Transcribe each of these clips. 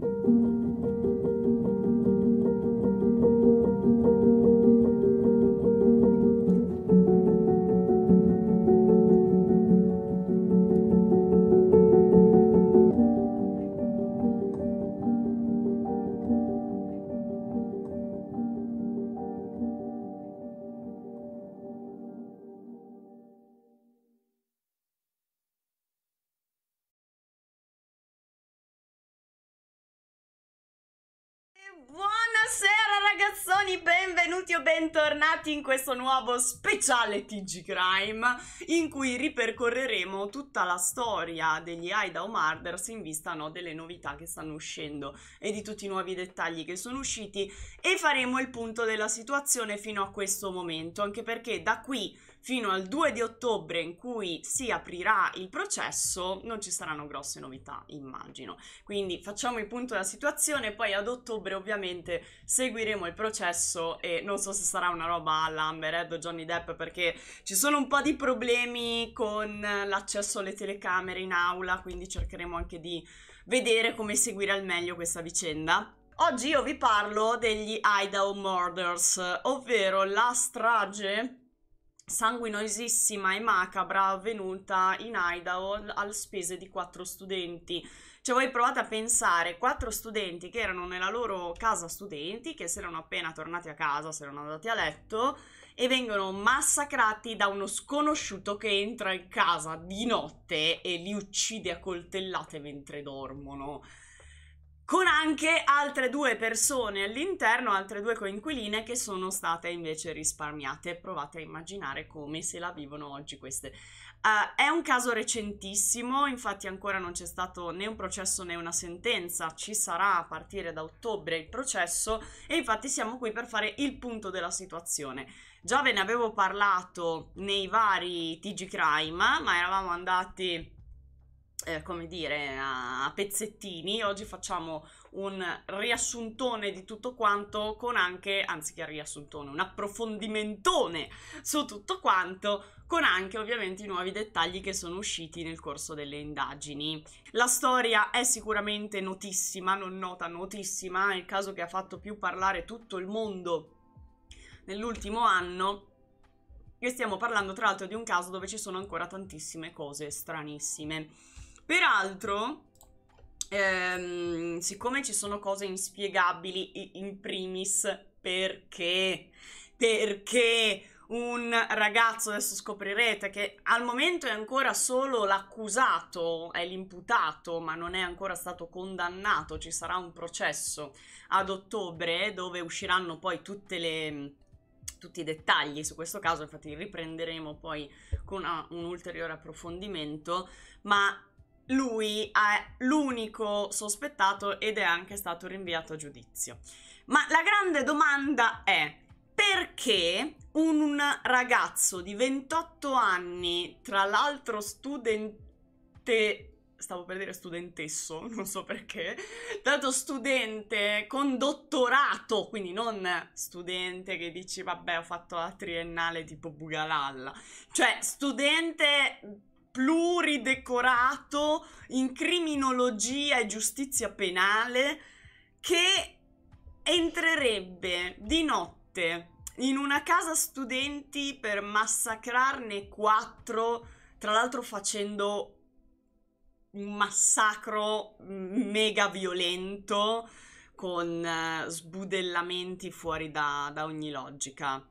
Thank you. bentornati in questo nuovo speciale TG Crime in cui ripercorreremo tutta la storia degli Idaho Murders in vista no, delle novità che stanno uscendo e di tutti i nuovi dettagli che sono usciti e faremo il punto della situazione fino a questo momento anche perché da qui fino al 2 di ottobre in cui si aprirà il processo, non ci saranno grosse novità, immagino. Quindi facciamo il punto della situazione, poi ad ottobre ovviamente seguiremo il processo e non so se sarà una roba all'Amber eh, o Johnny Depp perché ci sono un po' di problemi con l'accesso alle telecamere in aula, quindi cercheremo anche di vedere come seguire al meglio questa vicenda. Oggi io vi parlo degli Idaho Murders, ovvero la strage sanguinosissima e macabra avvenuta in Idaho alle spese di quattro studenti. Cioè voi provate a pensare, quattro studenti che erano nella loro casa studenti, che si erano appena tornati a casa, si erano andati a letto, e vengono massacrati da uno sconosciuto che entra in casa di notte e li uccide a coltellate mentre dormono con anche altre due persone all'interno, altre due coinquiline che sono state invece risparmiate. Provate a immaginare come se la vivono oggi queste. Uh, è un caso recentissimo, infatti ancora non c'è stato né un processo né una sentenza, ci sarà a partire da ottobre il processo e infatti siamo qui per fare il punto della situazione. Già ve ne avevo parlato nei vari TG Crime, ma eravamo andati eh, come dire, a pezzettini. Oggi facciamo un riassuntone di tutto quanto con anche, anziché riassuntone, un approfondimentone su tutto quanto con anche ovviamente i nuovi dettagli che sono usciti nel corso delle indagini. La storia è sicuramente notissima, non nota notissima, è il caso che ha fatto più parlare tutto il mondo nell'ultimo anno e stiamo parlando tra l'altro di un caso dove ci sono ancora tantissime cose stranissime. Peraltro, ehm, siccome ci sono cose inspiegabili in primis perché, perché un ragazzo, adesso scoprirete che al momento è ancora solo l'accusato, è l'imputato, ma non è ancora stato condannato, ci sarà un processo ad ottobre dove usciranno poi tutte le tutti i dettagli su questo caso, infatti riprenderemo poi con una, ah, un ulteriore approfondimento, ma lui è l'unico sospettato ed è anche stato rinviato a giudizio. Ma la grande domanda è perché un ragazzo di 28 anni, tra l'altro studente stavo per dire studentesso, non so perché, dato studente con dottorato, quindi non studente che dici vabbè ho fatto la triennale tipo Bugalalla, cioè studente pluridecorato in criminologia e giustizia penale che entrerebbe di notte in una casa studenti per massacrarne quattro, tra l'altro facendo un massacro mega violento con eh, sbudellamenti fuori da, da ogni logica.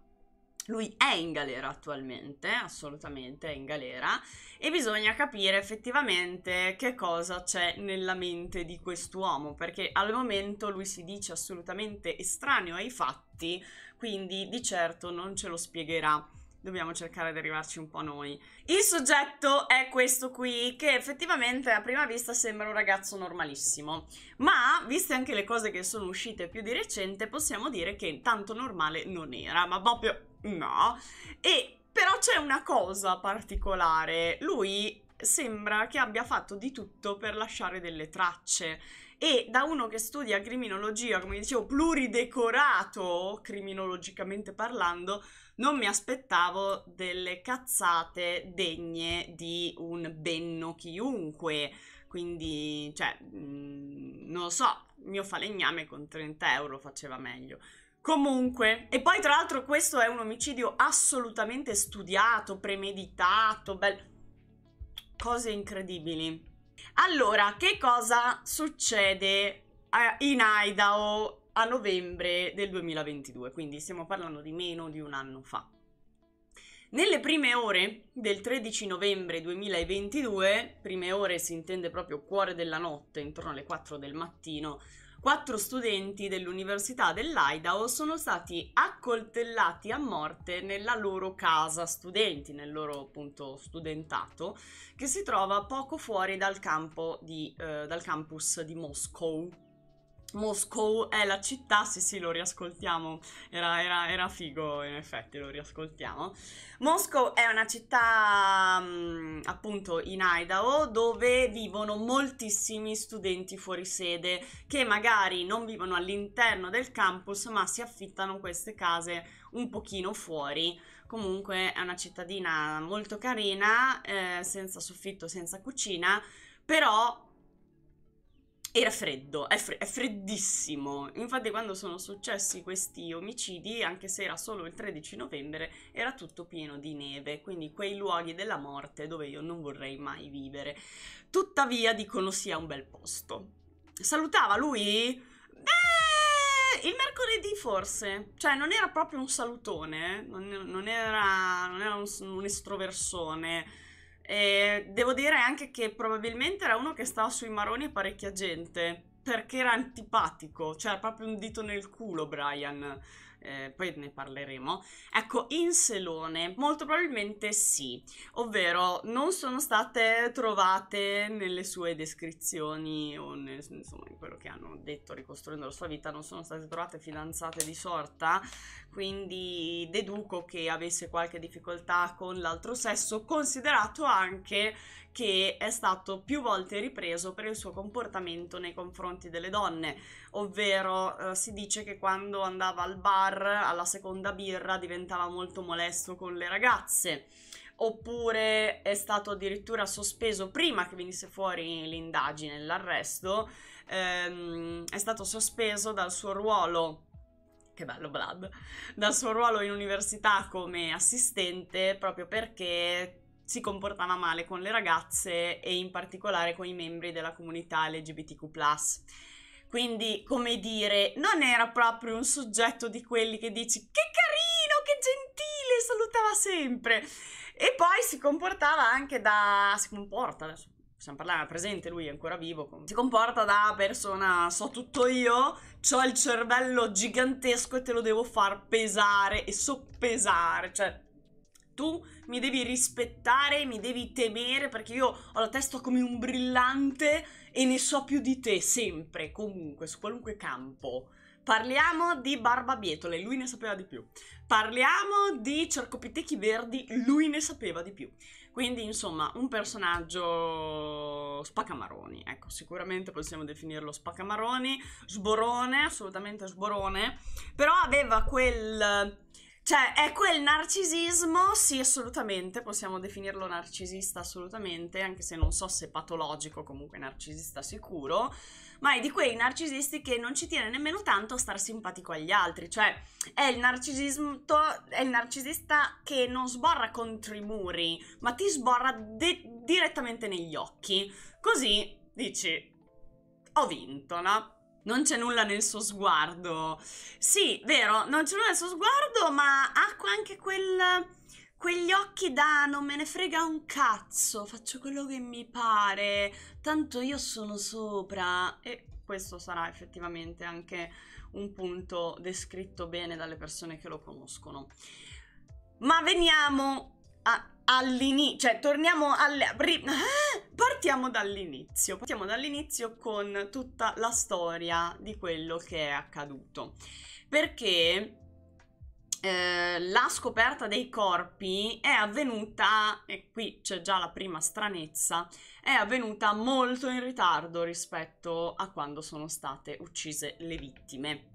Lui è in galera attualmente, assolutamente è in galera, e bisogna capire effettivamente che cosa c'è nella mente di quest'uomo, perché al momento lui si dice assolutamente estraneo ai fatti, quindi di certo non ce lo spiegherà dobbiamo cercare di arrivarci un po' noi. Il soggetto è questo qui, che effettivamente a prima vista sembra un ragazzo normalissimo, ma viste anche le cose che sono uscite più di recente, possiamo dire che tanto normale non era, ma proprio no. E però c'è una cosa particolare, lui sembra che abbia fatto di tutto per lasciare delle tracce e da uno che studia criminologia, come dicevo, pluridecorato criminologicamente parlando, non mi aspettavo delle cazzate degne di un benno chiunque. Quindi, cioè, mh, mm, non lo so, il mio falegname con 30 euro faceva meglio. Comunque, e poi tra l'altro questo è un omicidio assolutamente studiato, premeditato, bel... cose incredibili. Allora, che cosa succede in Idaho a novembre del 2022? Quindi stiamo parlando di meno di un anno fa. Nelle prime ore del 13 novembre 2022, prime ore si intende proprio cuore della notte, intorno alle 4 del mattino, Quattro studenti dell'Università dell'Idaho sono stati accoltellati a morte nella loro casa studenti, nel loro appunto studentato, che si trova poco fuori dal, campo di, eh, dal campus di Moscow. Moscow è la città, sì sì lo riascoltiamo, era, era, era, figo in effetti, lo riascoltiamo. Moscow è una città mm, appunto in Idaho dove vivono moltissimi studenti fuori sede che magari non vivono all'interno del campus ma si affittano queste case un pochino fuori. Comunque è una cittadina molto carina, eh, senza soffitto, senza cucina, però era freddo, è, fre- è, freddissimo. Infatti, quando sono successi questi omicidi, anche se era solo il 13 novembre, era tutto pieno di neve, quindi quei luoghi della morte dove io non vorrei mai vivere. Tuttavia, dicono sia un bel posto. Salutava lui? Beh, il mercoledì forse. Cioè, non era proprio un salutone, eh? non, non era, non era un, un estroversone e devo dire anche che probabilmente era uno che stava sui maroni parecchia gente, perché era antipatico, cioè proprio un dito nel culo Brian. Eh, poi ne parleremo. Ecco, in Selone molto probabilmente sì, ovvero non sono state trovate nelle sue descrizioni o nel, insomma in quello che hanno detto ricostruendo la sua vita, non sono state trovate fidanzate di sorta quindi deduco che avesse qualche difficoltà con l'altro sesso, considerato anche che è stato più volte ripreso per il suo comportamento nei confronti delle donne, ovvero eh, si dice che quando andava al bar alla seconda birra diventava molto molesto con le ragazze. Oppure è stato addirittura sospeso prima che venisse fuori l'indagine, l'arresto, ehm, è stato sospeso dal suo ruolo che bello Vlad, dal suo ruolo in università come assistente proprio perché si comportava male con le ragazze e in particolare con i membri della comunità LGBTQ. Quindi, come dire, non era proprio un soggetto di quelli che dici che carino, che gentile, salutava sempre. E poi si comportava anche da... si comporta adesso possiamo parlare al presente, lui è ancora vivo, si comporta da persona, so tutto io, ho il cervello gigantesco e te lo devo far pesare e soppesare, cioè tu mi devi rispettare, mi devi temere perché io ho la testa come un brillante e ne so più di te sempre, comunque, su qualunque campo. Parliamo di barbabietole, lui ne sapeva di più. Parliamo di cercopitechi verdi, lui ne sapeva di più. Quindi, insomma, un personaggio spaccamaroni, ecco, sicuramente possiamo definirlo spaccamaroni, sborone, assolutamente sborone, però aveva quel... Cioè, è quel narcisismo, sì, assolutamente, possiamo definirlo narcisista assolutamente, anche se non so se patologico, comunque narcisista sicuro, ma è di quei narcisisti che non ci tiene nemmeno tanto a star simpatico agli altri, cioè è il, è il narcisista che non sborra contro i muri, ma ti sborra direttamente negli occhi. Così dici, ho vinto, no? Non c'è nulla nel suo sguardo. Sì, vero, non c'è nulla nel suo sguardo, ma ha anche quel quegli occhi da non me ne frega un cazzo, faccio quello che mi pare, tanto io sono sopra e questo sarà effettivamente anche un punto descritto bene dalle persone che lo conoscono. Ma veniamo all'inizio, cioè torniamo al... Eh, partiamo dall'inizio, partiamo dall'inizio con tutta la storia di quello che è accaduto. Perché eh, la scoperta dei corpi è avvenuta, e qui c'è già la prima stranezza, è avvenuta molto in ritardo rispetto a quando sono state uccise le vittime.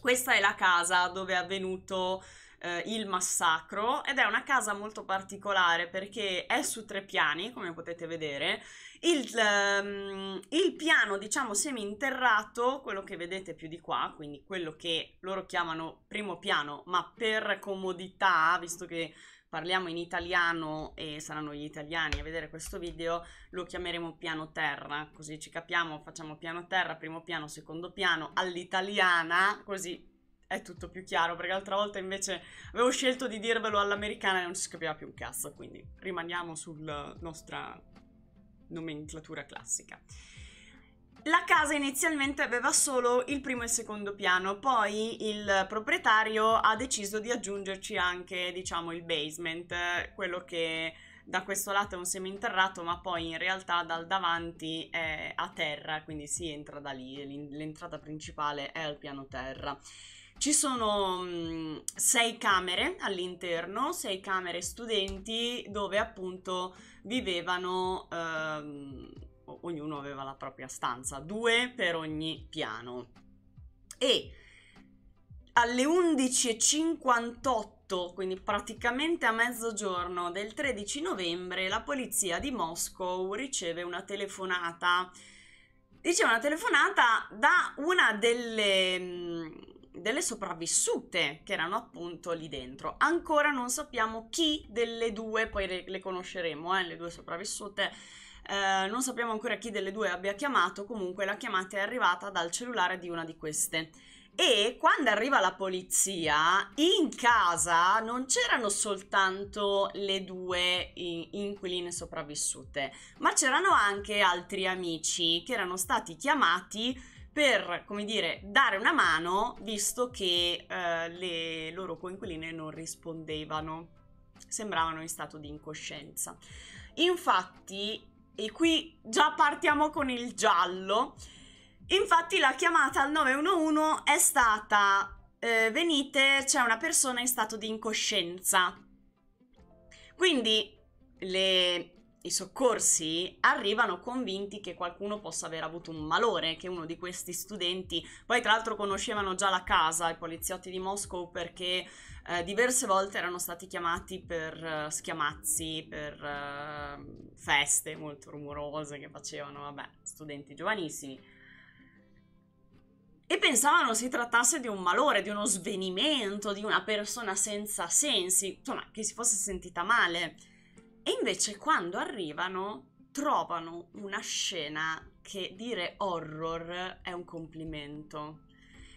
Questa è la casa dove è avvenuto eh, il massacro ed è una casa molto particolare perché è su tre piani, come potete vedere, il, um, il piano, diciamo, seminterrato, quello che vedete più di qua, quindi quello che loro chiamano primo piano, ma per comodità, visto che parliamo in italiano e saranno gli italiani a vedere questo video, lo chiameremo piano terra, così ci capiamo, facciamo piano terra, primo piano, secondo piano, all'italiana, così è tutto più chiaro, perché l'altra volta invece avevo scelto di dirvelo all'americana e non si capiva più un cazzo, quindi rimaniamo sulla nostra nomenclatura classica. La casa inizialmente aveva solo il primo e il secondo piano, poi il proprietario ha deciso di aggiungerci anche, diciamo, il basement, quello che da questo lato è un seminterrato, ma poi in realtà dal davanti è a terra, quindi si entra da lì, l'entrata principale è al piano terra. Ci sono mh, sei camere all'interno, sei camere studenti dove appunto vivevano, ehm, ognuno aveva la propria stanza, due per ogni piano. E alle 11.58, quindi praticamente a mezzogiorno del 13 novembre, la polizia di Moscow riceve una telefonata. Dice una telefonata da una delle delle sopravvissute che erano appunto lì dentro. Ancora non sappiamo chi delle due, poi le, le conosceremo, eh, le due sopravvissute. Eh, non sappiamo ancora chi delle due abbia chiamato, comunque la chiamata è arrivata dal cellulare di una di queste. E quando arriva la polizia, in casa non c'erano soltanto le due inquiline sopravvissute, ma c'erano anche altri amici che erano stati chiamati per, come dire, dare una mano, visto che eh, le loro coinquiline non rispondevano, sembravano in stato di incoscienza. Infatti, e qui già partiamo con il giallo, infatti la chiamata al 911 è stata eh, venite, c'è una persona in stato di incoscienza. Quindi le i soccorsi arrivano convinti che qualcuno possa aver avuto un malore, che uno di questi studenti, poi tra l'altro conoscevano già la casa, i poliziotti di Moscow, perché eh, diverse volte erano stati chiamati per uh, schiamazzi, per uh, feste molto rumorose che facevano, vabbè, studenti giovanissimi. E pensavano si trattasse di un malore, di uno svenimento, di una persona senza sensi, insomma, che si fosse sentita male. E invece quando arrivano trovano una scena che dire horror è un complimento.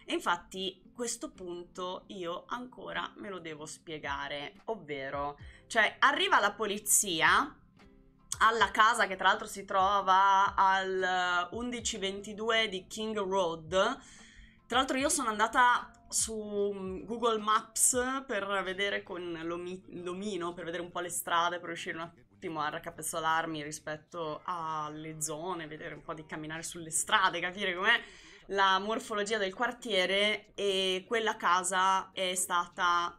E infatti questo punto io ancora me lo devo spiegare, ovvero, cioè arriva la polizia alla casa che tra l'altro si trova al 1122 eh, di King Road. Tra l'altro io sono andata su mm, Google Maps per vedere con l'omino, per vedere un po' le strade, per riuscire un attimo a raccapezzolarmi rispetto alle zone, vedere un po' di camminare sulle strade, capire com'è la morfologia del quartiere e quella casa è stata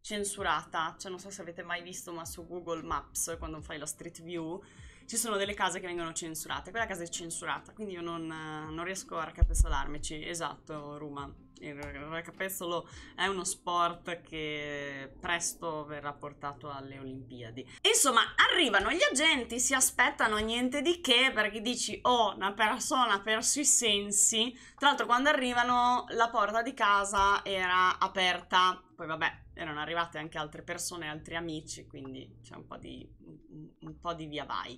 censurata, cioè non so se avete mai visto ma su Google Maps quando fai la street view ci sono delle case che vengono censurate, quella casa è censurata, quindi io non, non riesco a raccapezzolarmici, esatto Ruman il raccapezzolo è uno sport che presto verrà portato alle Olimpiadi. Insomma, arrivano gli agenti, si aspettano niente di che perché dici oh, una persona ha perso i sensi. Tra l'altro quando arrivano la porta di casa era aperta, poi vabbè, erano arrivate anche altre persone, altri amici, quindi c'è un po' di, un, un po' di via vai.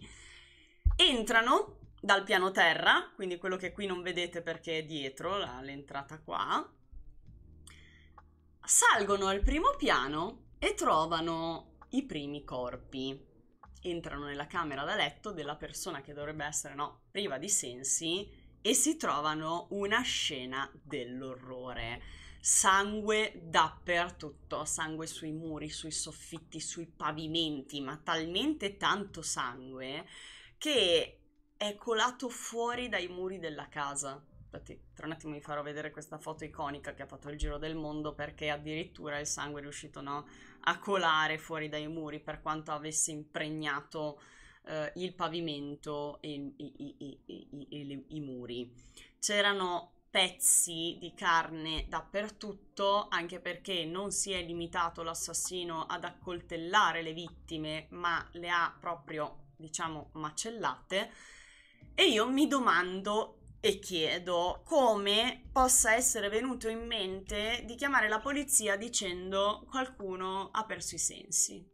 Entrano dal piano terra, quindi quello che qui non vedete perché è dietro, la, l'entrata qua, salgono al primo piano e trovano i primi corpi. Entrano nella camera da letto della persona che dovrebbe essere no, priva di sensi e si trovano una scena dell'orrore. Sangue dappertutto, sangue sui muri, sui soffitti, sui pavimenti, ma talmente tanto sangue che è colato fuori dai muri della casa. Infatti, tra un attimo vi farò vedere questa foto iconica che ha fatto il giro del mondo perché addirittura il sangue è riuscito no, a colare fuori dai muri per quanto avesse impregnato eh, il pavimento e, i, i, i, i muri. C'erano pezzi di carne dappertutto, anche perché non si è limitato l'assassino ad accoltellare le vittime, ma le ha proprio, diciamo, macellate e io mi domando e chiedo come possa essere venuto in mente di chiamare la polizia dicendo qualcuno ha perso i sensi.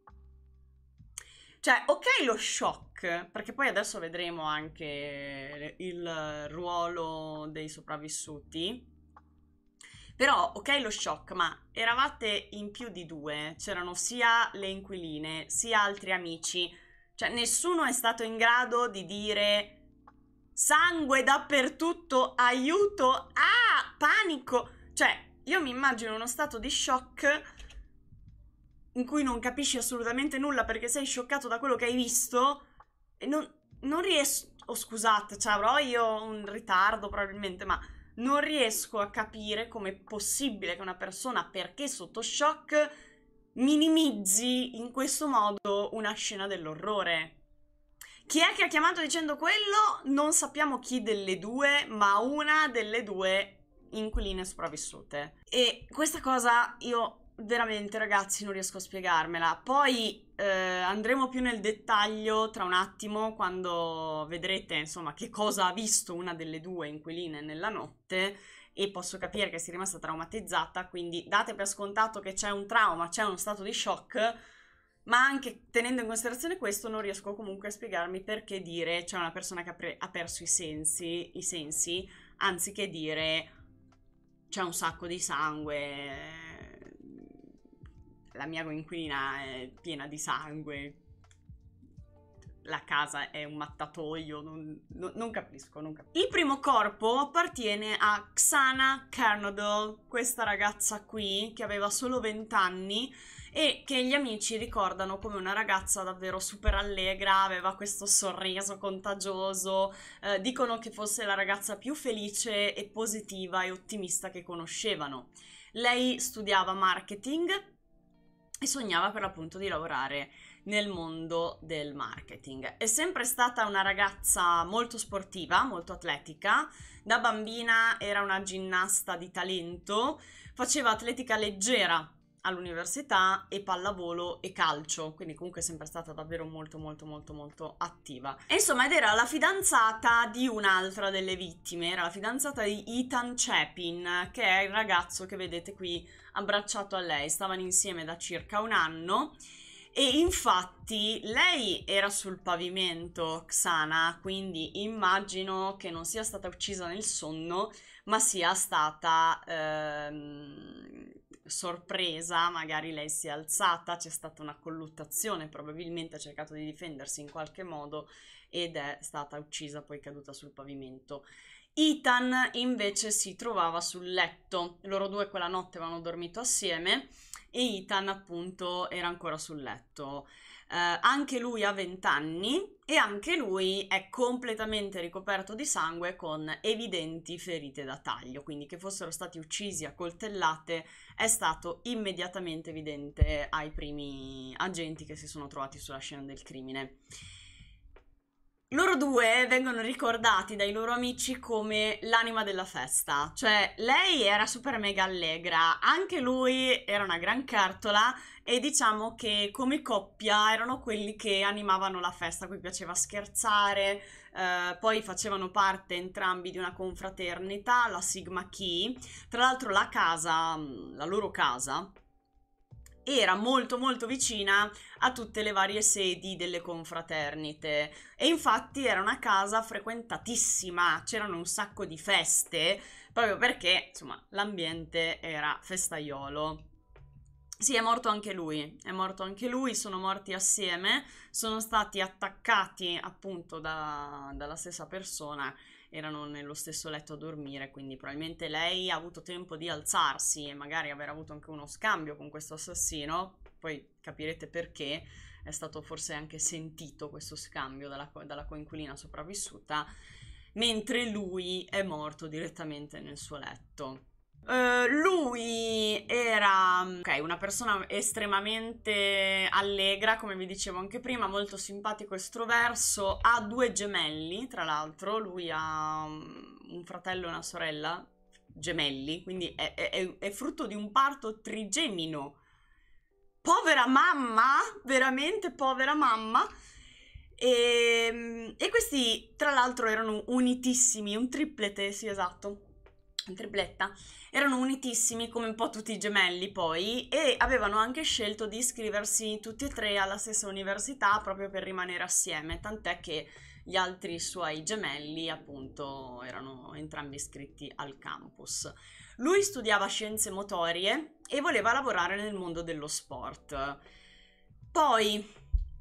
Cioè, ok lo shock, perché poi adesso vedremo anche il ruolo dei sopravvissuti. Però, ok lo shock, ma eravate in più di due, c'erano sia le inquiline, sia altri amici. Cioè, nessuno è stato in grado di dire sangue dappertutto, aiuto, ah, panico. Cioè, io mi immagino uno stato di shock in cui non capisci assolutamente nulla perché sei scioccato da quello che hai visto e non, non riesco... Oh, scusate, cioè, avrò io un ritardo probabilmente, ma non riesco a capire come è possibile che una persona, perché sotto shock, minimizzi in questo modo una scena dell'orrore. Chi è che ha chiamato dicendo quello? Non sappiamo chi delle due, ma una delle due inquiline sopravvissute. E questa cosa io veramente ragazzi non riesco a spiegarmela. Poi eh, andremo più nel dettaglio tra un attimo quando vedrete insomma che cosa ha visto una delle due inquiline nella notte e posso capire che si è rimasta traumatizzata, quindi date per scontato che c'è un trauma, c'è uno stato di shock ma anche tenendo in considerazione questo non riesco comunque a spiegarmi perché dire c'è una persona che ha, pre- ha perso i sensi, i sensi, anziché dire c'è un sacco di sangue, la mia coinquilina è piena di sangue, la casa è un mattatoio, non, non, non, capisco, non, capisco, Il primo corpo appartiene a Xana Carnodal, questa ragazza qui che aveva solo 20 anni e che gli amici ricordano come una ragazza davvero super allegra, aveva questo sorriso contagioso, eh, dicono che fosse la ragazza più felice e positiva e ottimista che conoscevano. Lei studiava marketing e sognava per l'appunto di lavorare nel mondo del marketing. È sempre stata una ragazza molto sportiva, molto atletica. Da bambina era una ginnasta di talento, faceva atletica leggera all'università e pallavolo e calcio, quindi comunque è sempre stata davvero molto molto molto molto attiva. E insomma ed era la fidanzata di un'altra delle vittime, era la fidanzata di Ethan Chapin, che è il ragazzo che vedete qui abbracciato a lei, stavano insieme da circa un anno e infatti lei era sul pavimento Xana, quindi immagino che non sia stata uccisa nel sonno, ma sia stata ehm, sorpresa, magari lei si è alzata, c'è stata una colluttazione, probabilmente ha cercato di difendersi in qualche modo ed è stata uccisa poi caduta sul pavimento. Ethan invece si trovava sul letto, loro due quella notte avevano dormito assieme e Ethan appunto era ancora sul letto. Eh, anche lui ha 20 anni, e anche lui è completamente ricoperto di sangue con evidenti ferite da taglio, quindi che fossero stati uccisi a coltellate è stato immediatamente evidente ai primi agenti che si sono trovati sulla scena del crimine. Loro due vengono ricordati dai loro amici come l'anima della festa, cioè lei era super mega allegra, anche lui era una gran cartola e diciamo che come coppia erano quelli che animavano la festa, cui piaceva scherzare, eh, poi facevano parte entrambi di una confraternita, la Sigma Chi, tra l'altro la casa, la loro casa, era molto molto vicina a tutte le varie sedi delle confraternite e infatti era una casa frequentatissima, c'erano un sacco di feste proprio perché insomma l'ambiente era festaiolo. Sì, è morto anche lui, è morto anche lui, sono morti assieme, sono stati attaccati appunto da, dalla stessa persona erano nello stesso letto a dormire, quindi probabilmente lei ha avuto tempo di alzarsi e magari aver avuto anche uno scambio con questo assassino, poi capirete perché è stato forse anche sentito questo scambio dalla, dalla coinquilina sopravvissuta, mentre lui è morto direttamente nel suo letto. Eh, lui era mm, okay, una persona estremamente allegra, come vi dicevo anche prima, molto simpatico, estroverso, ha due gemelli, tra l'altro, lui ha mm, un fratello e una sorella, gemelli, quindi è, è, è frutto di un parto trigemino. Povera mamma, veramente povera mamma. E, ehm, e questi, tra l'altro, erano unitissimi, un triplete, sì, esatto, un tripletta. Erano unitissimi come un po' tutti i gemelli poi e avevano anche scelto di iscriversi tutti e tre alla stessa università proprio per rimanere assieme, tant'è che gli altri suoi gemelli appunto erano entrambi iscritti al campus. Lui studiava scienze motorie e voleva lavorare nel mondo dello sport. Poi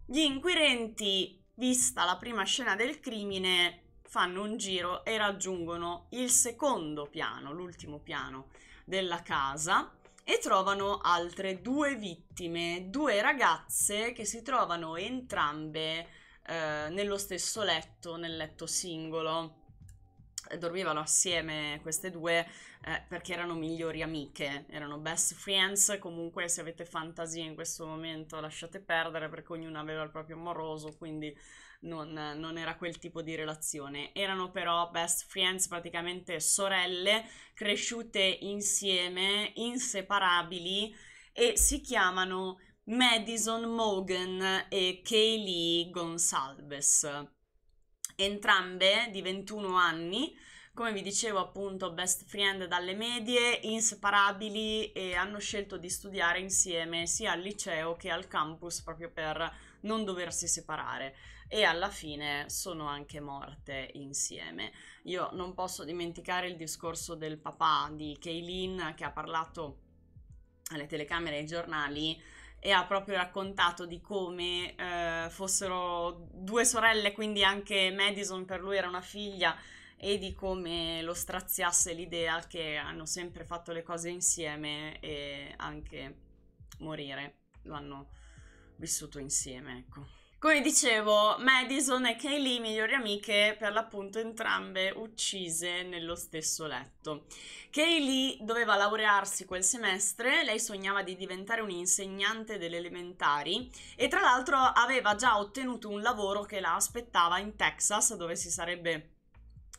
gli inquirenti, vista la prima scena del crimine, fanno un giro e raggiungono il secondo piano, l'ultimo piano della casa e trovano altre due vittime, due ragazze che si trovano entrambe eh, nello stesso letto, nel letto singolo. Eh, dormivano assieme queste due eh, perché erano migliori amiche, erano best friends. Comunque, se avete fantasie in questo momento, lasciate perdere perché ognuna aveva il proprio amoroso, quindi non, non, era quel tipo di relazione. Erano però best friends, praticamente sorelle, cresciute insieme, inseparabili e si chiamano Madison Mogan e Kaylee Gonsalves. Entrambe di 21 anni, come vi dicevo appunto best friend dalle medie, inseparabili e hanno scelto di studiare insieme sia al liceo che al campus proprio per non doversi separare e alla fine sono anche morte insieme. Io non posso dimenticare il discorso del papà di Kaylin che ha parlato alle telecamere e ai giornali e ha proprio raccontato di come eh, fossero due sorelle, quindi anche Madison per lui era una figlia e di come lo straziasse l'idea che hanno sempre fatto le cose insieme e anche morire, lo hanno vissuto insieme, ecco. Come dicevo, Madison e Kaylee, migliori amiche, per l'appunto entrambe uccise nello stesso letto. Kaylee doveva laurearsi quel semestre, lei sognava di diventare un'insegnante delle elementari e tra l'altro aveva già ottenuto un lavoro che la aspettava in Texas dove si sarebbe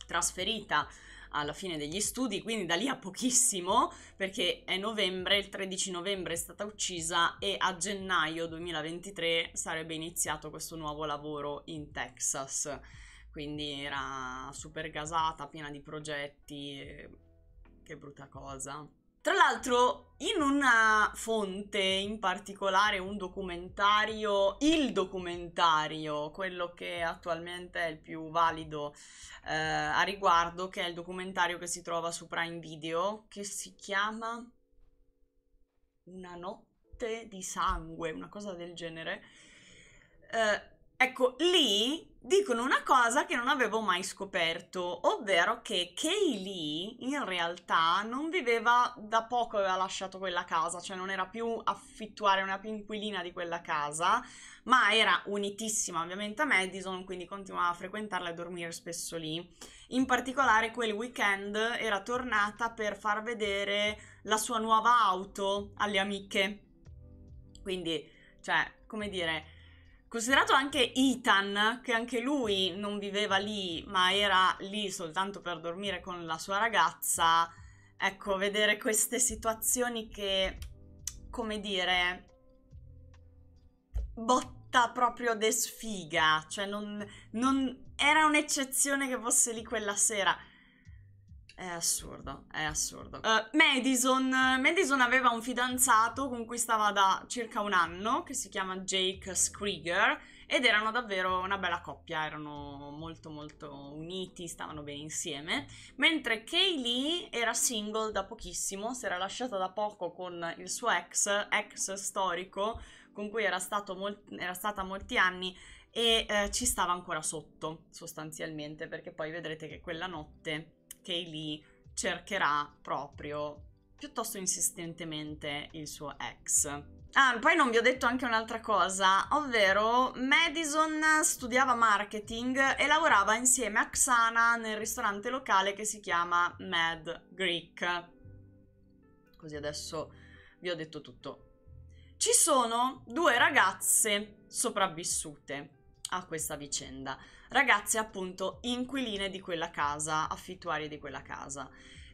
trasferita alla fine degli studi, quindi da lì a pochissimo, perché è novembre, il 13 novembre è stata uccisa e a gennaio 2023 sarebbe iniziato questo nuovo lavoro in Texas. Quindi era super gasata, piena di progetti, che brutta cosa. Tra l'altro in una fonte in particolare, un documentario, il documentario, quello che attualmente è il più valido eh, a riguardo, che è il documentario che si trova su Prime Video, che si chiama Una notte di sangue, una cosa del genere. Eh, Ecco, lì dicono una cosa che non avevo mai scoperto, ovvero che Kay Lee in realtà non viveva da poco, aveva lasciato quella casa, cioè non era più affittuare una era più inquilina di quella casa, ma era unitissima ovviamente a Madison, quindi continuava a frequentarla e a dormire spesso lì. In particolare quel weekend era tornata per far vedere la sua nuova auto alle amiche. Quindi, cioè, come dire Considerato anche Ethan, che anche lui non viveva lì, ma era lì soltanto per dormire con la sua ragazza, ecco, vedere queste situazioni che, come dire, botta proprio de sfiga, cioè non, non era un'eccezione che fosse lì quella sera è assurdo, è assurdo. Uh, Madison, Madison aveva un fidanzato con cui stava da circa un anno, che si chiama Jake Skrieger, ed erano davvero una bella coppia, erano molto molto uniti, stavano bene insieme, mentre Kaylee era single da pochissimo, si era lasciata da poco con il suo ex, ex storico, con cui era, molt- era stata molti anni, e eh, ci stava ancora sotto, sostanzialmente, perché poi vedrete che quella notte Kaylee cercherà proprio piuttosto insistentemente il suo ex. Ah, poi non vi ho detto anche un'altra cosa, ovvero Madison studiava marketing e lavorava insieme a Xana nel ristorante locale che si chiama Mad Greek. Così adesso vi ho detto tutto. Ci sono due ragazze sopravvissute a questa vicenda ragazze appunto inquiline di quella casa, affittuarie di quella casa.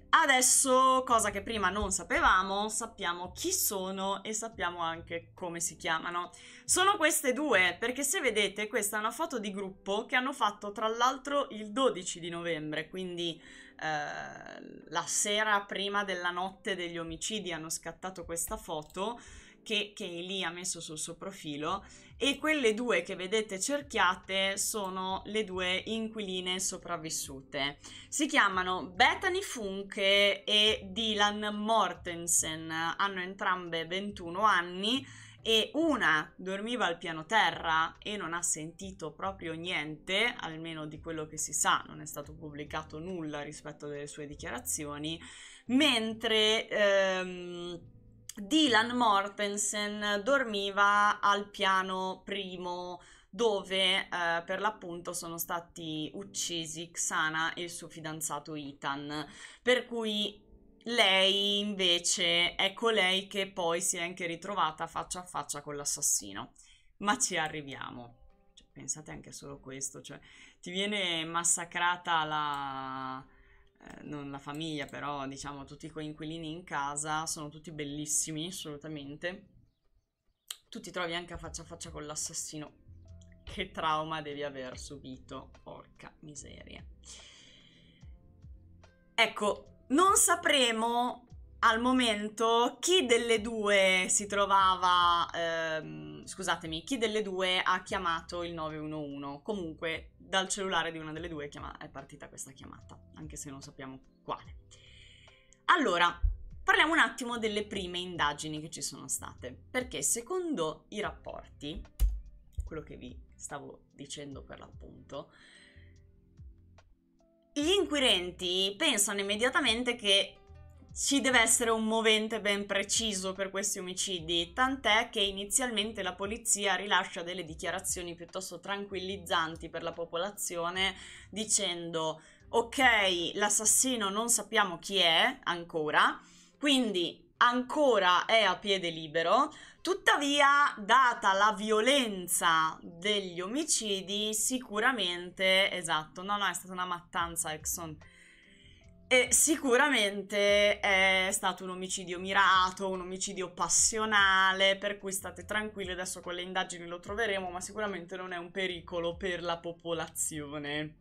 Adesso, cosa che prima non sapevamo, sappiamo chi sono e sappiamo anche come si chiamano. Sono queste due, perché se vedete questa è una foto di gruppo che hanno fatto tra l'altro il 12 di novembre, quindi eh, la sera prima della notte degli omicidi hanno scattato questa foto che, che lì ha messo sul suo profilo e quelle due che vedete cerchiate sono le due inquiline sopravvissute. Si chiamano Bethany Funke e Dylan Mortensen, hanno entrambe 21 anni e una dormiva al piano terra e non ha sentito proprio niente, almeno di quello che si sa, non è stato pubblicato nulla rispetto alle sue dichiarazioni, mentre ehm, Dylan Mortensen dormiva al piano primo dove eh, per l'appunto sono stati uccisi Xana e il suo fidanzato Ethan, per cui lei invece è colei ecco che poi si è anche ritrovata faccia a faccia con l'assassino. Ma ci arriviamo. Cioè, pensate anche solo questo, cioè ti viene massacrata la eh, non la famiglia, però diciamo tutti i coinquilini in casa, sono tutti bellissimi assolutamente. Tu ti trovi anche a faccia a faccia con l'assassino. Che trauma devi aver subito, porca miseria. Ecco, non sapremo al momento chi delle due si trovava, ehm, scusatemi, chi delle due ha chiamato il 911. Comunque dal cellulare di una delle due è partita questa chiamata, anche se non sappiamo quale. Allora, parliamo un attimo delle prime indagini che ci sono state, perché secondo i rapporti, quello che vi stavo dicendo per l'appunto, gli inquirenti pensano immediatamente che ci deve essere un movente ben preciso per questi omicidi, tant'è che inizialmente la polizia rilascia delle dichiarazioni piuttosto tranquillizzanti per la popolazione dicendo ok, l'assassino non sappiamo chi è ancora, quindi ancora è a piede libero, tuttavia, data la violenza degli omicidi, sicuramente, esatto, no, no, è stata una mattanza, Exxon. E sicuramente è stato un omicidio mirato, un omicidio passionale, per cui state tranquilli, adesso con le indagini lo troveremo, ma sicuramente non è un pericolo per la popolazione.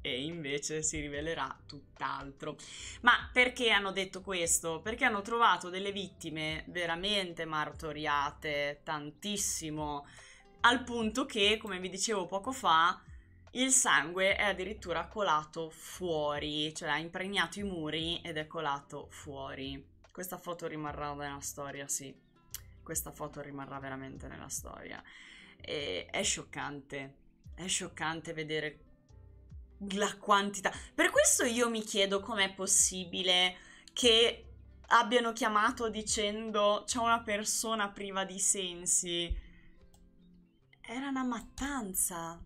E invece si rivelerà tutt'altro. Ma perché hanno detto questo? Perché hanno trovato delle vittime veramente martoriate, tantissimo, al punto che, come vi dicevo poco fa, il sangue è addirittura colato fuori, cioè ha impregnato i muri ed è colato fuori. Questa foto rimarrà nella storia, sì. Questa foto rimarrà veramente nella storia. E è scioccante, è scioccante vedere la quantità. Per questo io mi chiedo com'è possibile che abbiano chiamato dicendo c'è una persona priva di sensi. Era una mattanza.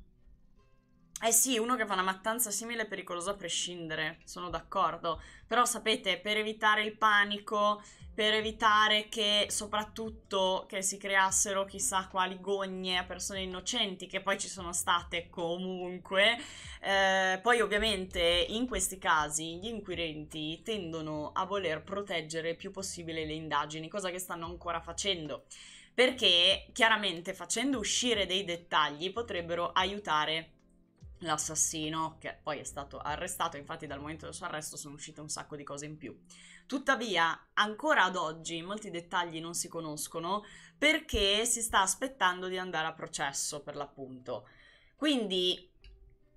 Eh sì, uno che fa una mattanza simile è pericoloso a prescindere, sono d'accordo. Però sapete, per evitare il panico, per evitare che soprattutto che si creassero chissà quali gogne a persone innocenti, che poi ci sono state comunque, eh, poi ovviamente in questi casi gli inquirenti tendono a voler proteggere il più possibile le indagini, cosa che stanno ancora facendo perché chiaramente facendo uscire dei dettagli potrebbero aiutare l'assassino, che poi è stato arrestato, infatti dal momento del suo arresto sono uscite un sacco di cose in più. Tuttavia, ancora ad oggi molti dettagli non si conoscono perché si sta aspettando di andare a processo, per l'appunto. Quindi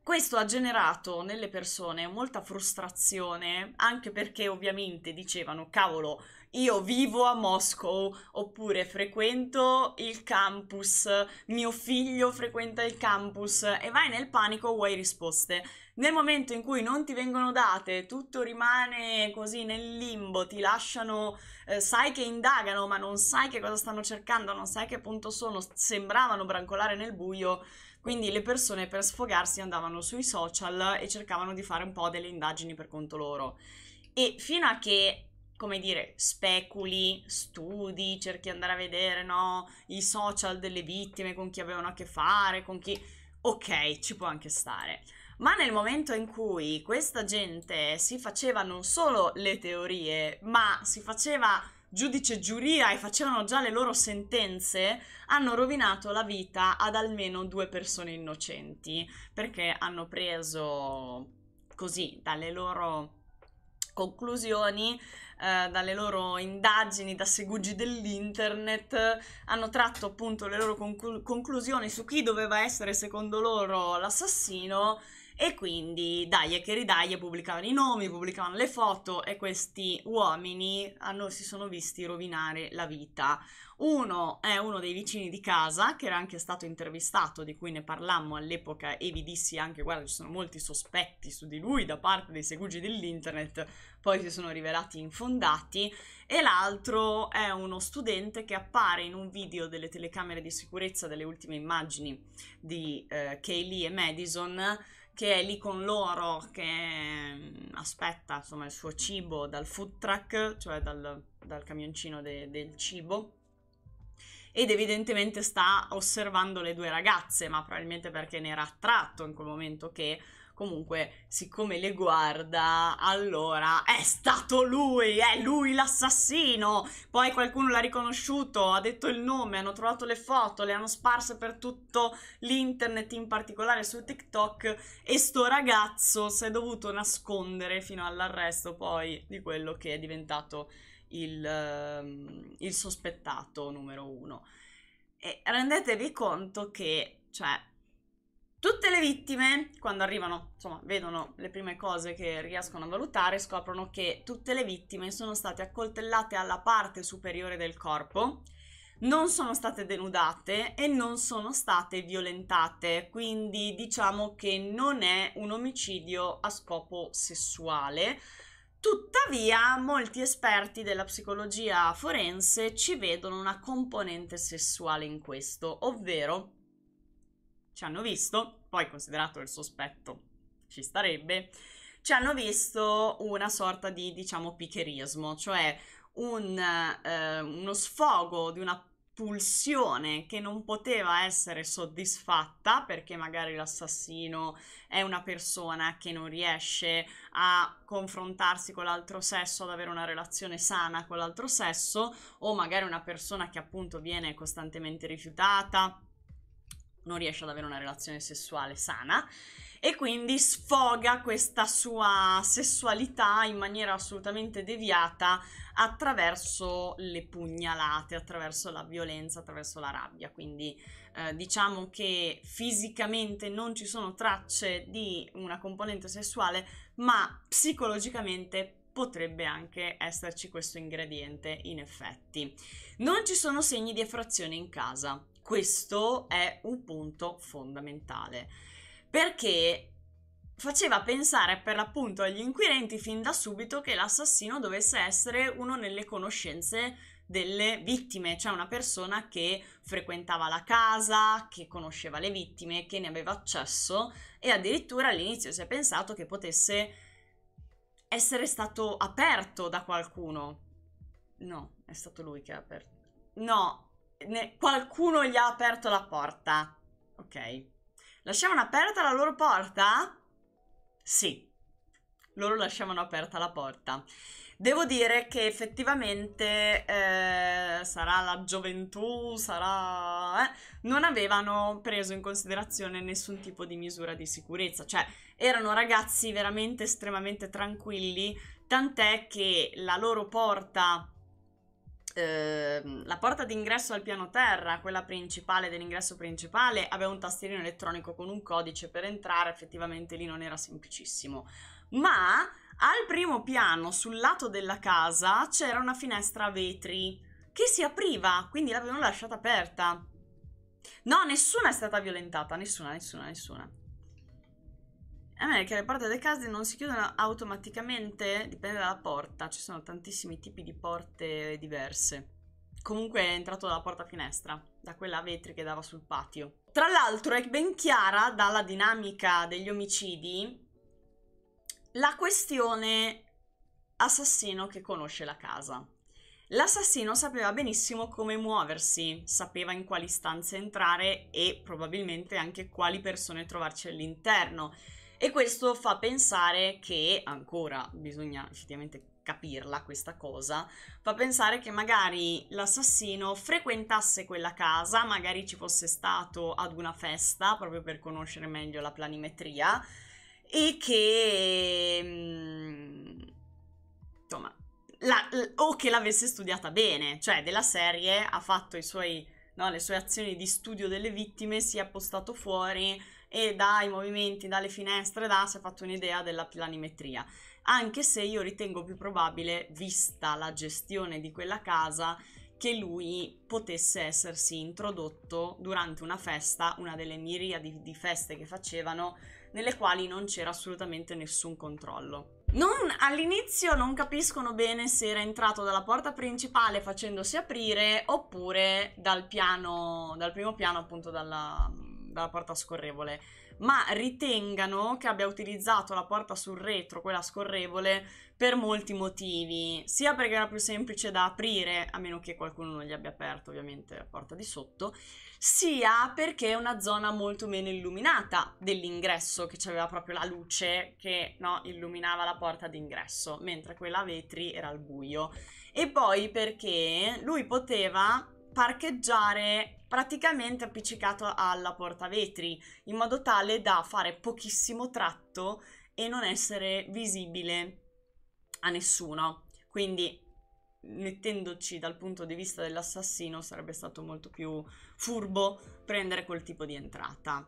questo ha generato nelle persone molta frustrazione, anche perché ovviamente dicevano, cavolo, io vivo a Moscow oppure frequento il campus, mio figlio frequenta il campus e vai nel panico, vuoi risposte. Nel momento in cui non ti vengono date, tutto rimane così nel limbo, ti lasciano, eh, sai che indagano, ma non sai che cosa stanno cercando, non sai che punto sono, sembravano brancolare nel buio. Quindi le persone per sfogarsi andavano sui social e cercavano di fare un po' delle indagini per conto loro. E fino a che come dire, speculi, studi, cerchi di andare a vedere, no? I social delle vittime, con chi avevano a che fare, con chi... Ok, ci può anche stare. Ma nel momento in cui questa gente si faceva non solo le teorie, ma si faceva giudice giuria e facevano già le loro sentenze, hanno rovinato la vita ad almeno due persone innocenti, perché hanno preso così dalle loro conclusioni eh, dalle loro indagini da segugi dell'internet, hanno tratto appunto le loro conclu- conclusioni su chi doveva essere secondo loro l'assassino e quindi dai e che ridai pubblicavano i nomi, pubblicavano le foto e questi uomini hanno, si sono visti rovinare la vita. Uno è uno dei vicini di casa che era anche stato intervistato, di cui ne parlammo all'epoca e vi dissi anche guarda ci sono molti sospetti su di lui da parte dei segugi dell'internet, poi si sono rivelati infondati e l'altro è uno studente che appare in un video delle telecamere di sicurezza delle ultime immagini di eh, Kaylee e Madison che è lì con loro, che mm, aspetta insomma il suo cibo dal food truck, cioè dal, dal camioncino de, del cibo. Ed evidentemente sta osservando le due ragazze, ma probabilmente perché ne era attratto in quel momento che comunque siccome le guarda allora è stato lui, è lui l'assassino, poi qualcuno l'ha riconosciuto, ha detto il nome, hanno trovato le foto, le hanno sparse per tutto l'internet, in particolare su TikTok e sto ragazzo si è dovuto nascondere fino all'arresto poi di quello che è diventato il, ehm, il sospettato numero uno. E rendetevi conto che, cioè, Tutte le vittime, quando arrivano, insomma, vedono le prime cose che riescono a valutare, scoprono che tutte le vittime sono state accoltellate alla parte superiore del corpo, non sono state denudate e non sono state violentate, quindi diciamo che non è un omicidio a scopo sessuale. Tuttavia, molti esperti della psicologia forense ci vedono una componente sessuale in questo, ovvero ci hanno visto, poi considerato il sospetto ci starebbe, ci hanno visto una sorta di, diciamo, picherismo, cioè un, eh, uno sfogo di una pulsione che non poteva essere soddisfatta perché magari l'assassino è una persona che non riesce a confrontarsi con l'altro sesso, ad avere una relazione sana con l'altro sesso o magari una persona che appunto viene costantemente rifiutata non riesce ad avere una relazione sessuale sana e quindi sfoga questa sua sessualità in maniera assolutamente deviata attraverso le pugnalate, attraverso la violenza, attraverso la rabbia. Quindi eh, diciamo che fisicamente non ci sono tracce di una componente sessuale, ma psicologicamente potrebbe anche esserci questo ingrediente in effetti. Non ci sono segni di effrazione in casa questo è un punto fondamentale, perché faceva pensare per l'appunto agli inquirenti fin da subito che l'assassino dovesse essere uno nelle conoscenze delle vittime, cioè una persona che frequentava la casa, che conosceva le vittime, che ne aveva accesso e addirittura all'inizio si è pensato che potesse essere stato aperto da qualcuno. No, è stato lui che ha aperto. No, ne, qualcuno gli ha aperto la porta. Ok. Lasciavano aperta la loro porta? Sì. Loro lasciavano aperta la porta. Devo dire che effettivamente eh, sarà la gioventù, sarà... Eh, non avevano preso in considerazione nessun tipo di misura di sicurezza, cioè erano ragazzi veramente estremamente tranquilli, tant'è che la loro porta Ehm, la porta d'ingresso al piano terra, quella principale dell'ingresso principale, aveva un tastierino elettronico con un codice per entrare, effettivamente lì non era semplicissimo. Ma al primo piano, sul lato della casa, c'era una finestra a vetri che si apriva, quindi l'avevano lasciata aperta. No, nessuna è stata violentata, nessuna, nessuna, nessuna. A me è che le porte delle case non si chiudono automaticamente, dipende dalla porta, ci sono tantissimi tipi di porte diverse. Comunque è entrato dalla porta finestra, da quella a vetri che dava sul patio. Tra l'altro è ben chiara dalla dinamica degli omicidi la questione assassino che conosce la casa. L'assassino sapeva benissimo come muoversi, sapeva in quali stanze entrare e probabilmente anche quali persone trovarci all'interno. E questo fa pensare che, ancora bisogna effettivamente capirla questa cosa, fa pensare che magari l'assassino frequentasse quella casa, magari ci fosse stato ad una festa proprio per conoscere meglio la planimetria e che mm, insomma la, o che l'avesse studiata bene, cioè della serie ha fatto suoi, no, le sue azioni di studio delle vittime, si è appostato fuori e dai movimenti, dalle finestre, da, si è fatto un'idea della planimetria. Anche se io ritengo più probabile, vista la gestione di quella casa, che lui potesse essersi introdotto durante una festa, una delle miriadi di feste che facevano, nelle quali non c'era assolutamente nessun controllo. all'inizio non capiscono bene se era entrato dalla porta principale facendosi aprire oppure dal piano, dal primo piano appunto dalla, dalla porta scorrevole, ma ritengano che abbia utilizzato la porta sul retro, quella scorrevole, per molti motivi, sia perché era più semplice da aprire, a meno che qualcuno non gli abbia aperto ovviamente la porta di sotto, sia perché è una zona molto meno illuminata dell'ingresso, che c'aveva proprio la luce che no, illuminava la porta d'ingresso, mentre quella a vetri era al buio. E poi perché lui poteva parcheggiare praticamente appiccicato alla portavetri, in modo tale da fare pochissimo tratto e non essere visibile a nessuno. Quindi mettendoci dal punto di vista dell'assassino sarebbe stato molto più furbo prendere quel tipo di entrata.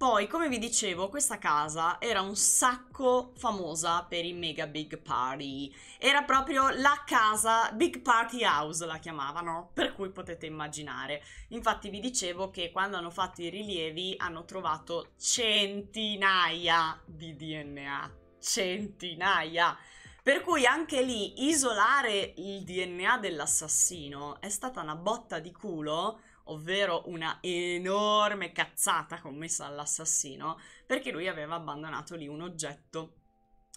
Poi, come vi dicevo, questa casa era un sacco famosa per i mega big party. Era proprio la casa, Big Party House la chiamavano, per cui potete immaginare. Infatti vi dicevo che quando hanno fatto i rilievi hanno trovato centinaia di DNA. Centinaia! Per cui anche lì isolare il DNA dell'assassino è stata una botta di culo ovvero una enorme cazzata commessa dall'assassino, perché lui aveva abbandonato lì un oggetto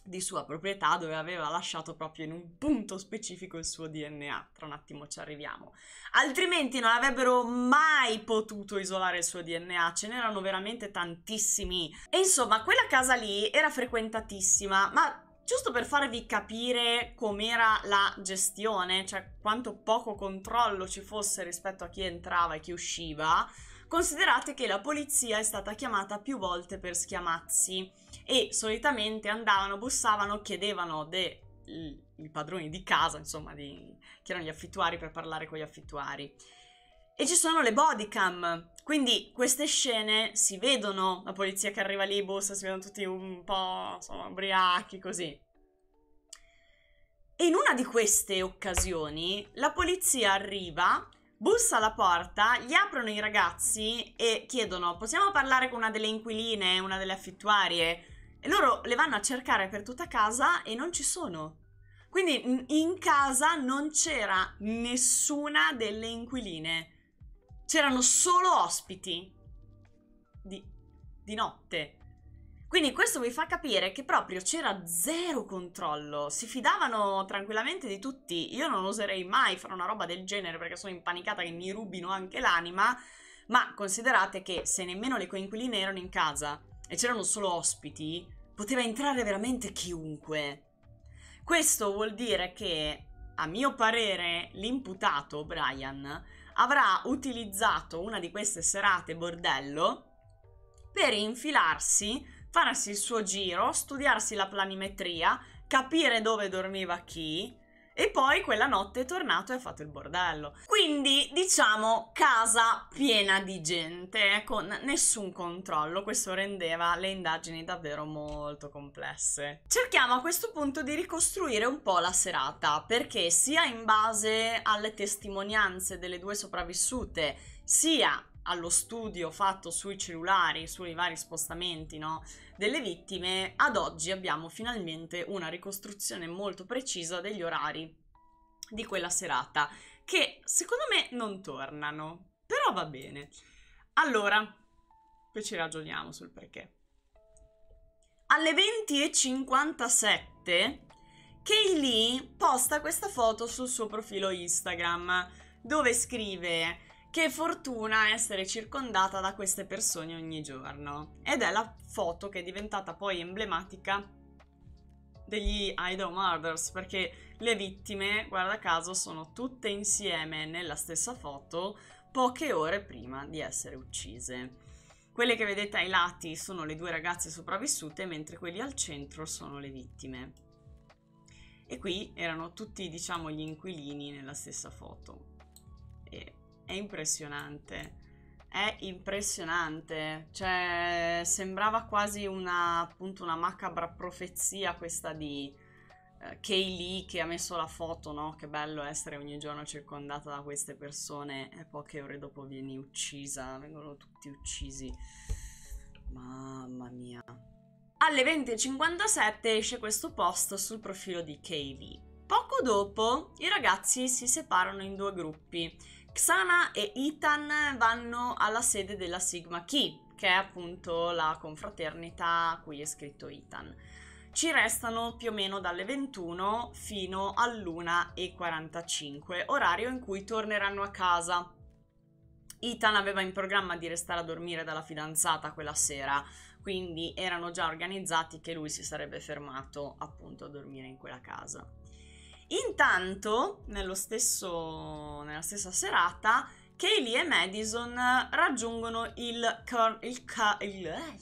di sua proprietà dove aveva lasciato proprio in un punto specifico il suo DNA. Tra un attimo ci arriviamo. Altrimenti non avrebbero mai potuto isolare il suo DNA, ce n'erano veramente tantissimi. E insomma, quella casa lì era frequentatissima, ma giusto per farvi capire com'era la gestione, cioè quanto poco controllo ci fosse rispetto a chi entrava e chi usciva, considerate che la polizia è stata chiamata più volte per schiamazzi e solitamente andavano, bussavano, chiedevano dei padroni di casa, insomma, di, che erano gli affittuari per parlare con gli affittuari. E ci sono le body cam. Quindi queste scene si vedono, la polizia che arriva lì, bussa, si vedono tutti un po', insomma, ubriachi, così. E in una di queste occasioni la polizia arriva, bussa alla porta, gli aprono i ragazzi e chiedono possiamo parlare con una delle inquiline, una delle affittuarie? E loro le vanno a cercare per tutta casa e non ci sono. Quindi in casa non c'era nessuna delle inquiline c'erano solo ospiti di, di notte. Quindi questo vi fa capire che proprio c'era zero controllo, si fidavano tranquillamente di tutti. Io non oserei mai fare una roba del genere perché sono impanicata che mi rubino anche l'anima, ma considerate che se nemmeno le coinquiline erano in casa e c'erano solo ospiti, poteva entrare veramente chiunque. Questo vuol dire che, a mio parere, l'imputato, Brian, avrà utilizzato una di queste serate bordello per infilarsi, farsi il suo giro, studiarsi la planimetria, capire dove dormiva chi, e poi quella notte è tornato e ha fatto il bordello. Quindi, diciamo, casa piena di gente, con nessun controllo. Questo rendeva le indagini davvero molto complesse. Cerchiamo a questo punto di ricostruire un po' la serata, perché sia in base alle testimonianze delle due sopravvissute, sia allo studio fatto sui cellulari, sui vari spostamenti, no? delle vittime, ad oggi abbiamo finalmente una ricostruzione molto precisa degli orari di quella serata, che secondo me non tornano, però va bene. Allora, poi ci ragioniamo sul perché. Alle 20.57 Kaylee posta questa foto sul suo profilo Instagram dove scrive che fortuna essere circondata da queste persone ogni giorno. Ed è la foto che è diventata poi emblematica degli Idaho Murders, perché le vittime, guarda caso, sono tutte insieme nella stessa foto poche ore prima di essere uccise. Quelle che vedete ai lati sono le due ragazze sopravvissute, mentre quelli al centro sono le vittime. E qui erano tutti, diciamo, gli inquilini nella stessa foto. È impressionante. È impressionante. Cioè, sembrava quasi una, appunto, una macabra profezia questa di eh, Kay Lee che ha messo la foto, no? Che bello essere ogni giorno circondata da queste persone e poche ore dopo vieni uccisa. Vengono tutti uccisi. Mamma mia. Alle 20.57 esce questo post sul profilo di Kaylee. Poco dopo i ragazzi si separano in due gruppi Xana e Ethan vanno alla sede della Sigma Key, che è appunto la confraternita a cui è scritto Ethan. Ci restano più o meno dalle 21 fino all'1.45, orario in cui torneranno a casa. Ethan aveva in programma di restare a dormire dalla fidanzata quella sera, quindi erano già organizzati che lui si sarebbe fermato appunto a dormire in quella casa. Intanto, stesso, nella stessa serata, Kaylee e Madison raggiungono il, cor- il, ca- il, eh,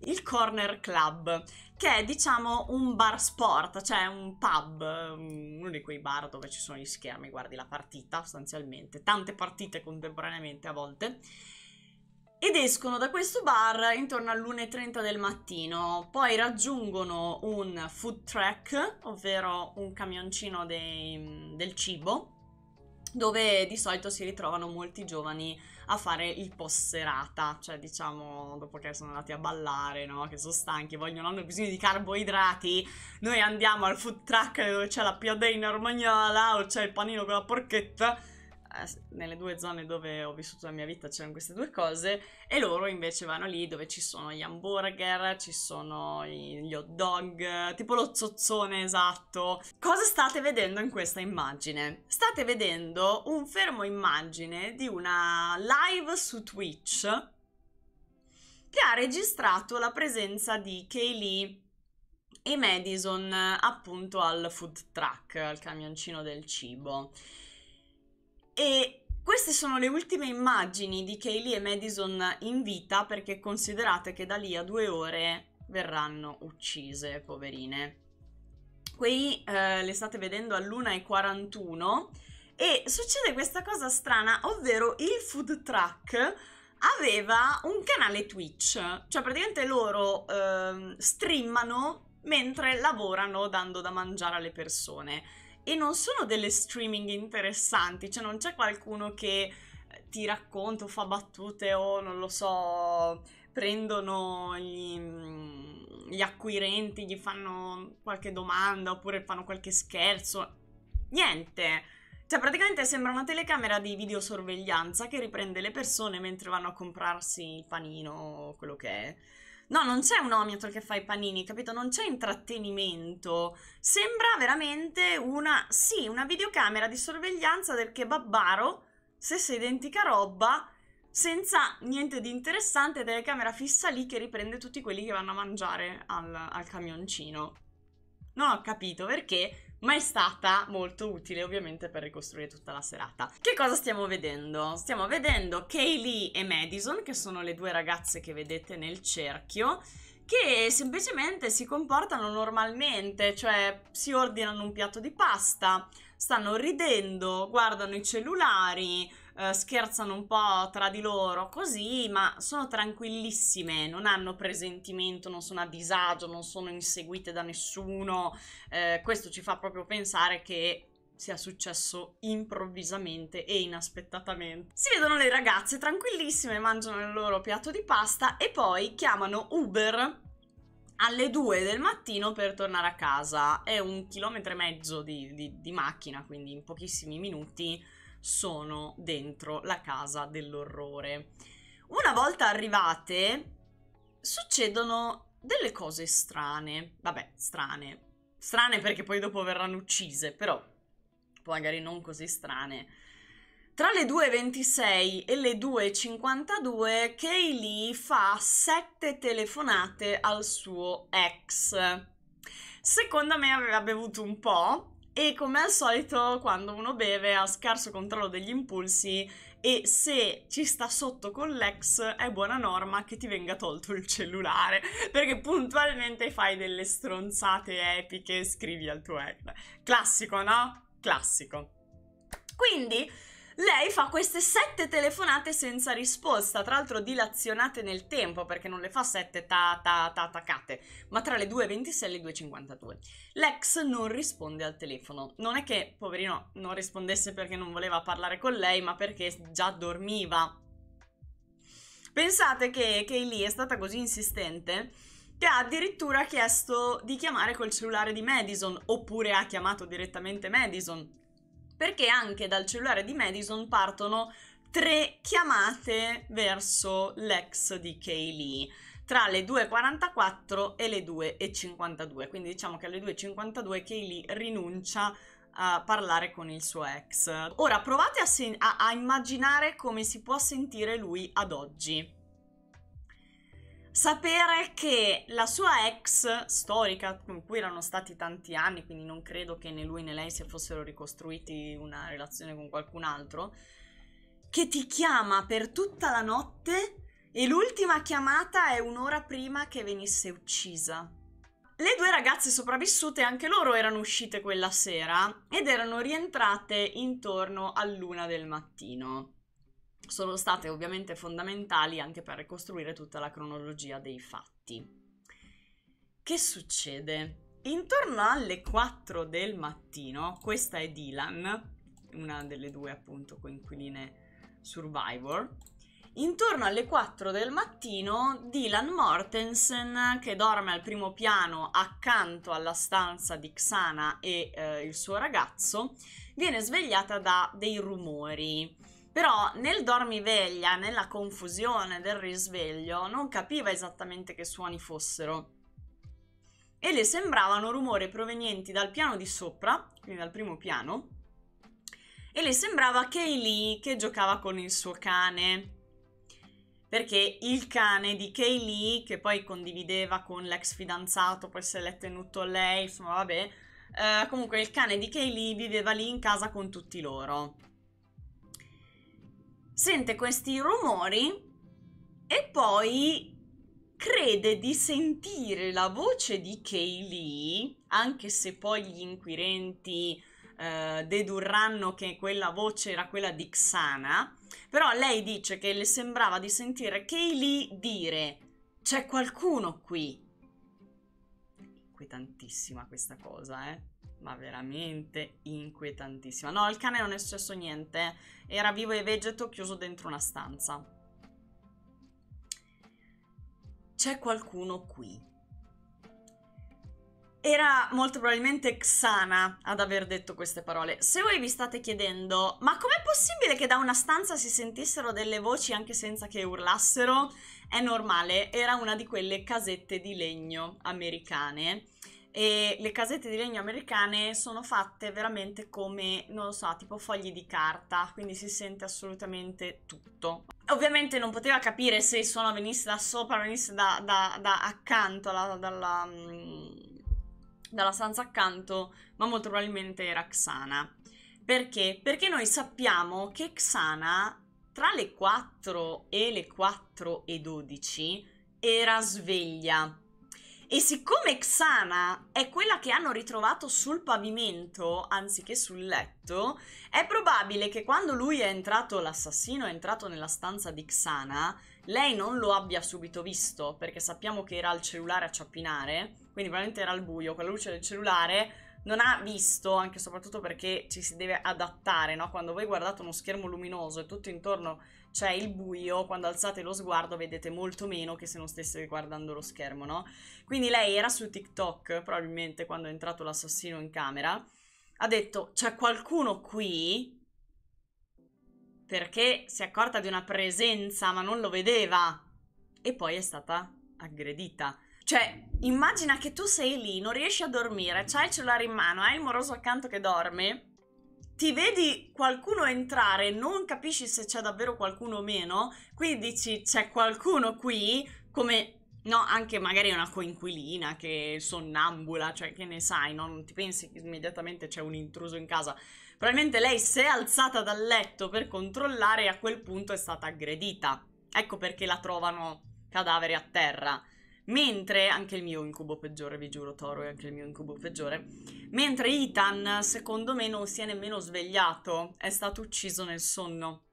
il, Corner Club, che è diciamo un bar sport, cioè un pub, mm, uno di quei bar dove ci sono gli schermi, guardi la partita sostanzialmente, tante partite contemporaneamente a volte ed escono da questo bar intorno all'1.30 del mattino, poi raggiungono un food truck, ovvero un camioncino dei, del cibo, dove di solito si ritrovano molti giovani a fare il post serata, cioè diciamo dopo che sono andati a ballare, no? che sono stanchi, vogliono, hanno bisogno di carboidrati, noi andiamo al food truck dove c'è la piadina romagnola o c'è il panino con la porchetta nelle due zone dove ho vissuto la mia vita c'erano queste due cose e loro invece vanno lì dove ci sono gli hamburger, ci sono gli hot dog, tipo lo zozzone esatto. Cosa state vedendo in questa immagine? State vedendo un fermo immagine di una live su Twitch che ha registrato la presenza di Kaylee e Madison appunto al food truck, al camioncino del cibo. E queste sono le ultime immagini di Kaylee e Madison in vita perché considerate che da lì a due ore verranno uccise, poverine. Qui eh, le state vedendo all'1.41 e succede questa cosa strana, ovvero il food truck aveva un canale Twitch, cioè praticamente loro eh, streamano mentre lavorano dando da mangiare alle persone e non sono delle streaming interessanti, cioè non c'è qualcuno che eh, ti racconta o fa battute o non lo so, prendono gli, mm, gli acquirenti, gli fanno qualche domanda oppure fanno qualche scherzo. Niente. Cioè, praticamente sembra una telecamera di videosorveglianza che riprende le persone mentre vanno a comprarsi il panino o quello che è. No, non c'è un omiatro che fa i panini, capito? Non c'è intrattenimento. Sembra veramente una, sì, una videocamera di sorveglianza del kebabbaro, stessa identica roba, senza niente di interessante, telecamera fissa lì che riprende tutti quelli che vanno a mangiare al, al camioncino. Non ho capito perché ma è stata molto utile ovviamente per ricostruire tutta la serata. Che cosa stiamo vedendo? Stiamo vedendo Kaylee e Madison, che sono le due ragazze che vedete nel cerchio, che semplicemente si comportano normalmente, cioè si ordinano un piatto di pasta, stanno ridendo, guardano i cellulari, eh, scherzano un po' tra di loro, così, ma sono tranquillissime, non hanno presentimento, non sono a disagio, non sono inseguite da nessuno. Eh, questo ci fa proprio pensare che sia successo improvvisamente e inaspettatamente. Si vedono le ragazze tranquillissime, mangiano il loro piatto di pasta e poi chiamano Uber alle 2 del mattino per tornare a casa. È un chilometro e mezzo di, di, di macchina, quindi in pochissimi minuti sono dentro la casa dell'orrore. Una volta arrivate, succedono delle cose strane. Vabbè, strane. Strane perché poi dopo verranno uccise, però magari non così strane. Tra le 2.26 e le 2.52 Kaylee fa sette telefonate al suo ex. Secondo me aveva bevuto un po' e come al solito quando uno beve ha scarso controllo degli impulsi e se ci sta sotto con l'ex è buona norma che ti venga tolto il cellulare perché puntualmente fai delle stronzate epiche e scrivi al tuo ex. Classico, no? Classico. Quindi lei fa queste sette telefonate senza risposta, tra l'altro dilazionate nel tempo perché non le fa sette ta ta ta attaccate, ma tra le 2.26 e le 2.52. L'ex non risponde al telefono. Non è che, poverino, non rispondesse perché non voleva parlare con lei, ma perché già dormiva. Pensate che Kaylee è stata così insistente che ha addirittura chiesto di chiamare col cellulare di Madison, oppure ha chiamato direttamente Madison perché anche dal cellulare di Madison partono tre chiamate verso l'ex di Kaylee tra le 2.44 e le 2.52 quindi diciamo che alle 2.52 Kaylee rinuncia a parlare con il suo ex ora provate a, a-, a immaginare come si può sentire lui ad oggi sapere che la sua ex storica, con cui erano stati tanti anni, quindi non credo che né lui né lei si fossero ricostruiti una relazione con qualcun altro, che ti chiama per tutta la notte e l'ultima chiamata è un'ora prima che venisse uccisa. Le due ragazze sopravvissute anche loro erano uscite quella sera ed erano rientrate intorno all'una del mattino sono state ovviamente fondamentali anche per ricostruire tutta la cronologia dei fatti. Che succede? Intorno alle 4 del mattino, questa è Dylan, una delle due appunto coinquiline Survivor, Intorno alle 4 del mattino, Dylan Mortensen, che dorme al primo piano accanto alla stanza di Xana e eh, il suo ragazzo, viene svegliata da dei rumori. Però nel dormiveglia, nella confusione del risveglio, non capiva esattamente che suoni fossero e le sembravano rumori provenienti dal piano di sopra, quindi dal primo piano, e le sembrava Kaylee che giocava con il suo cane, perché il cane di Kaylee, che poi condivideva con l'ex fidanzato, poi se l'è tenuto lei, insomma vabbè, eh, comunque il cane di Kaylee viveva lì in casa con tutti loro sente questi rumori e poi crede di sentire la voce di Kaylee, anche se poi gli inquirenti eh, dedurranno che quella voce era quella di Xana, però lei dice che le sembrava di sentire Kaylee dire c'è qualcuno qui. Inquietantissima questa cosa, eh ma veramente inquietantissima. No, al cane non è successo niente, era vivo e vegeto chiuso dentro una stanza. C'è qualcuno qui. Era molto probabilmente Xana ad aver detto queste parole. Se voi vi state chiedendo, ma com'è possibile che da una stanza si sentissero delle voci anche senza che urlassero? È normale, era una di quelle casette di legno americane e le casette di legno americane sono fatte veramente come, non lo so, tipo fogli di carta, quindi si sente assolutamente tutto. Ovviamente non poteva capire se il suono venisse da sopra, venisse da, da, da accanto, alla, dalla, mm, dalla stanza accanto, ma molto probabilmente era Xana. Perché? Perché noi sappiamo che Xana tra le 4 e le 4 e 12 era sveglia e siccome Xana è quella che hanno ritrovato sul pavimento anziché sul letto, è probabile che quando lui è entrato, l'assassino è entrato nella stanza di Xana, lei non lo abbia subito visto, perché sappiamo che era il cellulare a ciappinare, quindi probabilmente era al buio, con la luce del cellulare non ha visto, anche e soprattutto perché ci si deve adattare, no? Quando voi guardate uno schermo luminoso e tutto intorno cioè il buio, quando alzate lo sguardo vedete molto meno che se non stesse guardando lo schermo, no? Quindi lei era su TikTok, probabilmente quando è entrato l'assassino in camera, ha detto c'è qualcuno qui perché si è accorta di una presenza ma non lo vedeva e poi è stata aggredita. Cioè, immagina che tu sei lì, non riesci a dormire, c'hai il cellulare in mano, hai il moroso accanto che dorme ti vedi qualcuno entrare, non capisci se c'è davvero qualcuno o meno, quindi dici c'è qualcuno qui, come No, anche magari una coinquilina che sonnambula, cioè che ne sai, no? non ti pensi che immediatamente c'è un intruso in casa. Probabilmente lei si è alzata dal letto per controllare e a quel punto è stata aggredita. Ecco perché la trovano cadavere a terra. Mentre, anche il mio incubo peggiore, vi giuro Toro è anche il mio incubo peggiore, mentre Ethan secondo me non si è nemmeno svegliato, è stato ucciso nel sonno.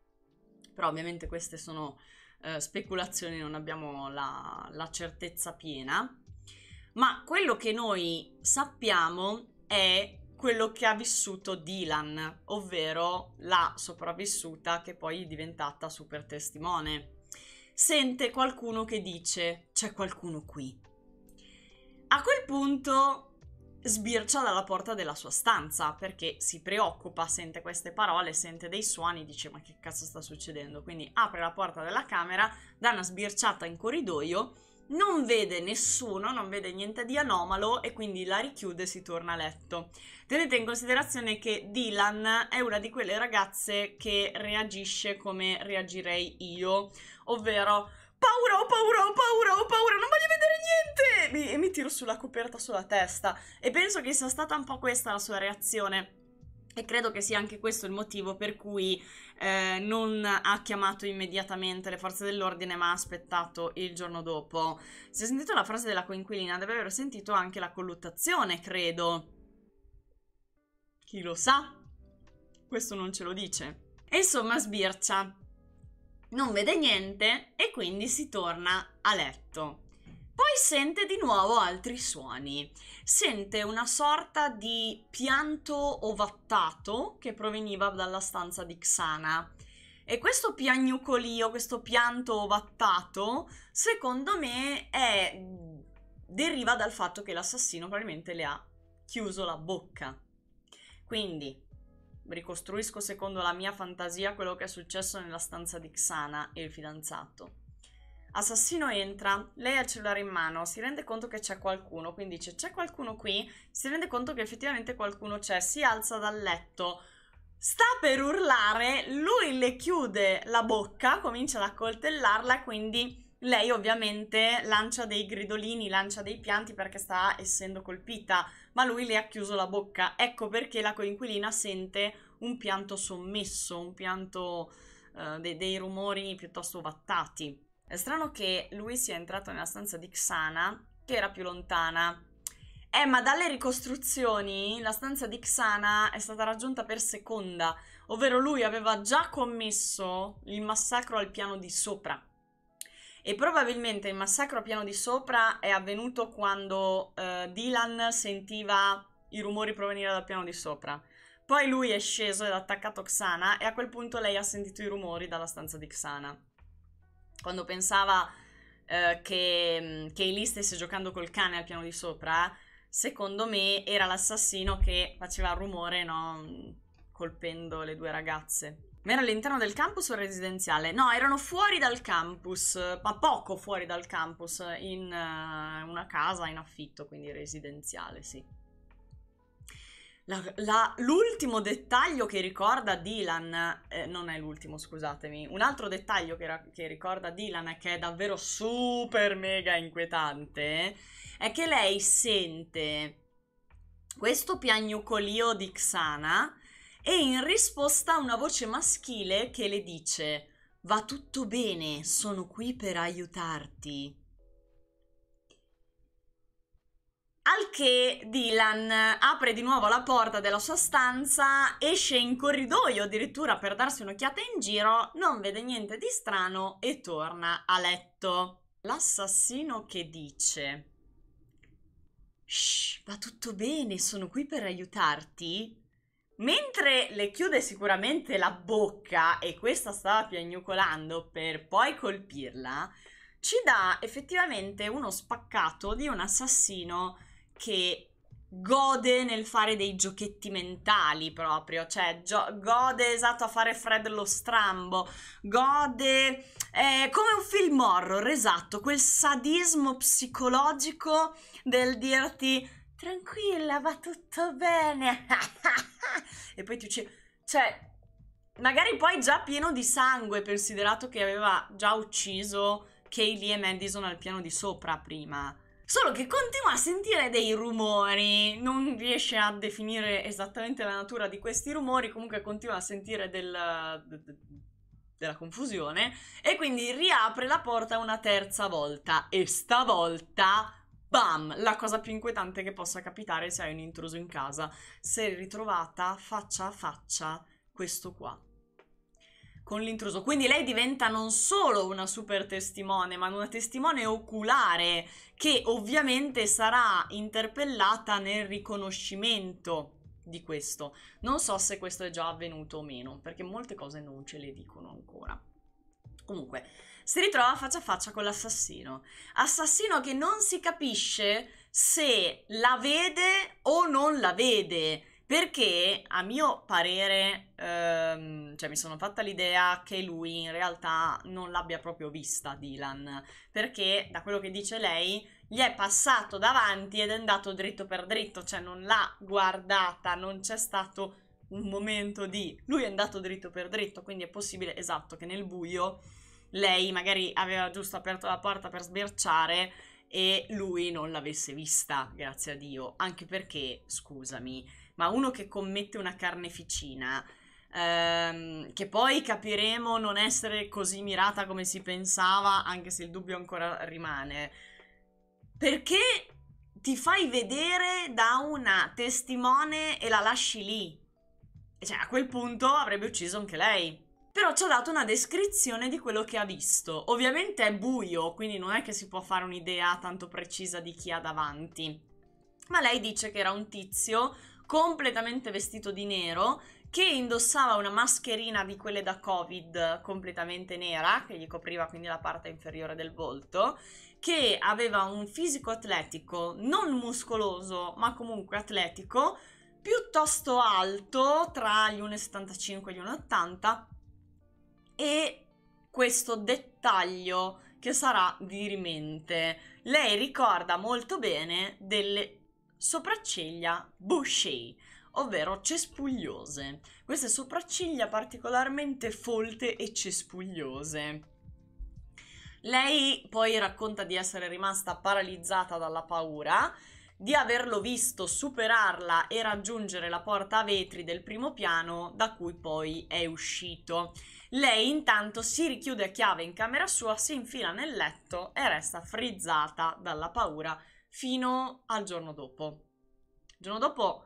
Però ovviamente queste sono eh, speculazioni, non abbiamo la, la certezza piena. Ma quello che noi sappiamo è quello che ha vissuto Dylan, ovvero la sopravvissuta che poi è diventata super testimone sente qualcuno che dice c'è qualcuno qui. A quel punto sbircia dalla porta della sua stanza perché si preoccupa, sente queste parole, sente dei suoni, dice ma che cazzo sta succedendo? Quindi apre la porta della camera, dà una sbirciata in corridoio non vede nessuno, non vede niente di anomalo e quindi la richiude e si torna a letto. Tenete in considerazione che Dylan è una di quelle ragazze che reagisce come reagirei io, ovvero paura, ho paura, ho paura, ho paura, non voglio vedere niente! E mi, e mi tiro sulla coperta sulla testa e penso che sia stata un po' questa la sua reazione e credo che sia anche questo il motivo per cui eh, non ha chiamato immediatamente le forze dell'ordine, ma ha aspettato il giorno dopo. Si è sentito la frase della coinquilina, deve aver sentito anche la colluttazione, credo. Chi lo sa? Questo non ce lo dice. E insomma, sbircia. Non vede niente e quindi si torna a letto. Poi sente di nuovo altri suoni. Sente una sorta di pianto ovattato che proveniva dalla stanza di Xana. E questo piagnucolio, questo pianto ovattato, secondo me è... deriva dal fatto che l'assassino probabilmente le ha chiuso la bocca. Quindi ricostruisco secondo la mia fantasia quello che è successo nella stanza di Xana e il fidanzato. Assassino entra, lei ha il cellulare in mano, si rende conto che c'è qualcuno, quindi dice c'è qualcuno qui, si rende conto che effettivamente qualcuno c'è, si alza dal letto, sta per urlare, lui le chiude la bocca, comincia ad accoltellarla, quindi lei ovviamente lancia dei gridolini, lancia dei pianti perché sta essendo colpita, ma lui le ha chiuso la bocca. Ecco perché la coinquilina sente un pianto sommesso, un pianto eh, dei, dei rumori piuttosto vattati. È strano che lui sia entrato nella stanza di Xana, che era più lontana. Eh, ma dalle ricostruzioni la stanza di Xana è stata raggiunta per seconda, ovvero lui aveva già commesso il massacro al piano di sopra. E probabilmente il massacro al piano di sopra è avvenuto quando eh, Dylan sentiva i rumori provenire dal piano di sopra. Poi lui è sceso ed ha attaccato Xana e a quel punto lei ha sentito i rumori dalla stanza di Xana quando pensava eh, che, mm, che Elise stesse giocando col cane al piano di sopra, secondo me era l'assassino che faceva rumore, no? Mm, colpendo le due ragazze. Ma era all'interno del campus o residenziale? No, erano fuori dal campus, ma poco fuori dal campus, in uh, una casa in affitto, quindi residenziale, sì. La, la, l'ultimo dettaglio che ricorda Dylan, eh, non è l'ultimo scusatemi, un altro dettaglio che, ra- che ricorda Dylan e che è davvero super mega inquietante è che lei sente questo piagnucolio di Xana e in risposta una voce maschile che le dice va tutto bene, sono qui per aiutarti. Al che Dylan apre di nuovo la porta della sua stanza, esce in corridoio addirittura per darsi un'occhiata in giro, non vede niente di strano e torna a letto. L'assassino che dice: Shh, va tutto bene, sono qui per aiutarti. Mentre le chiude sicuramente la bocca e questa stava piagnucolando per poi colpirla, ci dà effettivamente uno spaccato di un assassino che gode nel fare dei giochetti mentali proprio, cioè gio- gode esatto a fare Fred lo strambo, gode eh, come un film horror, esatto, quel sadismo psicologico del dirti tranquilla, va tutto bene e poi ti uccide, cioè magari poi già pieno di sangue considerato che aveva già ucciso Kaylee e Madison al piano di sopra prima Solo che continua a sentire dei rumori, non riesce a definire esattamente la natura di questi rumori, comunque continua a sentire della, della confusione e quindi riapre la porta una terza volta e stavolta Bam! La cosa più inquietante che possa capitare se hai un intruso in casa. Se ritrovata faccia a faccia questo qua con l'intruso. Quindi lei diventa non solo una super testimone, ma una testimone oculare che ovviamente sarà interpellata nel riconoscimento di questo. Non so se questo è già avvenuto o meno, perché molte cose non ce le dicono ancora. Comunque, si ritrova faccia a faccia con l'assassino. Assassino che non si capisce se la vede o non la vede perché, a mio parere, ehm, cioè mi sono fatta l'idea che lui in realtà non l'abbia proprio vista Dylan, perché da quello che dice lei gli è passato davanti ed è andato dritto per dritto, cioè non l'ha guardata, non c'è stato un momento di lui è andato dritto per dritto, quindi è possibile, esatto, che nel buio lei magari aveva giusto aperto la porta per sbirciare e lui non l'avesse vista, grazie a Dio, anche perché, scusami, ma uno che commette una carneficina ehm, che poi capiremo non essere così mirata come si pensava, anche se il dubbio ancora rimane. Perché ti fai vedere da una testimone e la lasci lì? Cioè, a quel punto avrebbe ucciso anche lei. Però ci ha dato una descrizione di quello che ha visto. Ovviamente è buio, quindi non è che si può fare un'idea tanto precisa di chi ha davanti. Ma lei dice che era un tizio completamente vestito di nero che indossava una mascherina di quelle da covid completamente nera che gli copriva quindi la parte inferiore del volto che aveva un fisico atletico non muscoloso ma comunque atletico piuttosto alto tra gli 1,75 e gli 1,80 e questo dettaglio che sarà di rimente lei ricorda molto bene delle sopracciglia bouché, ovvero cespugliose, queste sopracciglia particolarmente folte e cespugliose. Lei poi racconta di essere rimasta paralizzata dalla paura, di averlo visto superarla e raggiungere la porta a vetri del primo piano da cui poi è uscito. Lei intanto si richiude a chiave in camera sua, si infila nel letto e resta frizzata dalla paura fino al giorno dopo. Il giorno dopo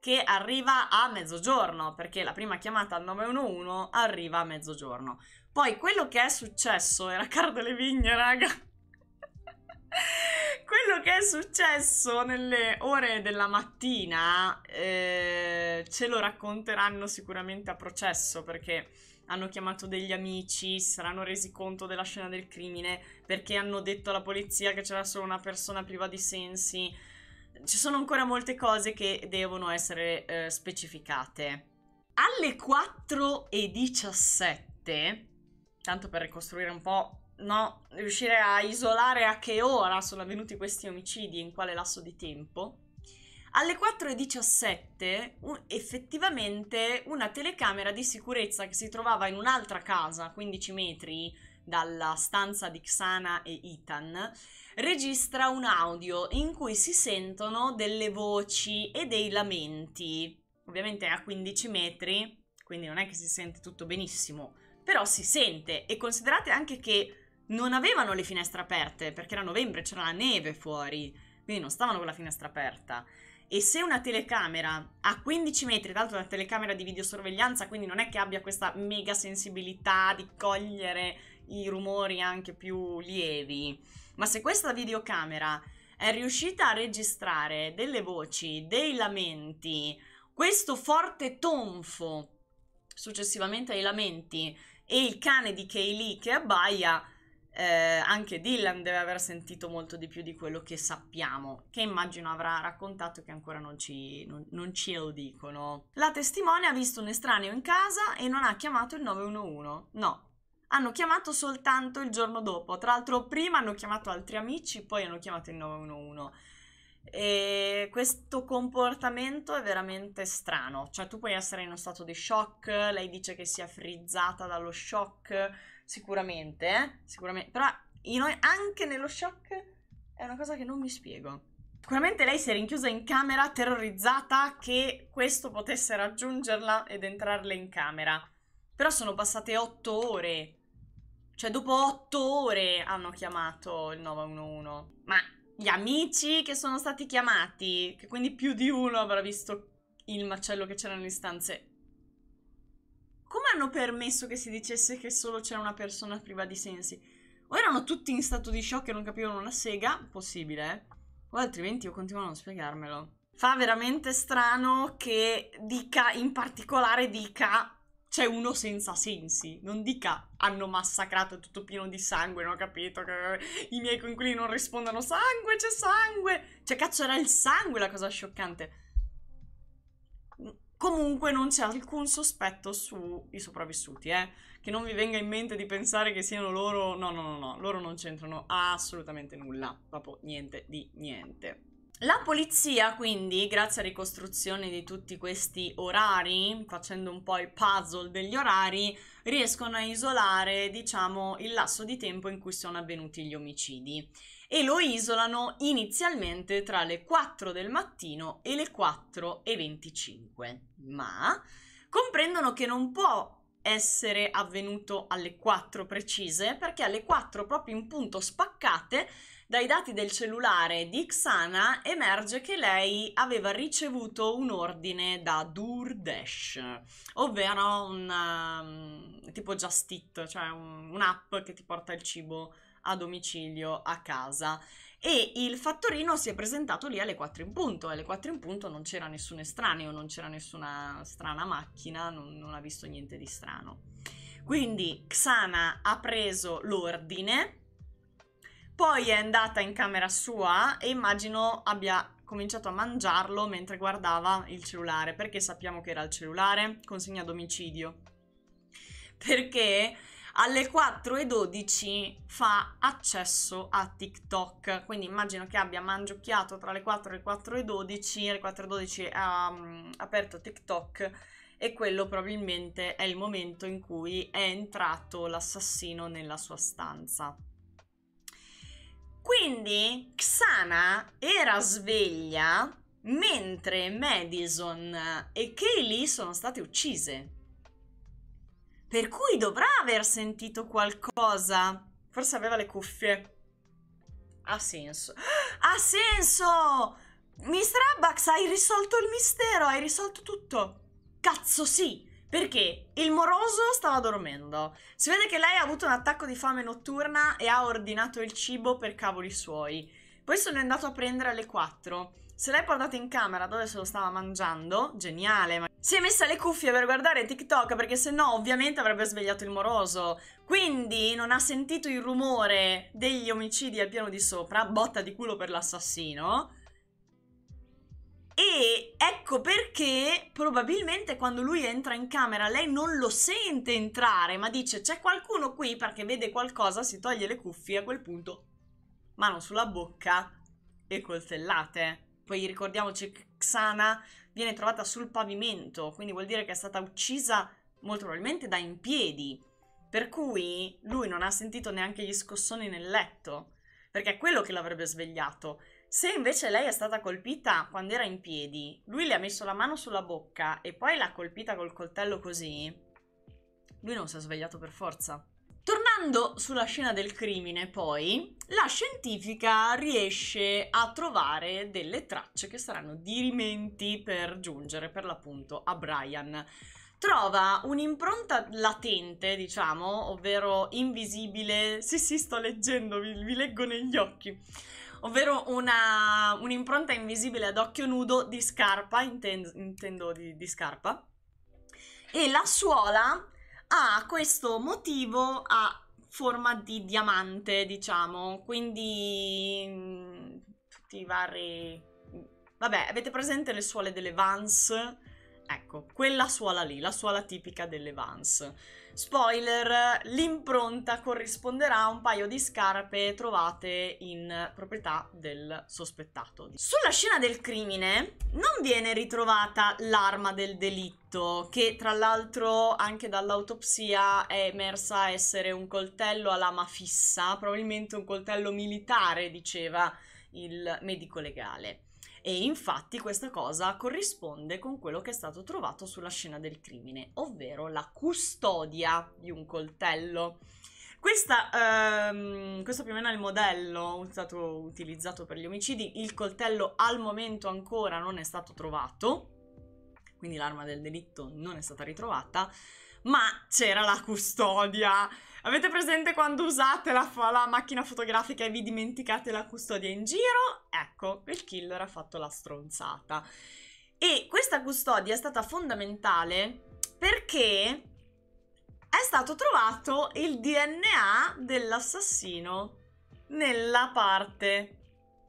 che arriva a mezzogiorno, perché la prima chiamata al 911 arriva a mezzogiorno. Poi quello che è successo era caro delle vigne, raga. quello che è successo nelle ore della mattina eh, ce lo racconteranno sicuramente a processo perché hanno chiamato degli amici, si saranno resi conto della scena del crimine, perché hanno detto alla polizia che c'era solo una persona priva di sensi. Ci sono ancora molte cose che devono essere eh, specificate. Alle 4 e 17, tanto per ricostruire un po', no, riuscire a isolare a che ora sono avvenuti questi omicidi, e in quale lasso di tempo, alle 4.17 un, effettivamente una telecamera di sicurezza che si trovava in un'altra casa, 15 metri dalla stanza di Xana e Ethan, registra un audio in cui si sentono delle voci e dei lamenti. Ovviamente è a 15 metri, quindi non è che si sente tutto benissimo, però si sente e considerate anche che non avevano le finestre aperte perché era novembre, c'era la neve fuori, quindi non stavano con la finestra aperta. E se una telecamera a 15 metri, tra l'altro è una telecamera di videosorveglianza, quindi non è che abbia questa mega sensibilità di cogliere i rumori anche più lievi, ma se questa videocamera è riuscita a registrare delle voci, dei lamenti, questo forte tonfo successivamente ai lamenti e il cane di Kaylee che abbaia, eh, anche Dylan deve aver sentito molto di più di quello che sappiamo, che immagino avrà raccontato che ancora non ci, non, non ci lo dicono. La testimone ha visto un estraneo in casa e non ha chiamato il 911. No, hanno chiamato soltanto il giorno dopo. Tra l'altro, prima hanno chiamato altri amici, poi hanno chiamato il 911. E questo comportamento è veramente strano. Cioè, tu puoi essere in uno stato di shock, lei dice che sia frizzata dallo shock sicuramente, eh? sicuramente, però in, anche nello shock è una cosa che non mi spiego. Sicuramente lei si è rinchiusa in camera terrorizzata che questo potesse raggiungerla ed entrarle in camera. Però sono passate otto ore. Cioè, dopo otto ore hanno chiamato il 911. Ma gli amici che sono stati chiamati, che quindi più di uno avrà visto il macello che c'era nelle stanze, come hanno permesso che si dicesse che solo c'era una persona priva di sensi? O erano tutti in stato di shock e non capivano una sega? Possibile, eh? O altrimenti io continuo a non spiegarmelo. Fa veramente strano che dica, in particolare dica, c'è uno senza sensi. Non dica, hanno massacrato tutto pieno di sangue, non ho capito, che i miei coinquilini non rispondono, sangue, c'è sangue! Cioè, cazzo, era il sangue la cosa scioccante. Comunque non c'è alcun sospetto sui sopravvissuti, eh. Che non vi venga in mente di pensare che siano loro... No, no, no, no, loro non c'entrano assolutamente nulla, proprio niente di niente. La polizia, quindi, grazie a ricostruzione di tutti questi orari, facendo un po' il puzzle degli orari, riescono a isolare, diciamo, il lasso di tempo in cui sono avvenuti gli omicidi e lo isolano inizialmente tra le 4 del mattino e le 4 e 25, ma comprendono che non può essere avvenuto alle 4 precise perché alle 4 proprio in punto spaccate dai dati del cellulare di Xana emerge che lei aveva ricevuto un ordine da DoorDash, ovvero un um, tipo Just Eat, cioè un, un'app che ti porta il cibo a domicilio a casa. E il fattorino si è presentato lì alle 4 in punto. Alle 4 in punto non c'era nessun estraneo, non c'era nessuna strana macchina, non, non ha visto niente di strano. Quindi Xana ha preso l'ordine, poi è andata in camera sua e immagino abbia cominciato a mangiarlo mentre guardava il cellulare. Perché sappiamo che era il cellulare? Consegna a domicilio. Perché alle 4.12 fa accesso a TikTok, quindi immagino che abbia mangiocchiato tra le 4 e le 4.12, alle 4.12 ha um, aperto TikTok e quello probabilmente è il momento in cui è entrato l'assassino nella sua stanza. Quindi Xana era sveglia mentre Madison e Kaylee sono state uccise. Per cui dovrà aver sentito qualcosa. Forse aveva le cuffie. Ha senso. Ha senso! Mister Abbax, hai risolto il mistero, hai risolto tutto. Cazzo sì! Perché il moroso stava dormendo. Si vede che lei ha avuto un attacco di fame notturna e ha ordinato il cibo per cavoli suoi. Poi sono andato a prendere alle 4. Se l'hai portata in camera dove se lo stava mangiando, geniale, ma... Si è messa le cuffie per guardare TikTok perché se no ovviamente avrebbe svegliato il moroso. Quindi non ha sentito il rumore degli omicidi al piano di sopra, botta di culo per l'assassino. E ecco perché probabilmente quando lui entra in camera lei non lo sente entrare, ma dice c'è qualcuno qui perché vede qualcosa, si toglie le cuffie a quel punto, mano sulla bocca e coltellate poi ricordiamoci che Xana viene trovata sul pavimento, quindi vuol dire che è stata uccisa molto probabilmente da impiedi, per cui lui non ha sentito neanche gli scossoni nel letto, perché è quello che l'avrebbe svegliato. Se invece lei è stata colpita quando era in piedi, lui le ha messo la mano sulla bocca e poi l'ha colpita col coltello così, lui non si è svegliato per forza. Tornando sulla scena del crimine, poi, la scientifica riesce a trovare delle tracce che saranno dirimenti per giungere per l'appunto a Brian. Trova un'impronta latente, diciamo, ovvero invisibile. Sì, sì, sto leggendo, vi, vi leggo negli occhi. Ovvero una, un'impronta invisibile ad occhio nudo di scarpa, intendo, intendo di, di scarpa, e la suola ha questo motivo a forma di diamante, diciamo, quindi mm, tutti i vari... Mm, vabbè, avete presente le suole delle Vans? Ecco, quella suola lì, la suola tipica delle Vans. Spoiler, l'impronta corrisponderà a un paio di scarpe trovate in proprietà del sospettato. Sulla scena del crimine non viene ritrovata l'arma del delitto, che tra l'altro anche dall'autopsia è emersa essere un coltello a lama fissa, probabilmente un coltello militare, diceva il medico legale e infatti questa cosa corrisponde con quello che è stato trovato sulla scena del crimine, ovvero la custodia di un coltello. Questa, ehm, questo più o meno è il modello stato utilizzato per gli omicidi, il coltello al momento ancora non è stato trovato, quindi l'arma del delitto non è stata ritrovata, ma c'era la custodia. Avete presente quando usate la, la, macchina fotografica e vi dimenticate la custodia in giro? Ecco, il killer ha fatto la stronzata. E questa custodia è stata fondamentale perché è stato trovato il DNA dell'assassino nella parte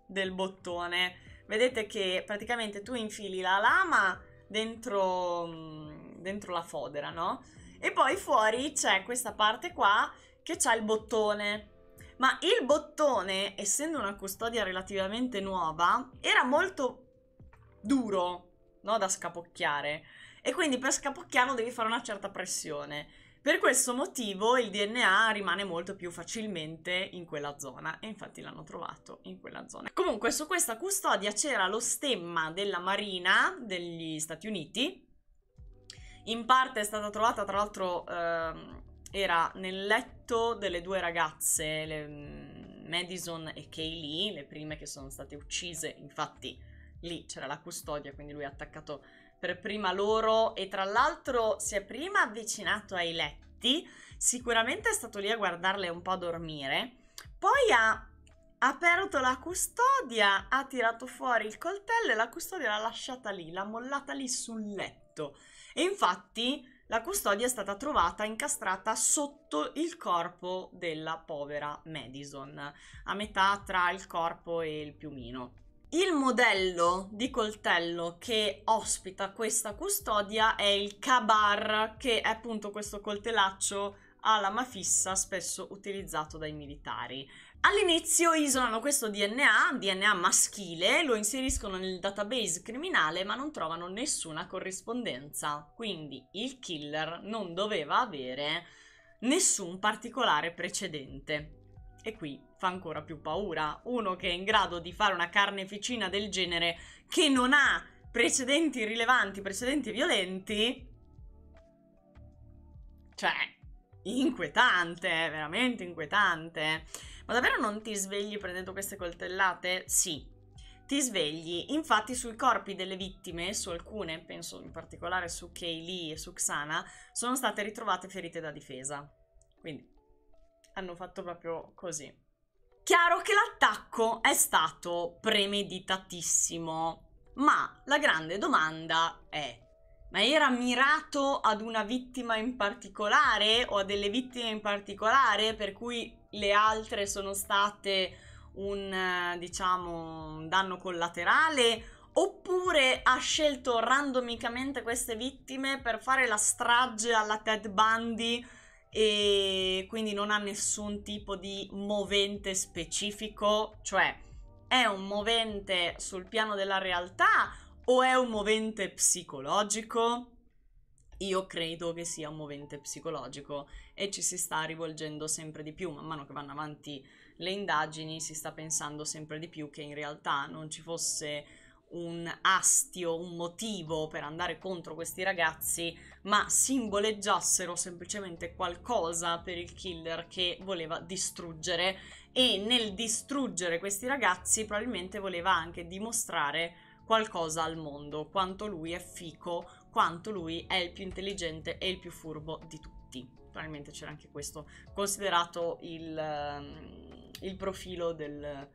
del bottone. Vedete che praticamente tu infili la lama dentro, dentro la fodera, no? E poi fuori c'è questa parte qua che c'ha il bottone. Ma il bottone, essendo una custodia relativamente nuova, era molto duro, no? Da scapocchiare. E quindi per scapocchiarlo devi fare una certa pressione. Per questo motivo il DNA rimane molto più facilmente in quella zona e infatti l'hanno trovato in quella zona. Comunque su questa custodia c'era lo stemma della Marina degli Stati Uniti in parte è stata trovata, tra l'altro, ehm, era nel letto delle due ragazze, le, mm, Madison e Kaylee, le prime che sono state uccise, infatti lì c'era la custodia, quindi lui ha attaccato per prima loro e tra l'altro si è prima avvicinato ai letti, sicuramente è stato lì a guardarle un po' a dormire, poi ha aperto la custodia, ha tirato fuori il coltello e la custodia l'ha lasciata lì, l'ha mollata lì sul letto. E infatti la custodia è stata trovata incastrata sotto il corpo della povera Madison, a metà tra il corpo e il piumino. Il modello di coltello che ospita questa custodia è il kabar, che è appunto questo coltellaccio a lama fissa spesso utilizzato dai militari. All'inizio isolano questo DNA, DNA maschile, lo inseriscono nel database criminale ma non trovano nessuna corrispondenza. Quindi il killer non doveva avere nessun particolare precedente. E qui fa ancora più paura uno che è in grado di fare una carneficina del genere che non ha precedenti rilevanti, precedenti violenti. Cioè, inquietante, veramente inquietante. Ma davvero non ti svegli prendendo queste coltellate? Sì. Ti svegli, infatti sui corpi delle vittime, su alcune, penso in particolare su Kaylee e su Xana, sono state ritrovate ferite da difesa. Quindi hanno fatto proprio così. Chiaro che l'attacco è stato premeditatissimo, ma la grande domanda è ma era mirato ad una vittima in particolare o a delle vittime in particolare per cui le altre sono state un, eh, diciamo, un danno collaterale oppure ha scelto randomicamente queste vittime per fare la strage alla Ted Bundy e quindi non ha nessun tipo di movente specifico, cioè è un movente sul piano della realtà o è un movente psicologico? Io credo che sia un movente psicologico e ci si sta rivolgendo sempre di più. Man mano che vanno avanti le indagini si sta pensando sempre di più che in realtà non ci fosse un astio, un motivo per andare contro questi ragazzi, ma simboleggiassero semplicemente qualcosa per il killer che voleva distruggere e nel distruggere questi ragazzi probabilmente voleva anche dimostrare qualcosa al mondo, quanto lui è fico, quanto lui è il più intelligente e il più furbo di tutti probabilmente c'era anche questo, considerato il, ehm, il profilo del, eh,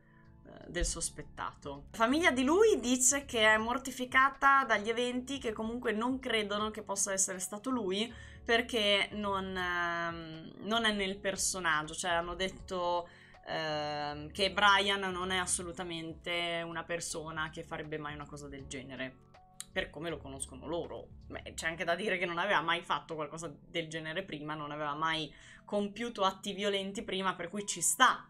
del sospettato. La famiglia di lui dice che è mortificata dagli eventi che comunque non credono che possa essere stato lui perché non, ehm, non è nel personaggio, cioè hanno detto ehm, che Brian non è assolutamente una persona che farebbe mai una cosa del genere per come lo conoscono loro. Beh, c'è anche da dire che non aveva mai fatto qualcosa del genere prima, non aveva mai compiuto atti violenti prima, per cui ci sta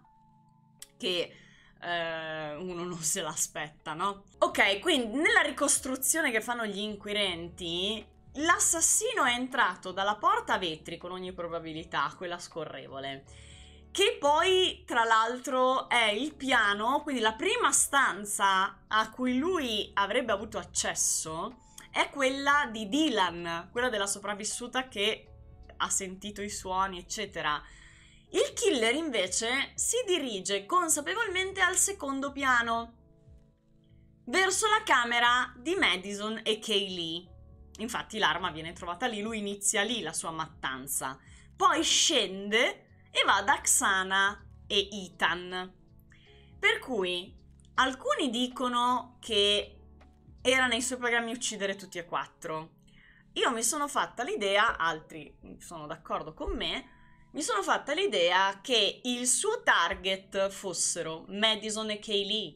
che eh, uno non se l'aspetta, no? Ok, quindi nella ricostruzione che fanno gli inquirenti, l'assassino è entrato dalla porta a vetri con ogni probabilità, quella scorrevole che poi tra l'altro è il piano, quindi la prima stanza a cui lui avrebbe avuto accesso è quella di Dylan, quella della sopravvissuta che ha sentito i suoni, eccetera. Il killer invece si dirige consapevolmente al secondo piano, verso la camera di Madison e Kaylee. Infatti l'arma viene trovata lì, lui inizia lì la sua mattanza. Poi scende e va da Xana e Ethan. Per cui alcuni dicono che era nei suoi programmi uccidere tutti e quattro. Io mi sono fatta l'idea, altri sono d'accordo con me, mi sono fatta l'idea che il suo target fossero Madison e Kaylee,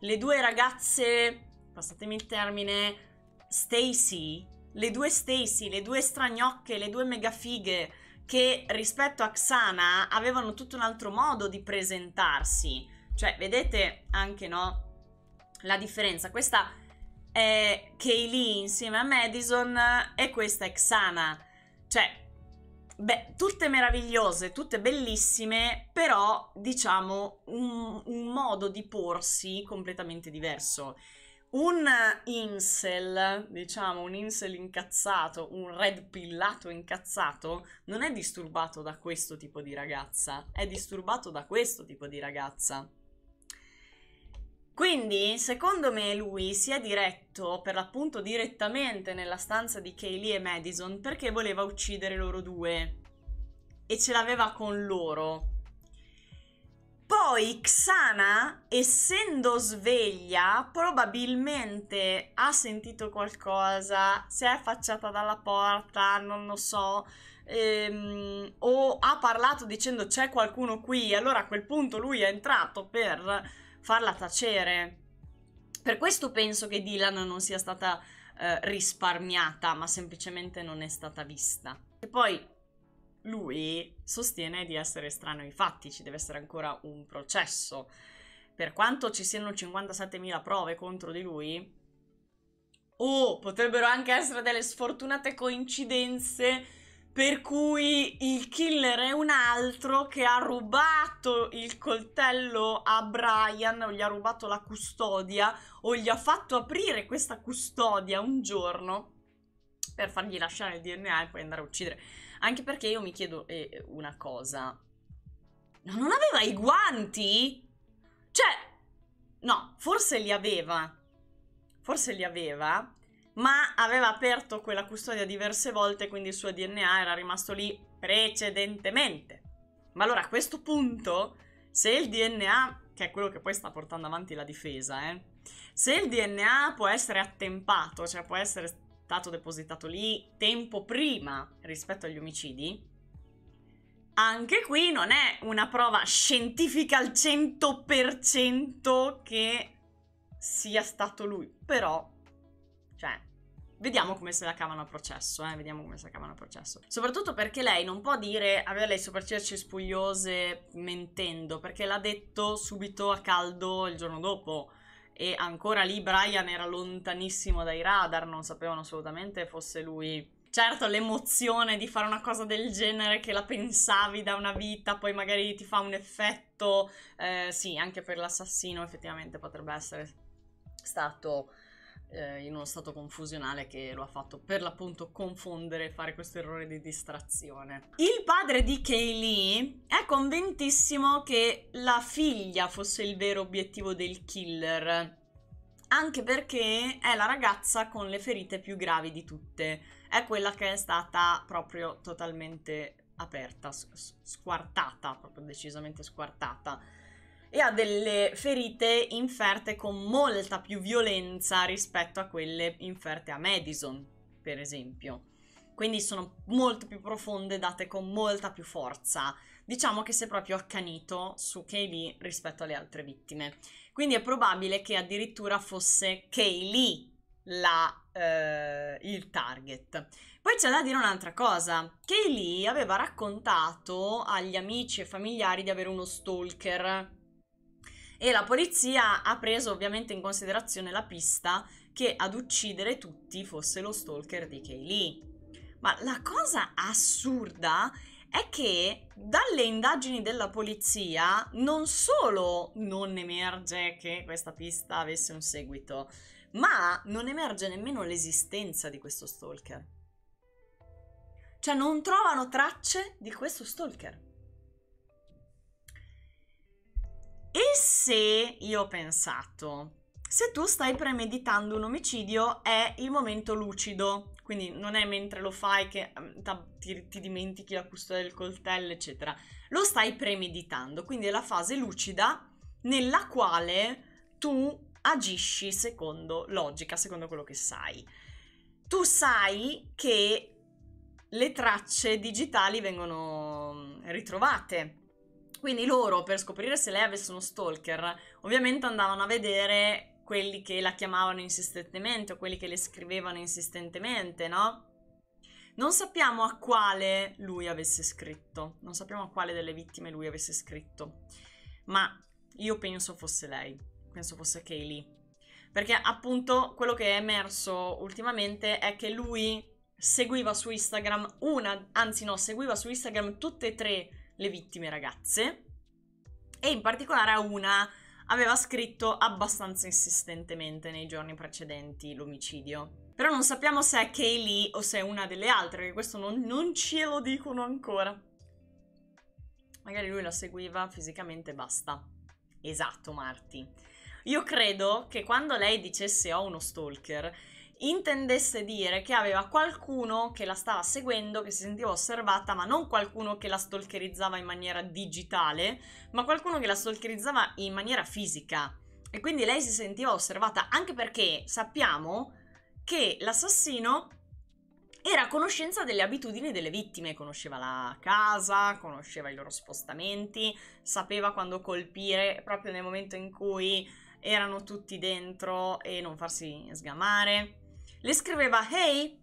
le due ragazze, passatemi il termine, Stacy, le due Stacy, le due stragnocche, le due megafighe, che rispetto a Xana avevano tutto un altro modo di presentarsi. Cioè, vedete anche, no? La differenza. Questa è Kaylee insieme a Madison e questa è Xana. Cioè, beh, tutte meravigliose, tutte bellissime, però diciamo un, un modo di porsi completamente diverso un incel, diciamo un incel incazzato, un red pillato incazzato, non è disturbato da questo tipo di ragazza, è disturbato da questo tipo di ragazza. Quindi, secondo me, lui si è diretto per l'appunto direttamente nella stanza di Kaylee e Madison perché voleva uccidere loro due e ce l'aveva con loro poi Xana, essendo sveglia, probabilmente ha sentito qualcosa, si è affacciata dalla porta, non lo so, ehm, o ha parlato dicendo c'è qualcuno qui, allora a quel punto lui è entrato per farla tacere. Per questo penso che Dylan non sia stata eh, risparmiata, ma semplicemente non è stata vista. E poi lui sostiene di essere strano ai fatti, ci deve essere ancora un processo. Per quanto ci siano 57.000 prove contro di lui, o oh, potrebbero anche essere delle sfortunate coincidenze per cui il killer è un altro che ha rubato il coltello a Brian o gli ha rubato la custodia o gli ha fatto aprire questa custodia un giorno per fargli lasciare il DNA e poi andare a uccidere. Anche perché io mi chiedo eh, una cosa. Non aveva i guanti? Cioè, no, forse li aveva. Forse li aveva, ma aveva aperto quella custodia diverse volte, quindi il suo DNA era rimasto lì precedentemente. Ma allora a questo punto, se il DNA, che è quello che poi sta portando avanti la difesa, eh, se il DNA può essere attempato, cioè può essere stato depositato lì tempo prima rispetto agli omicidi, anche qui non è una prova scientifica al 100% che sia stato lui, però, cioè, vediamo come se la cavano a processo, eh? vediamo come se la cavano a processo. Soprattutto perché lei non può dire avere le sopracciglia spugliose mentendo, perché l'ha detto subito a caldo il giorno dopo e ancora lì Brian era lontanissimo dai radar, non sapevano assolutamente fosse lui. Certo, l'emozione di fare una cosa del genere che la pensavi da una vita, poi magari ti fa un effetto, eh, sì, anche per l'assassino effettivamente potrebbe essere stato eh, in uno stato confusionale che lo ha fatto per l'appunto confondere e fare questo errore di distrazione. Il padre di Kaylee è convintissimo che la figlia fosse il vero obiettivo del killer, anche perché è la ragazza con le ferite più gravi di tutte, è quella che è stata proprio totalmente aperta, squartata, proprio decisamente squartata e ha delle ferite inferte con molta più violenza rispetto a quelle inferte a Madison, per esempio. Quindi sono molto più profonde, date con molta più forza. Diciamo che si è proprio accanito su Kaylee rispetto alle altre vittime. Quindi è probabile che addirittura fosse Kaylee la, eh, il target. Poi c'è da dire un'altra cosa. Kaylee aveva raccontato agli amici e familiari di avere uno stalker e la polizia ha preso ovviamente in considerazione la pista che ad uccidere tutti fosse lo stalker di Kaylee. Ma la cosa assurda è che dalle indagini della polizia non solo non emerge che questa pista avesse un seguito, ma non emerge nemmeno l'esistenza di questo stalker. Cioè non trovano tracce di questo stalker. E se io ho pensato, se tu stai premeditando un omicidio è il momento lucido, quindi non è mentre lo fai che mm, ti, ti dimentichi la custodia del coltello, eccetera. Lo stai premeditando, quindi è la fase lucida nella quale tu agisci secondo logica, secondo quello che sai. Tu sai che le tracce digitali vengono mm, ritrovate quindi loro, per scoprire se lei avesse uno stalker, ovviamente andavano a vedere quelli che la chiamavano insistentemente o quelli che le scrivevano insistentemente, no? Non sappiamo a quale lui avesse scritto, non sappiamo a quale delle vittime lui avesse scritto, ma io penso fosse lei, penso fosse Kaylee. Perché appunto quello che è emerso ultimamente è che lui seguiva su Instagram una, anzi no, seguiva su Instagram tutte e tre le le vittime ragazze e in particolare a una aveva scritto abbastanza insistentemente nei giorni precedenti l'omicidio. Però non sappiamo se è Kaylee o se è una delle altre, che questo non, non ce lo dicono ancora. Magari lui la seguiva fisicamente e basta. Esatto, Marti. Io credo che quando lei dicesse ho uno stalker, intendesse dire che aveva qualcuno che la stava seguendo, che si sentiva osservata, ma non qualcuno che la stalkerizzava in maniera digitale, ma qualcuno che la stalkerizzava in maniera fisica. E quindi lei si sentiva osservata anche perché sappiamo che l'assassino era a conoscenza delle abitudini delle vittime, conosceva la casa, conosceva i loro spostamenti, sapeva quando colpire proprio nel momento in cui erano tutti dentro e non farsi sgamare le scriveva Hey,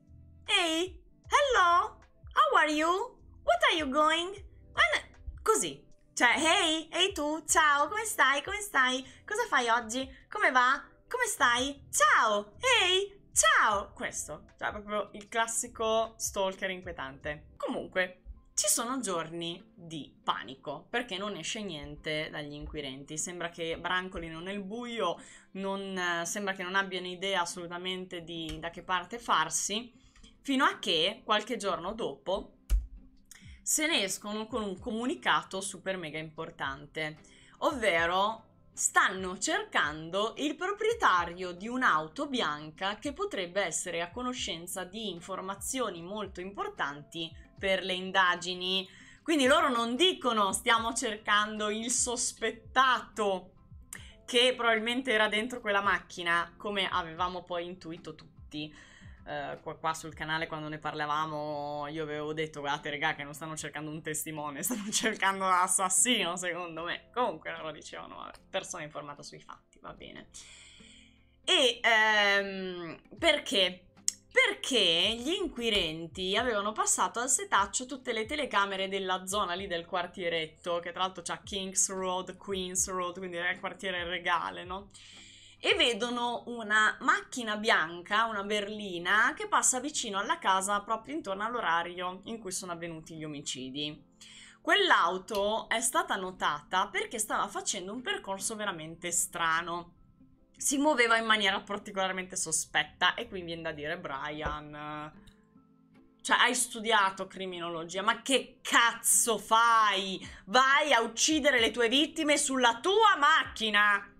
hey, hello, how are you? What are you going? And... Così. Cioè, hey, hey tu, ciao, come stai? Come stai? Cosa fai oggi? Come va? Come stai? Ciao, hey, ciao. Questo, cioè proprio il classico stalker inquietante. Comunque, ci sono giorni di panico perché non esce niente dagli inquirenti, sembra che brancolino nel buio, non, sembra che non abbiano idea assolutamente di da che parte farsi, fino a che qualche giorno dopo se ne escono con un comunicato super mega importante, ovvero stanno cercando il proprietario di un'auto bianca che potrebbe essere a conoscenza di informazioni molto importanti per le indagini. Quindi loro non dicono stiamo cercando il sospettato che probabilmente era dentro quella macchina, come avevamo poi intuito tutti. Uh, qua, qua, sul canale quando ne parlavamo io avevo detto guardate regà che non stanno cercando un testimone stanno cercando l'assassino secondo me comunque loro dicevano persona informata sui fatti va bene e um, perché perché gli inquirenti avevano passato al setaccio tutte le telecamere della zona lì del quartieretto, che tra l'altro c'ha Kings Road, Queens Road, quindi è il quartiere regale, no? E vedono una macchina bianca, una berlina, che passa vicino alla casa proprio intorno all'orario in cui sono avvenuti gli omicidi. Quell'auto è stata notata perché stava facendo un percorso veramente strano si muoveva in maniera particolarmente sospetta e qui viene da dire Brian, cioè hai studiato criminologia, ma che cazzo fai? Vai a uccidere le tue vittime sulla tua macchina!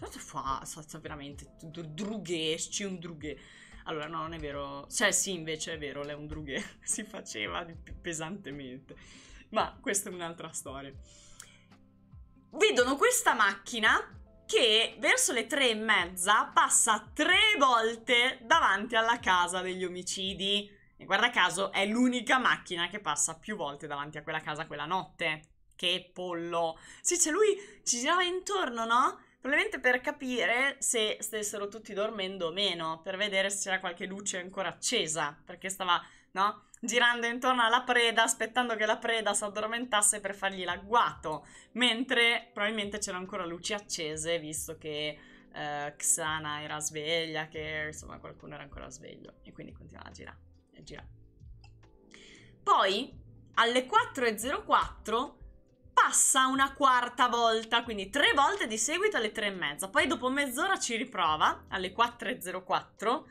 Cosa fa? Sta veramente drughesci un drughe. Allora, no, non è vero. Cioè, sì, invece è vero, lei è un drughe. si faceva pesantemente. Ma questa è un'altra storia vedono questa macchina che verso le tre e mezza passa tre volte davanti alla casa degli omicidi. E guarda caso è l'unica macchina che passa più volte davanti a quella casa quella notte. Che pollo! Sì, c'è cioè lui ci girava intorno, no? Probabilmente per capire se stessero tutti dormendo o meno, per vedere se c'era qualche luce ancora accesa, perché stava, no? girando intorno alla preda, aspettando che la preda si addormentasse per fargli l'agguato, mentre probabilmente c'erano ancora luci accese, visto che eh, Xana era sveglia, che insomma qualcuno era ancora sveglio, e quindi continuava a girare. e girare. Poi, alle 4.04 passa una quarta volta, quindi tre volte di seguito alle tre e mezza. Poi dopo mezz'ora ci riprova alle 4.04.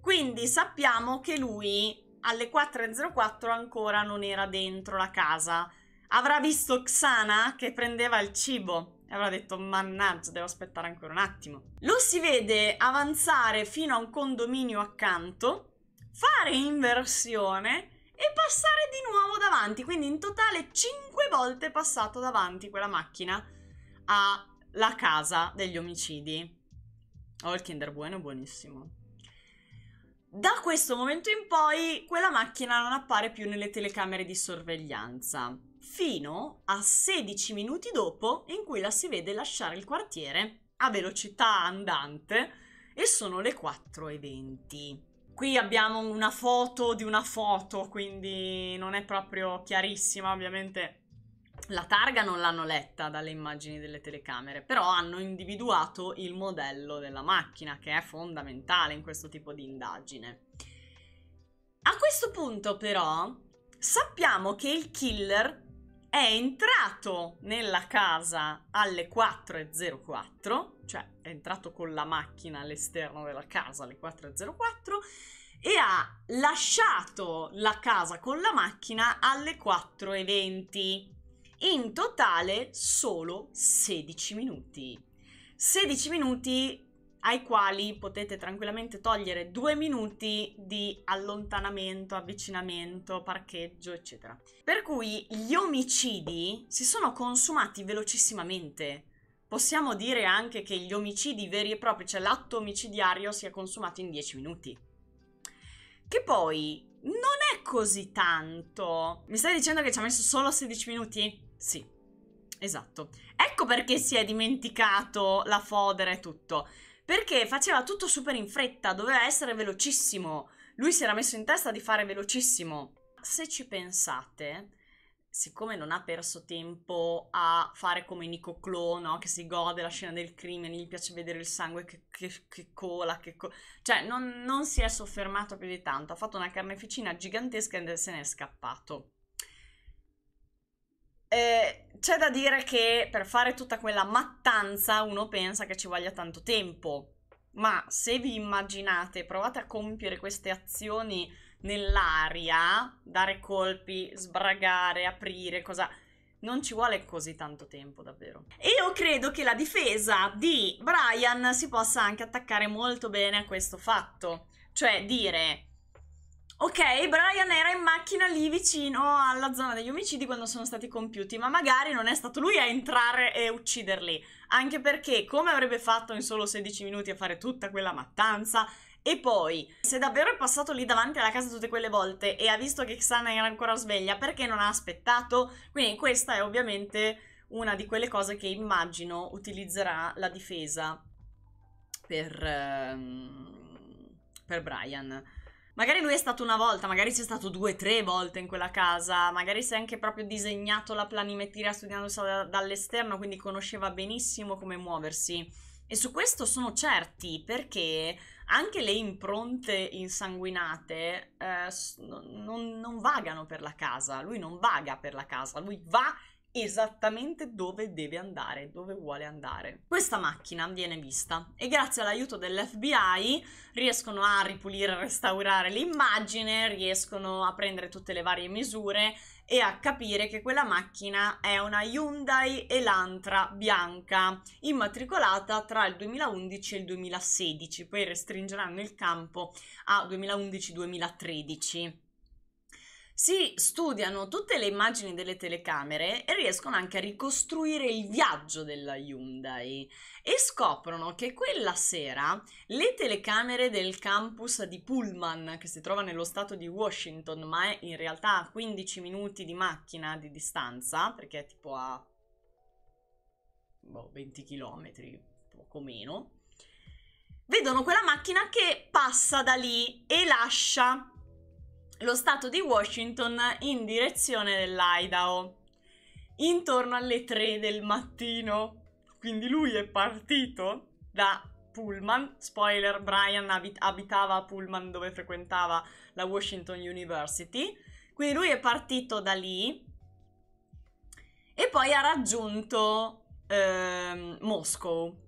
Quindi sappiamo che lui alle 4.04 ancora non era dentro la casa. Avrà visto Xana che prendeva il cibo e avrà detto mannaggia devo aspettare ancora un attimo. Lo si vede avanzare fino a un condominio accanto, fare inversione e passare di nuovo davanti, quindi in totale 5 volte è passato davanti quella macchina alla casa degli omicidi. Oh, il Kinder Bueno è buonissimo. Da questo momento in poi quella macchina non appare più nelle telecamere di sorveglianza, fino a 16 minuti dopo in cui la si vede lasciare il quartiere a velocità andante e sono le 4.20. Qui abbiamo una foto di una foto, quindi non è proprio chiarissima, ovviamente la targa non l'hanno letta dalle immagini delle telecamere, però hanno individuato il modello della macchina, che è fondamentale in questo tipo di indagine. A questo punto, però, sappiamo che il killer è entrato nella casa alle 4.04, cioè è entrato con la macchina all'esterno della casa alle 4.04 e ha lasciato la casa con la macchina alle 4.20. In totale solo 16 minuti. 16 minuti ai quali potete tranquillamente togliere due minuti di allontanamento, avvicinamento, parcheggio, eccetera. Per cui gli omicidi si sono consumati velocissimamente. Possiamo dire anche che gli omicidi veri e propri, cioè l'atto omicidiario, si è consumato in 10 minuti. Che poi non è così tanto. Mi stai dicendo che ci ha messo solo 16 minuti? Sì, esatto. Ecco perché si è dimenticato la fodera e tutto. Perché faceva tutto super in fretta, doveva essere velocissimo. Lui si era messo in testa di fare velocissimo. Se ci pensate, siccome non ha perso tempo a fare come Nico Clo, no? che si gode la scena del crimine, gli piace vedere il sangue che, che, che cola, che co- cioè non, non si è soffermato più di tanto, ha fatto una carneficina gigantesca e se n'è scappato eh, c'è da dire che per fare tutta quella mattanza uno pensa che ci voglia tanto tempo, ma se vi immaginate, provate a compiere queste azioni nell'aria, dare colpi, sbragare, aprire, cosa... Non ci vuole così tanto tempo, davvero. E io credo che la difesa di Brian si possa anche attaccare molto bene a questo fatto. Cioè dire, Ok, Brian era in macchina lì vicino alla zona degli omicidi quando sono stati compiuti, ma magari non è stato lui a entrare e ucciderli, anche perché come avrebbe fatto in solo 16 minuti a fare tutta quella mattanza? E poi, se davvero è passato lì davanti alla casa tutte quelle volte e ha visto che Xana era ancora sveglia, perché non ha aspettato? Quindi questa è ovviamente una di quelle cose che immagino utilizzerà la difesa per, ehm, per Brian. Magari lui è stato una volta, magari c'è stato due, tre volte in quella casa, magari si è anche proprio disegnato la planimetria studiandola dall'esterno, quindi conosceva benissimo come muoversi. E su questo sono certi perché anche le impronte insanguinate eh, non, non vagano per la casa, lui non vaga per la casa, lui va esattamente dove deve andare, dove vuole andare. Questa macchina viene vista e grazie all'aiuto dell'FBI riescono a ripulire e restaurare l'immagine, riescono a prendere tutte le varie misure e a capire che quella macchina è una Hyundai Elantra bianca, immatricolata tra il 2011 e il 2016, poi restringeranno il campo a 2011-2013 si studiano tutte le immagini delle telecamere e riescono anche a ricostruire il viaggio della Hyundai e scoprono che quella sera le telecamere del campus di Pullman, che si trova nello stato di Washington, ma è in realtà a 15 minuti di macchina di distanza, perché è tipo a boh, 20 km, poco meno, vedono quella macchina che passa da lì e lascia lo stato di Washington in direzione dell'Idaho intorno alle 3 del mattino. Quindi lui è partito da Pullman. Spoiler, Brian abit- abitava a Pullman dove frequentava la Washington University. Quindi lui è partito da lì e poi ha raggiunto ehm, Moscow.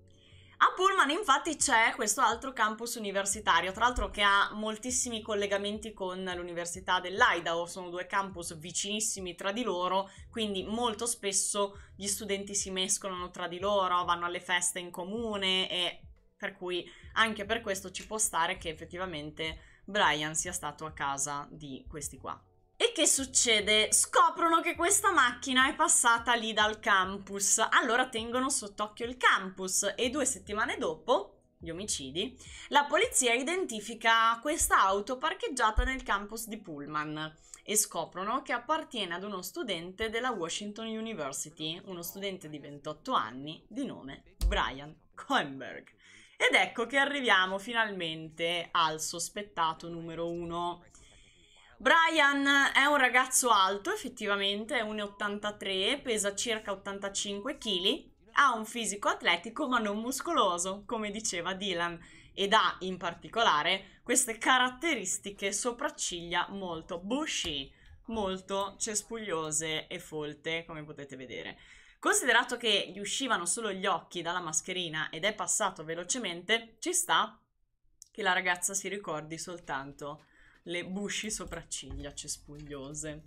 A Pullman infatti c'è questo altro campus universitario, tra l'altro che ha moltissimi collegamenti con l'Università dell'Idaho, sono due campus vicinissimi tra di loro, quindi molto spesso gli studenti si mescolano tra di loro, vanno alle feste in comune e per cui anche per questo ci può stare che effettivamente Brian sia stato a casa di questi qua. E che succede? Scoprono che questa macchina è passata lì dal campus. Allora tengono sott'occhio il campus e due settimane dopo, gli omicidi, la polizia identifica questa auto parcheggiata nel campus di Pullman e scoprono che appartiene ad uno studente della Washington University, uno studente di 28 anni di nome Brian Coenberg. Ed ecco che arriviamo finalmente al sospettato numero uno Brian è un ragazzo alto, effettivamente, è 1,83, pesa circa 85 kg, ha un fisico atletico ma non muscoloso, come diceva Dylan, ed ha in particolare queste caratteristiche sopracciglia molto bushy, molto cespugliose e folte, come potete vedere. Considerato che gli uscivano solo gli occhi dalla mascherina ed è passato velocemente, ci sta che la ragazza si ricordi soltanto le busci sopracciglia cespugliose.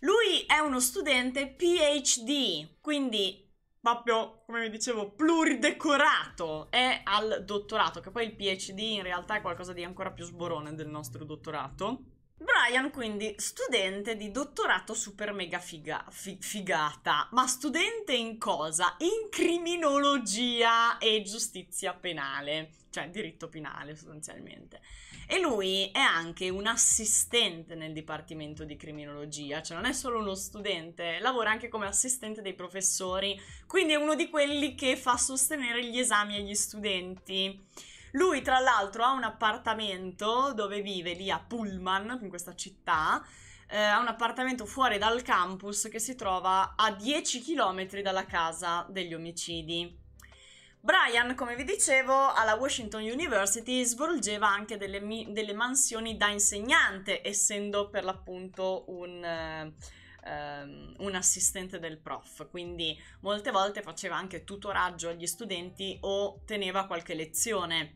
Lui è uno studente PhD, quindi proprio, come vi dicevo, pluridecorato, è al dottorato, che poi il PhD in realtà è qualcosa di ancora più sborone del nostro dottorato. Brian, quindi, studente di dottorato super mega figa, fi, figata, ma studente in cosa? In criminologia e giustizia penale, cioè diritto penale sostanzialmente. E lui è anche un assistente nel dipartimento di criminologia, cioè non è solo uno studente, lavora anche come assistente dei professori, quindi è uno di quelli che fa sostenere gli esami agli studenti. Lui, tra l'altro, ha un appartamento dove vive lì a Pullman, in questa città. Eh, ha un appartamento fuori dal campus che si trova a 10 km dalla casa degli omicidi. Brian, come vi dicevo, alla Washington University svolgeva anche delle, delle mansioni da insegnante, essendo per l'appunto un. Eh, ehm, un assistente del prof, quindi molte volte faceva anche tutoraggio agli studenti o teneva qualche lezione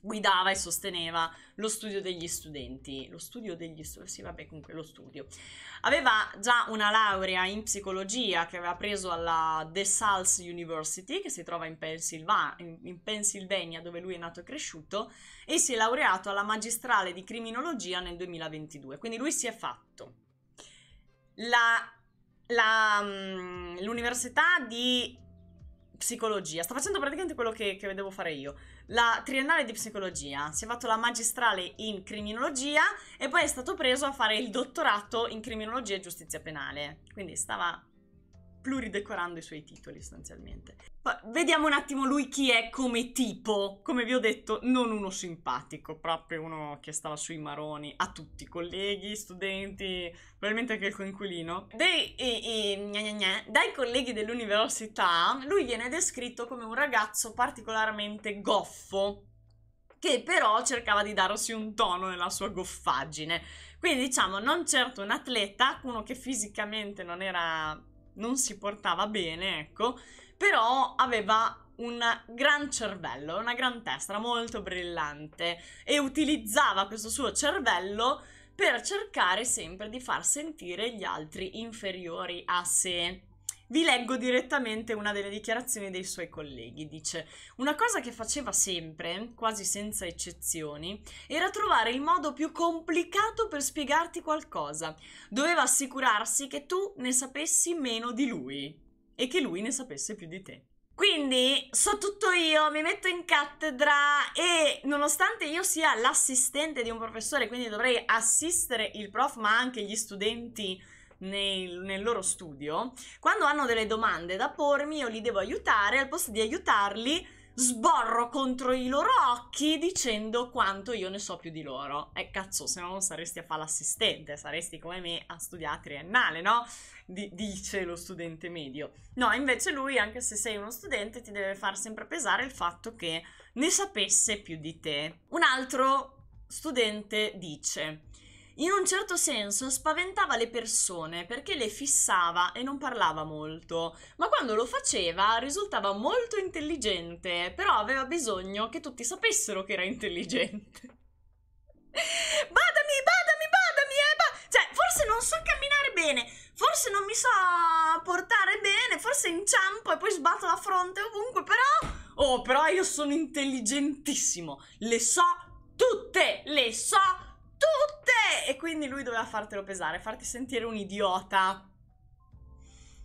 guidava e sosteneva lo studio degli studenti. Lo studio degli studenti, sì, vabbè, comunque lo studio. Aveva già una laurea in psicologia che aveva preso alla DeSales University, che si trova in, Pensilva- in Pennsylvania, dove lui è nato e cresciuto, e si è laureato alla magistrale di criminologia nel 2022. Quindi lui si è fatto Mm, l'università di psicologia, sta facendo praticamente quello che, che, devo fare io, la triennale di psicologia, si è fatto la magistrale in criminologia e poi è stato preso a fare il dottorato in criminologia e giustizia penale, quindi stava pluridecorando i suoi titoli sostanzialmente. Vediamo un attimo lui chi è come tipo. Come vi ho detto, non uno simpatico, proprio uno che stava sui maroni a tutti, colleghi, studenti, probabilmente anche il coinquilino. Dei, e, e, gna gna gna, dai colleghi dell'università, lui viene descritto come un ragazzo particolarmente goffo, che però cercava di darsi un tono nella sua goffaggine. Quindi diciamo non certo un atleta, uno che fisicamente non era non si portava bene, ecco, però aveva un gran cervello, una gran testa, molto brillante e utilizzava questo suo cervello per cercare sempre di far sentire gli altri inferiori a sé. Vi leggo direttamente una delle dichiarazioni dei suoi colleghi. Dice: Una cosa che faceva sempre, quasi senza eccezioni, era trovare il modo più complicato per spiegarti qualcosa. Doveva assicurarsi che tu ne sapessi meno di lui e che lui ne sapesse più di te. Quindi so tutto io, mi metto in cattedra e nonostante io sia l'assistente di un professore, quindi dovrei assistere il prof ma anche gli studenti nei, nel loro studio, quando hanno delle domande da pormi io li devo aiutare, al posto di aiutarli sborro contro i loro occhi dicendo quanto io ne so più di loro. E eh, cazzo, se no non saresti a fare l'assistente, saresti come me a studiare triennale, no? D- dice lo studente medio. No, invece lui, anche se sei uno studente, ti deve far sempre pesare il fatto che ne sapesse più di te. Un altro studente dice in un certo senso spaventava le persone perché le fissava e non parlava molto, ma quando lo faceva risultava molto intelligente, però aveva bisogno che tutti sapessero che era intelligente. badami, badami, badami, eh, cioè forse non so camminare bene, forse non mi so portare bene, forse inciampo e poi sbatto la fronte ovunque, però... Oh, però io sono intelligentissimo, le so tutte, le so tutte! tutte! E quindi lui doveva fartelo pesare, farti sentire un idiota.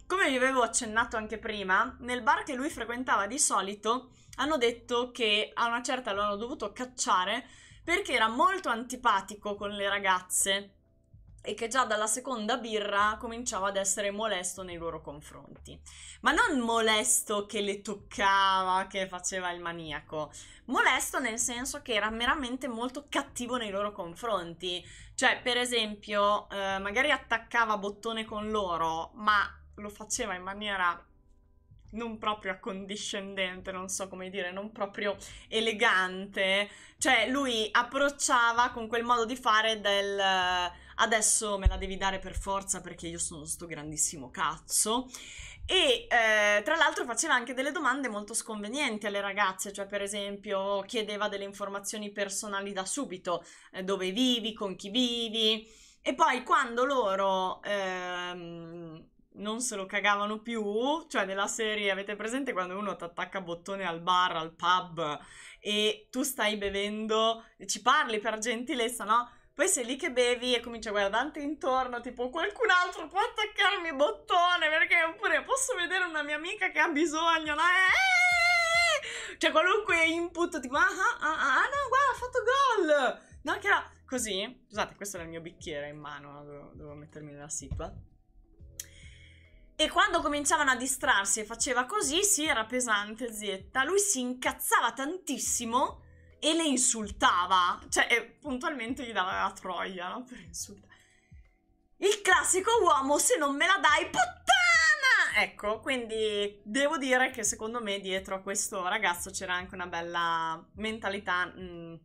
Come vi avevo accennato anche prima, nel bar che lui frequentava di solito hanno detto che a una certa lo hanno dovuto cacciare perché era molto antipatico con le ragazze e che già dalla seconda birra cominciava ad essere molesto nei loro confronti. Ma non molesto che le toccava, che faceva il maniaco, molesto nel senso che era meramente molto cattivo nei loro confronti. Cioè, per esempio, eh, magari attaccava bottone con loro, ma lo faceva in maniera non proprio accondiscendente, non so come dire, non proprio elegante. Cioè, lui approcciava con quel modo di fare del adesso me la devi dare per forza perché io sono sto grandissimo cazzo. E eh, tra l'altro faceva anche delle domande molto sconvenienti alle ragazze, cioè per esempio chiedeva delle informazioni personali da subito, eh, dove vivi, con chi vivi, e poi quando loro... Ehm, non se lo cagavano più, cioè nella serie avete presente quando uno ti attacca bottone al bar, al pub e tu stai bevendo, ci parli per gentilezza, no? Poi sei lì che bevi e cominci a guardarti intorno, tipo qualcun altro può attaccarmi il bottone perché oppure posso vedere una mia amica che ha bisogno, no? Eh! Cioè qualunque input, tipo ah, ah ah ah, ah no guarda ha fatto gol! No che era così, scusate questo era il mio bicchiere in mano, dovevo, dovevo mettermi nella situa. E quando cominciavano a distrarsi e faceva così, sì, era pesante, zietta. Lui si incazzava tantissimo e le insultava, cioè puntualmente gli dava la troia, no? Per insultare. Il classico uomo, se non me la dai, puttana! Ecco, quindi devo dire che secondo me dietro a questo ragazzo c'era anche una bella mentalità mh, mm,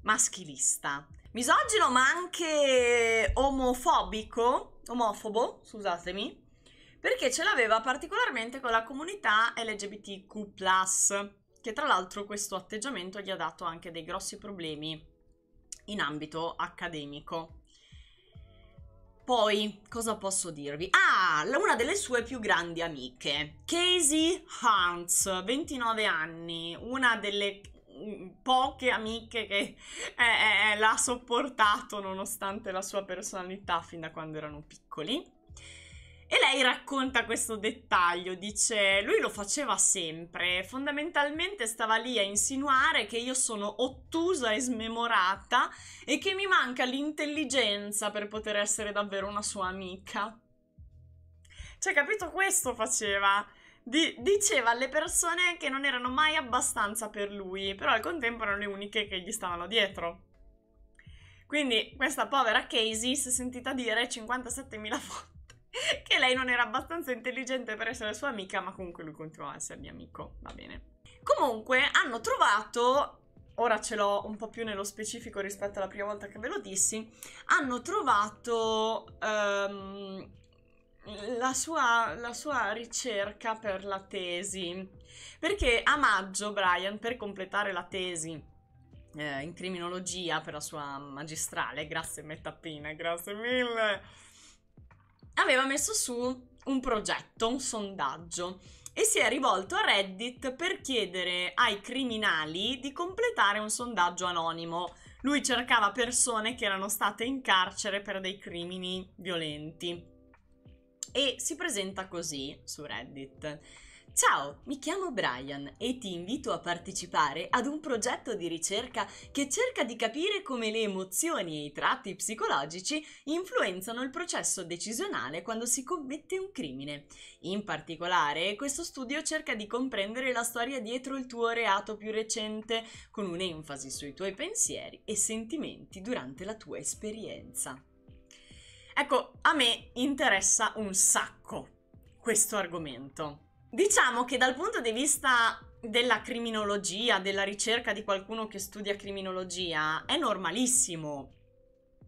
maschilista. Misogino ma anche omofobico, omofobo, scusatemi, perché ce l'aveva particolarmente con la comunità LGBTQ+ che tra l'altro questo atteggiamento gli ha dato anche dei grossi problemi in ambito accademico. Poi, cosa posso dirvi? Ah, una delle sue più grandi amiche, Casey Hans, 29 anni, una delle mm, poche amiche che eh, l'ha sopportato nonostante la sua personalità fin da quando erano piccoli. E lei racconta questo dettaglio, dice, lui lo faceva sempre, fondamentalmente stava lì a insinuare che io sono ottusa e smemorata e che mi manca l'intelligenza per poter essere davvero una sua amica. Cioè, capito questo faceva? Di- diceva alle persone che non erano mai abbastanza per lui, però al contempo erano le uniche che gli stavano dietro. Quindi questa povera Casey si è sentita dire 57.000 volte che lei non era abbastanza intelligente per essere sua amica, ma comunque lui continuava a essergli amico, va bene. Comunque hanno trovato ora ce l'ho un po' più nello specifico rispetto alla prima volta che ve lo dissi, hanno trovato um, la, sua, la, sua, ricerca per la tesi, perché a maggio Brian, per completare la tesi eh, in criminologia per la sua magistrale, grazie Metappina, grazie mille, aveva messo su un progetto, un sondaggio e si è rivolto a Reddit per chiedere ai criminali di completare un sondaggio anonimo. Lui cercava persone che erano state in carcere per dei crimini violenti. E si presenta così su Reddit. Ciao, mi chiamo Brian e ti invito a partecipare ad un progetto di ricerca che cerca di capire come le emozioni e i tratti psicologici influenzano il processo decisionale quando si commette un crimine. In particolare, questo studio cerca di comprendere la storia dietro il tuo reato più recente, con un'enfasi sui tuoi pensieri e sentimenti durante la tua esperienza. Ecco, a me interessa un sacco questo argomento. Diciamo che dal punto di vista della criminologia, della ricerca di qualcuno che studia criminologia, è normalissimo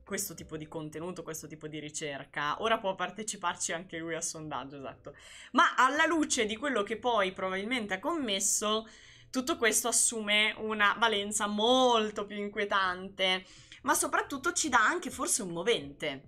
questo tipo di contenuto, questo tipo di ricerca. Ora può parteciparci anche lui al sondaggio, esatto. Ma alla luce di quello che poi probabilmente ha commesso, tutto questo assume una valenza molto più inquietante, ma soprattutto ci dà anche forse un movente.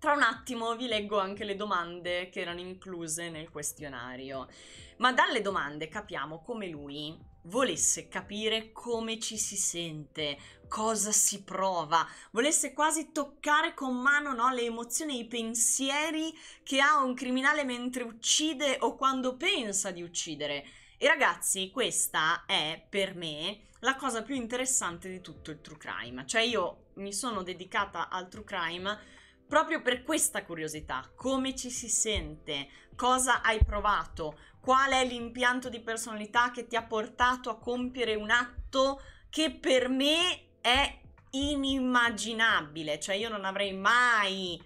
Tra un attimo vi leggo anche le domande che erano incluse nel questionario, ma dalle domande capiamo come lui volesse capire come ci si sente, cosa si prova, volesse quasi toccare con mano no, le emozioni e i pensieri che ha un criminale mentre uccide o quando pensa di uccidere. E ragazzi, questa è per me la cosa più interessante di tutto il true crime. Cioè io mi sono dedicata al true crime proprio per questa curiosità, come ci si sente, cosa hai provato, qual è l'impianto di personalità che ti ha portato a compiere un atto che per me è inimmaginabile, cioè io non avrei mai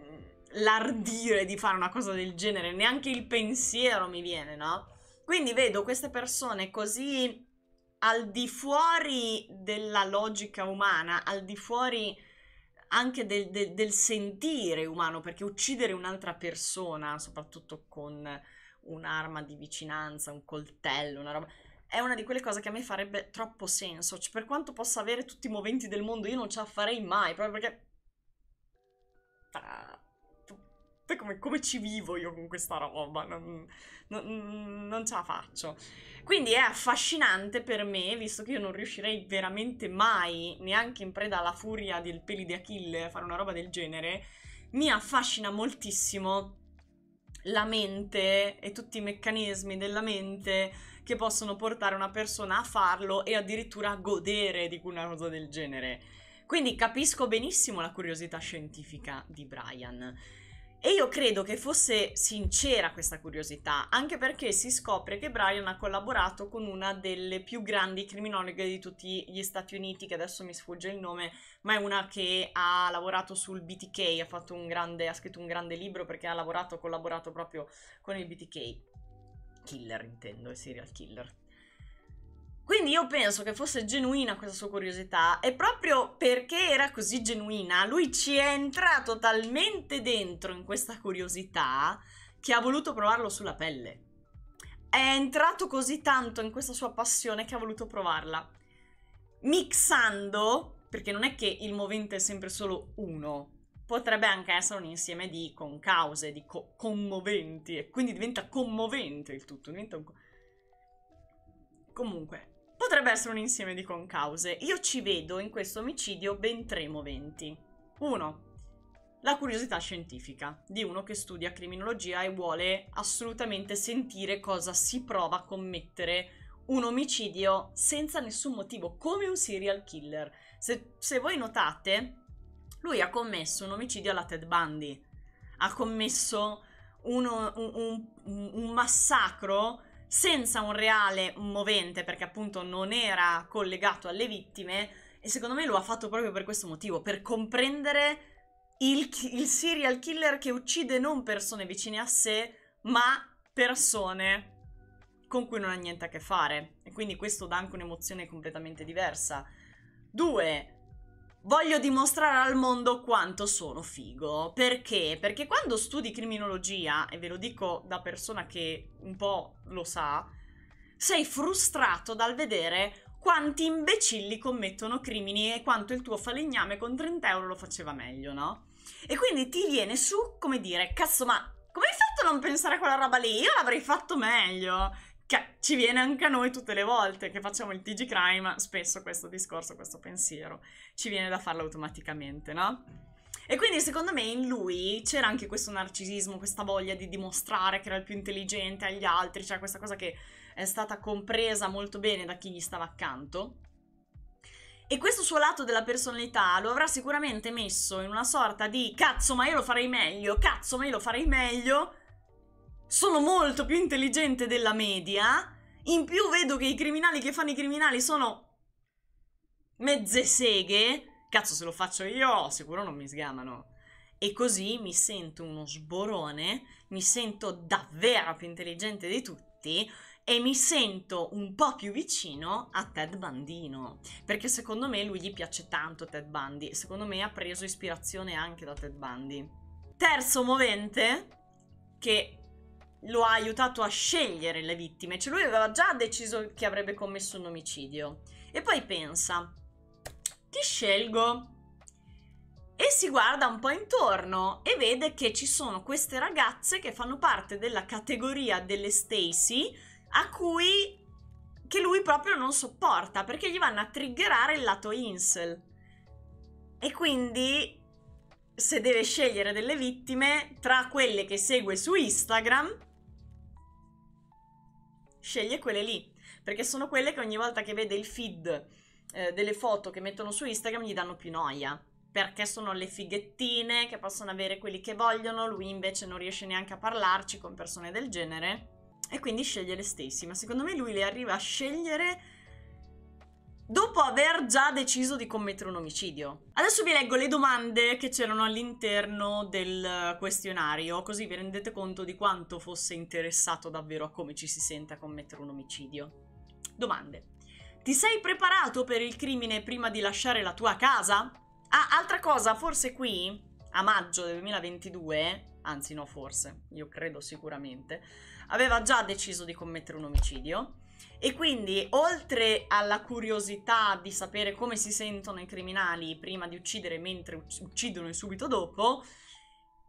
mm, l'ardire di fare una cosa del genere, neanche il pensiero mi viene, no? Quindi vedo queste persone così al di fuori della logica umana, al di fuori anche del, del, del sentire umano, perché uccidere un'altra persona, soprattutto con un'arma di vicinanza, un coltello, una roba è una di quelle cose che a me farebbe troppo senso. Cioè, per quanto possa avere tutti i moventi del mondo, io non ce la farei mai, proprio perché... Ah come, come, ci vivo io con questa roba? Non, non, non ce la faccio. Quindi è affascinante per me, visto che io non riuscirei veramente mai, neanche in preda alla furia del peli di Achille, a fare una roba del genere, mi affascina moltissimo la mente e tutti i meccanismi della mente che possono portare una persona a farlo e addirittura a godere di una cosa del genere. Quindi capisco benissimo la curiosità scientifica di Brian. E io credo che fosse sincera questa curiosità, anche perché si scopre che Brian ha collaborato con una delle più grandi criminologhe di tutti gli Stati Uniti, che adesso mi sfugge il nome, ma è una che ha lavorato sul BTK, ha, fatto un grande, ha scritto un grande libro perché ha lavorato, collaborato proprio con il BTK. Killer intendo, il serial killer. Quindi io penso che fosse genuina questa sua curiosità e proprio perché era così genuina, lui ci è entrato talmente dentro in questa curiosità che ha voluto provarlo sulla pelle. È entrato così tanto in questa sua passione che ha voluto provarla. Mixando, perché non è che il movente è sempre solo uno, potrebbe anche essere un insieme di concause, di co commoventi e quindi diventa commovente il tutto, diventa un... Comunque, Potrebbe essere un insieme di concause. Io ci vedo in questo omicidio ben tre moventi. Uno, La curiosità scientifica di uno che studia criminologia e vuole assolutamente sentire cosa si prova a commettere un omicidio senza nessun motivo, come un serial killer. Se, se voi notate, lui ha commesso un omicidio alla Ted Bundy, ha commesso uno, un, un, un massacro senza un reale movente perché appunto non era collegato alle vittime e secondo me lo ha fatto proprio per questo motivo, per comprendere il, il serial killer che uccide non persone vicine a sé ma persone con cui non ha niente a che fare e quindi questo dà anche un'emozione completamente diversa. Due, voglio dimostrare al mondo quanto sono figo. Perché? Perché quando studi criminologia, e ve lo dico da persona che un po' lo sa, sei frustrato dal vedere quanti imbecilli commettono crimini e quanto il tuo falegname con 30 euro lo faceva meglio, no? E quindi ti viene su, come dire, cazzo, ma come hai fatto a non pensare a quella roba lì? Io l'avrei fatto meglio che ci viene anche a noi tutte le volte che facciamo il TG Crime, spesso questo discorso, questo pensiero, ci viene da farlo automaticamente, no? E quindi secondo me in lui c'era anche questo narcisismo, questa voglia di dimostrare che era il più intelligente agli altri, cioè questa cosa che è stata compresa molto bene da chi gli stava accanto. E questo suo lato della personalità lo avrà sicuramente messo in una sorta di cazzo ma io lo farei meglio, cazzo ma io lo farei meglio, sono molto più intelligente della media. In più vedo che i criminali che fanno i criminali sono mezze seghe. Cazzo, se lo faccio io, sicuro non mi sgamano. E così mi sento uno sborone, mi sento davvero più intelligente di tutti e mi sento un po' più vicino a Ted Bandino, perché secondo me lui gli piace tanto Ted Bandi e secondo me ha preso ispirazione anche da Ted Bandi. Terzo movente, che lo ha aiutato a scegliere le vittime, cioè lui aveva già deciso che avrebbe commesso un omicidio. E poi pensa, ti scelgo. E si guarda un po' intorno e vede che ci sono queste ragazze che fanno parte della categoria delle Stacy a cui che lui proprio non sopporta perché gli vanno a triggerare il lato Insel. E quindi se deve scegliere delle vittime tra quelle che segue su Instagram sceglie quelle lì, perché sono quelle che ogni volta che vede il feed eh, delle foto che mettono su Instagram gli danno più noia, perché sono le fighettine che possono avere quelli che vogliono, lui invece non riesce neanche a parlarci con persone del genere e quindi sceglie le stesse, ma secondo me lui le arriva a scegliere dopo aver già deciso di commettere un omicidio. Adesso vi leggo le domande che c'erano all'interno del questionario, così vi rendete conto di quanto fosse interessato davvero a come ci si sente a commettere un omicidio. Domande. Ti sei preparato per il crimine prima di lasciare la tua casa? Ah, altra cosa, forse qui, a maggio del 2022, anzi no forse, io credo sicuramente, aveva già deciso di commettere un omicidio e quindi, oltre alla curiosità di sapere come si sentono i criminali prima di uccidere mentre uccidono e subito dopo,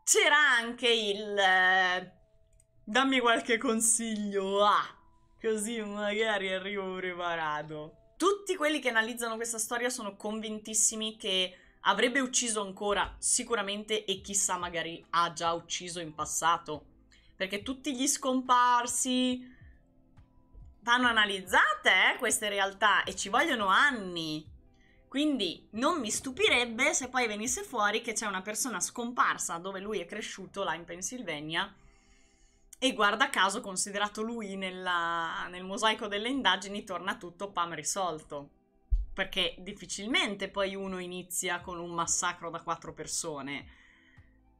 c'era anche il eh, dammi qualche consiglio, ah, così magari arrivo preparato. Tutti quelli che analizzano questa storia sono convintissimi che avrebbe ucciso ancora sicuramente e chissà magari ha già ucciso in passato, perché tutti gli scomparsi vanno analizzate eh, queste realtà e ci vogliono anni. Quindi non mi stupirebbe se poi venisse fuori che c'è una persona scomparsa dove lui è cresciuto là in Pennsylvania e guarda caso, considerato lui nella, nel mosaico delle indagini, torna tutto pam risolto. Perché difficilmente poi uno inizia con un massacro da quattro persone.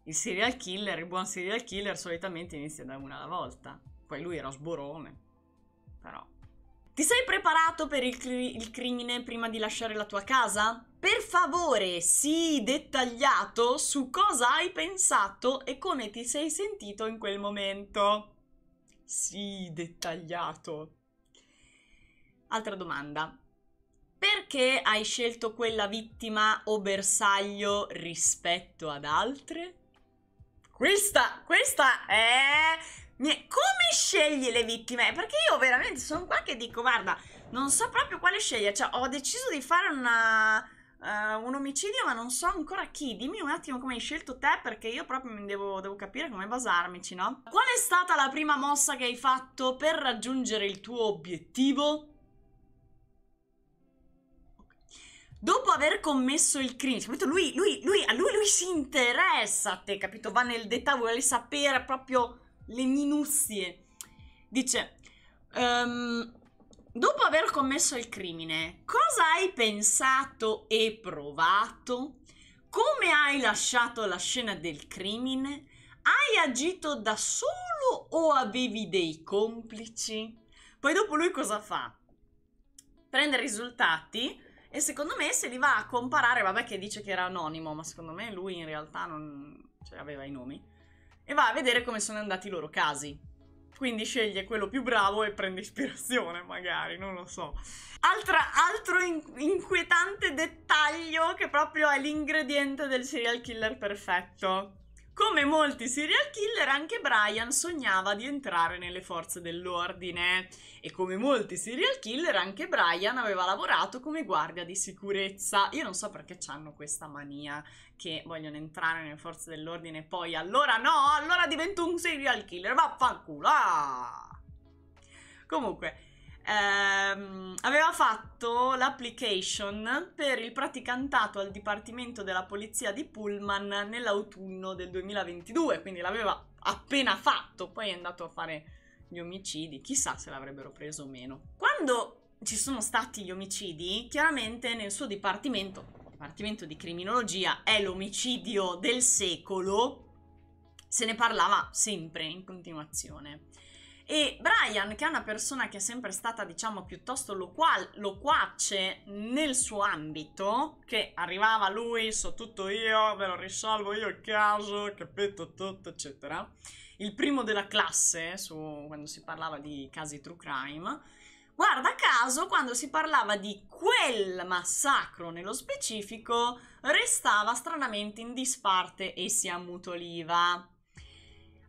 Il serial killer, il buon serial killer solitamente inizia da una alla volta. Poi lui era sborone però. Ti sei preparato per il, cri il crimine prima di lasciare la tua casa? Per favore, sii dettagliato su cosa hai pensato e come ti sei sentito in quel momento. Sii dettagliato. Altra domanda. Perché hai scelto quella vittima o bersaglio rispetto ad altre? Questa, questa è... Come scegli le vittime? Perché io veramente sono qua che dico, guarda, non so proprio quale scegliere. Cioè, ho deciso di fare una... Uh, un omicidio, ma non so ancora chi. Dimmi un attimo come hai scelto te, perché io proprio mi devo, devo, capire come basarmici, no? Qual è stata la prima mossa che hai fatto per raggiungere il tuo obiettivo? dopo aver commesso il crimine, capito? Lui, lui, lui, a lui, lui si interessa a te, capito? Va nel dettaglio, vuole sapere proprio le minuzie. Dice, um, dopo aver commesso il crimine, cosa hai pensato e provato? Come hai lasciato la scena del crimine? Hai agito da solo o avevi dei complici? Poi dopo lui cosa fa? Prende risultati, e secondo me se li va a comparare, vabbè che dice che era anonimo, ma secondo me lui in realtà non... Cioè, aveva i nomi. E va a vedere come sono andati i loro casi. Quindi sceglie quello più bravo e prende ispirazione, magari, non lo so. Altra, altro in, inquietante dettaglio che proprio è l'ingrediente del serial killer perfetto. Come molti serial killer, anche Brian sognava di entrare nelle forze dell'ordine e come molti serial killer, anche Brian aveva lavorato come guardia di sicurezza. Io non so perché hanno questa mania che vogliono entrare nelle forze dell'ordine e poi allora no, allora divento un serial killer, vaffanculo! Ah! Comunque, ehm, aveva fatto l'application per il praticantato al Dipartimento della Polizia di Pullman nell'autunno del 2022, quindi l'aveva appena fatto, poi è andato a fare gli omicidi, chissà se l'avrebbero preso o meno. Quando ci sono stati gli omicidi, chiaramente nel suo dipartimento, dipartimento di criminologia, è l'omicidio del secolo, se ne parlava sempre in continuazione. E Brian, che è una persona che è sempre stata, diciamo, piuttosto loqual- loquace nel suo ambito, che arrivava lui, so tutto io, ve lo risolvo io il caso, capito tutto, eccetera. Il primo della classe, su, quando si parlava di casi true crime. Guarda caso, quando si parlava di quel massacro nello specifico, restava stranamente in disparte e si ammutoliva.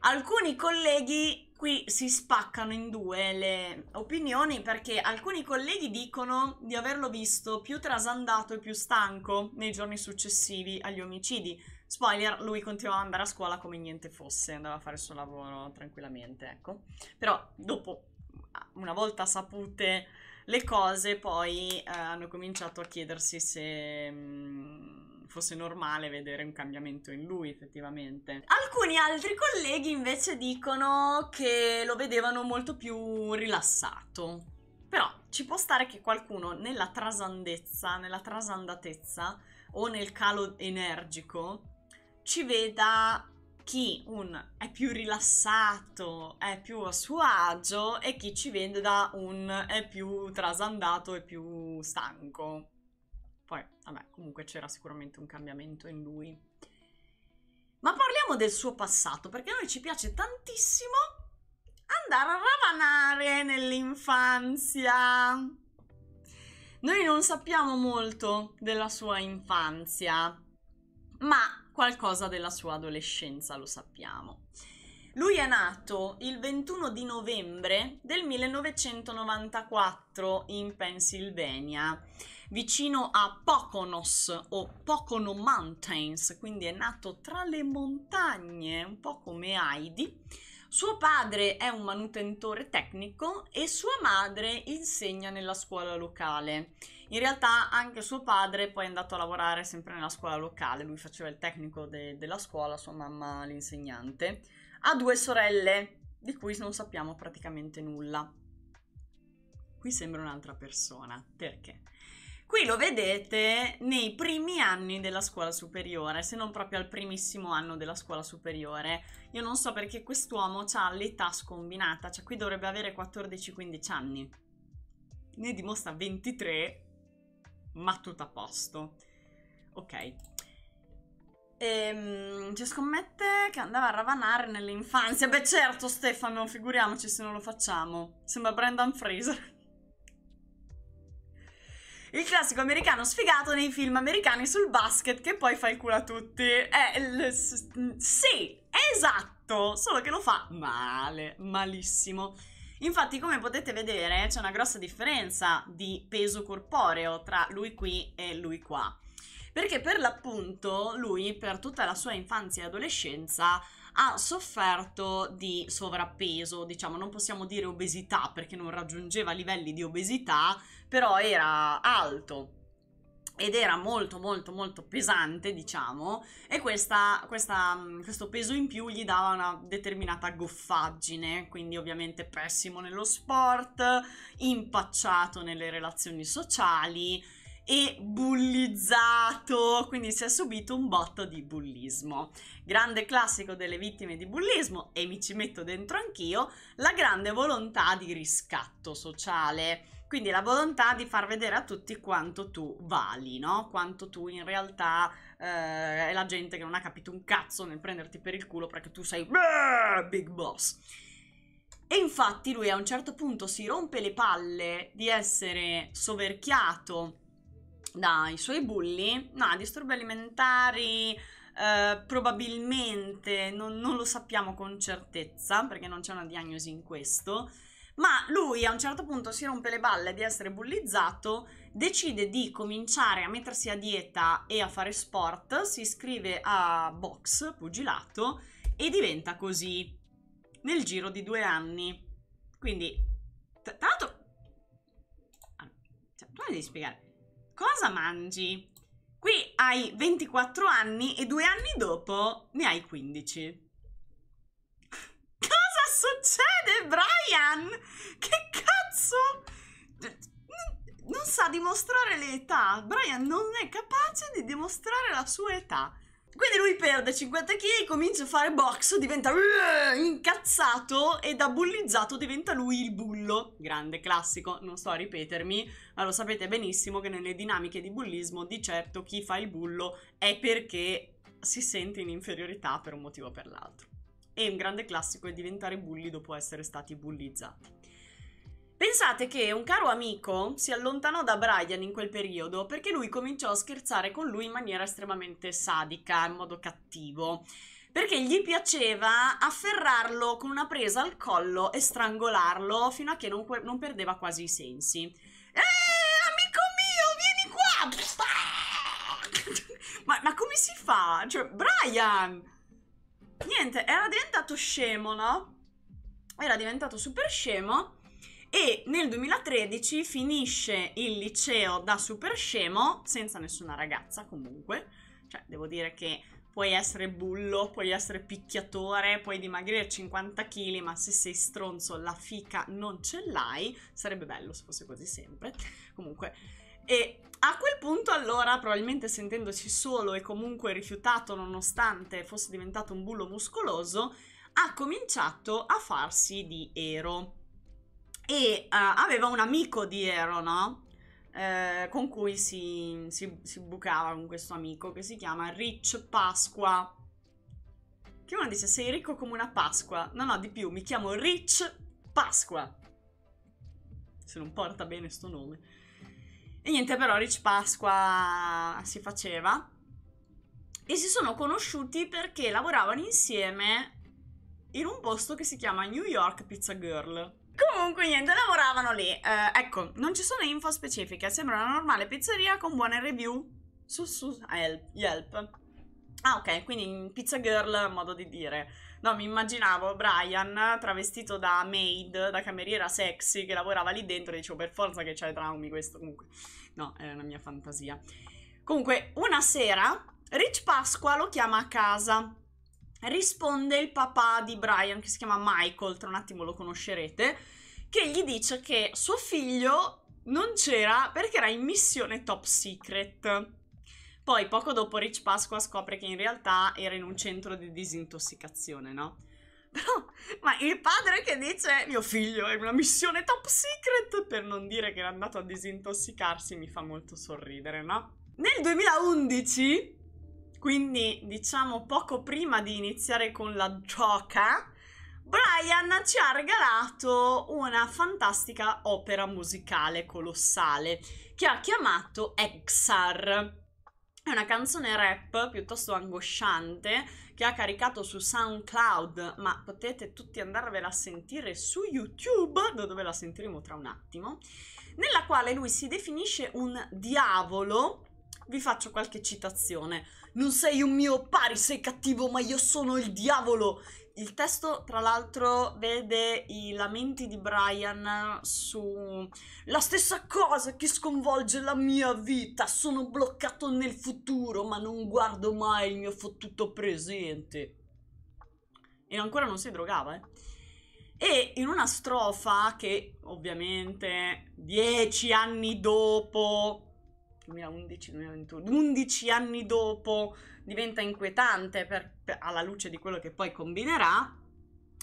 Alcuni colleghi qui si spaccano in due le opinioni perché alcuni colleghi dicono di averlo visto più trasandato e più stanco nei giorni successivi agli omicidi. Spoiler, lui continuava ad andare a scuola come niente fosse, andava a fare il suo lavoro tranquillamente, ecco. Però dopo, una volta sapute le cose, poi eh, hanno cominciato a chiedersi se... Mh, mm, fosse normale vedere un cambiamento in lui effettivamente. Alcuni altri colleghi invece dicono che lo vedevano molto più rilassato. Però ci può stare che qualcuno nella trasandezza, nella trasandatezza o nel calo energico ci veda chi un è più rilassato, è più a suo agio e chi ci vede da un è più trasandato e più stanco. Poi, vabbè, comunque c'era sicuramente un cambiamento in lui. Ma parliamo del suo passato, perché a noi ci piace tantissimo andare a ravanare nell'infanzia. Noi non sappiamo molto della sua infanzia, ma qualcosa della sua adolescenza lo sappiamo. Lui è nato il 21 di novembre del 1994 in Pennsylvania vicino a Poconos o Pocono Mountains, quindi è nato tra le montagne, un po' come Heidi. Suo padre è un manutentore tecnico e sua madre insegna nella scuola locale. In realtà anche suo padre poi è andato a lavorare sempre nella scuola locale, lui faceva il tecnico de- della scuola, sua mamma l'insegnante. Ha due sorelle, di cui non sappiamo praticamente nulla. Qui sembra un'altra persona, perché? Qui lo vedete nei primi anni della scuola superiore, se non proprio al primissimo anno della scuola superiore. Io non so perché quest'uomo ha l'età scombinata, cioè qui dovrebbe avere 14-15 anni. Ne dimostra 23, ma tutto a posto. Ok. Ehm, ci scommette che andava a ravanare nell'infanzia. Beh certo Stefano, figuriamoci se non lo facciamo. Sembra Brendan Fraser il classico americano sfigato nei film americani sul basket che poi fa il culo a tutti. Eh, sì, esatto, solo che lo fa male, malissimo. Infatti, come potete vedere, c'è una grossa differenza di peso corporeo tra lui qui e lui qua. Perché per l'appunto lui, per tutta la sua infanzia e adolescenza, ha sofferto di sovrappeso, diciamo, non possiamo dire obesità perché non raggiungeva livelli di obesità, però era alto ed era molto molto molto pesante diciamo e questa, questa, mm, questo peso in più gli dava una determinata goffaggine quindi ovviamente pessimo nello sport impacciato nelle relazioni sociali e bullizzato, quindi si è subito un botto di bullismo. Grande classico delle vittime di bullismo, e mi ci metto dentro anch'io, la grande volontà di riscatto sociale. Quindi la volontà di far vedere a tutti quanto tu vali, no? Quanto tu in realtà eh, è la gente che non ha capito un cazzo nel prenderti per il culo perché tu sei big boss. E infatti lui a un certo punto si rompe le palle di essere soverchiato dai suoi bulli, no, disturbi alimentari eh, probabilmente non, non lo sappiamo con certezza perché non c'è una diagnosi in questo, ma lui a un certo punto si rompe le balle di essere bullizzato, decide di cominciare a mettersi a dieta e a fare sport, si iscrive a box, pugilato e diventa così nel giro di due anni. Quindi, tra l'altro, allora, ah, cioè, tu mi devi spiegare cosa mangi? Qui hai 24 anni e due anni dopo ne hai 15. Cosa succede, Brian? Che cazzo? Non sa dimostrare l'età. Brian non è capace di dimostrare la sua età. Quindi lui perde 50 kg, comincia a fare box, diventa eh, incazzato e da bullizzato diventa lui il bullo. Grande classico, non sto a ripetermi, ma lo sapete benissimo che nelle dinamiche di bullismo di certo chi fa il bullo è perché si sente in inferiorità per un motivo o per l'altro. E un grande classico è diventare bulli dopo essere stati bullizzati. Pensate che un caro amico si allontanò da Brian in quel periodo perché lui cominciò a scherzare con lui in maniera estremamente sadica, in modo cattivo perché gli piaceva afferrarlo con una presa al collo e strangolarlo fino a che non, non perdeva quasi i sensi. Eeeh, amico mio, vieni qua! ma, ma, come si fa? Cioè, Brian! Niente, era diventato scemo, no? Era diventato super scemo e nel 2013 finisce il liceo da super scemo, senza nessuna ragazza comunque, cioè devo dire che puoi essere bullo, puoi essere picchiatore, puoi dimagrire 50 kg, ma se sei stronzo la fica non ce l'hai, sarebbe bello se fosse così sempre, comunque... E a quel punto allora, probabilmente sentendosi solo e comunque rifiutato nonostante fosse diventato un bullo muscoloso, ha cominciato a farsi di ero e uh, aveva un amico di Ero, no? Eh, con cui si, si, si, bucava con questo amico che si chiama Rich Pasqua. Che uno dice: Sei ricco come una Pasqua. No, no, di più, mi chiamo Rich Pasqua. Se non porta bene sto nome. E niente, però Rich Pasqua si faceva. E si sono conosciuti perché lavoravano insieme in un posto che si chiama New York Pizza Girl Comunque niente, lavoravano lì. Eh, ecco, non ci sono info specifiche, sembra una normale pizzeria con buone review su, su Yelp. Ah ok, quindi pizza girl, modo di dire. No, mi immaginavo Brian travestito da maid, da cameriera sexy che lavorava lì dentro e dicevo per forza che c'hai traumi questo comunque. No, è una mia fantasia. Comunque, una sera Rich Pasqua lo chiama a casa risponde il papà di Brian, che si chiama Michael, tra un attimo lo conoscerete, che gli dice che suo figlio non c'era perché era in missione top secret. Poi poco dopo Rich Pasqua scopre che in realtà era in un centro di disintossicazione, no? Però, ma il padre che dice mio figlio è una missione top secret per non dire che era andato a disintossicarsi mi fa molto sorridere, no? Nel 2011 quindi, diciamo poco prima di iniziare con la gioca, Brian ci ha regalato una fantastica opera musicale colossale che ha chiamato Exar. È una canzone rap piuttosto angosciante che ha caricato su SoundCloud, ma potete tutti andarvela a sentire su YouTube, dove la sentiremo tra un attimo, nella quale lui si definisce un diavolo. Vi faccio qualche citazione non sei un mio pari, sei cattivo, ma io sono il diavolo. Il testo, tra l'altro, vede i lamenti di Brian su la stessa cosa che sconvolge la mia vita. Sono bloccato nel futuro, ma non guardo mai il mio fottuto presente. E ancora non si drogava, eh. E in una strofa che ovviamente dieci anni dopo 2011, 2021, 11 anni dopo diventa inquietante per, per, alla luce di quello che poi combinerà,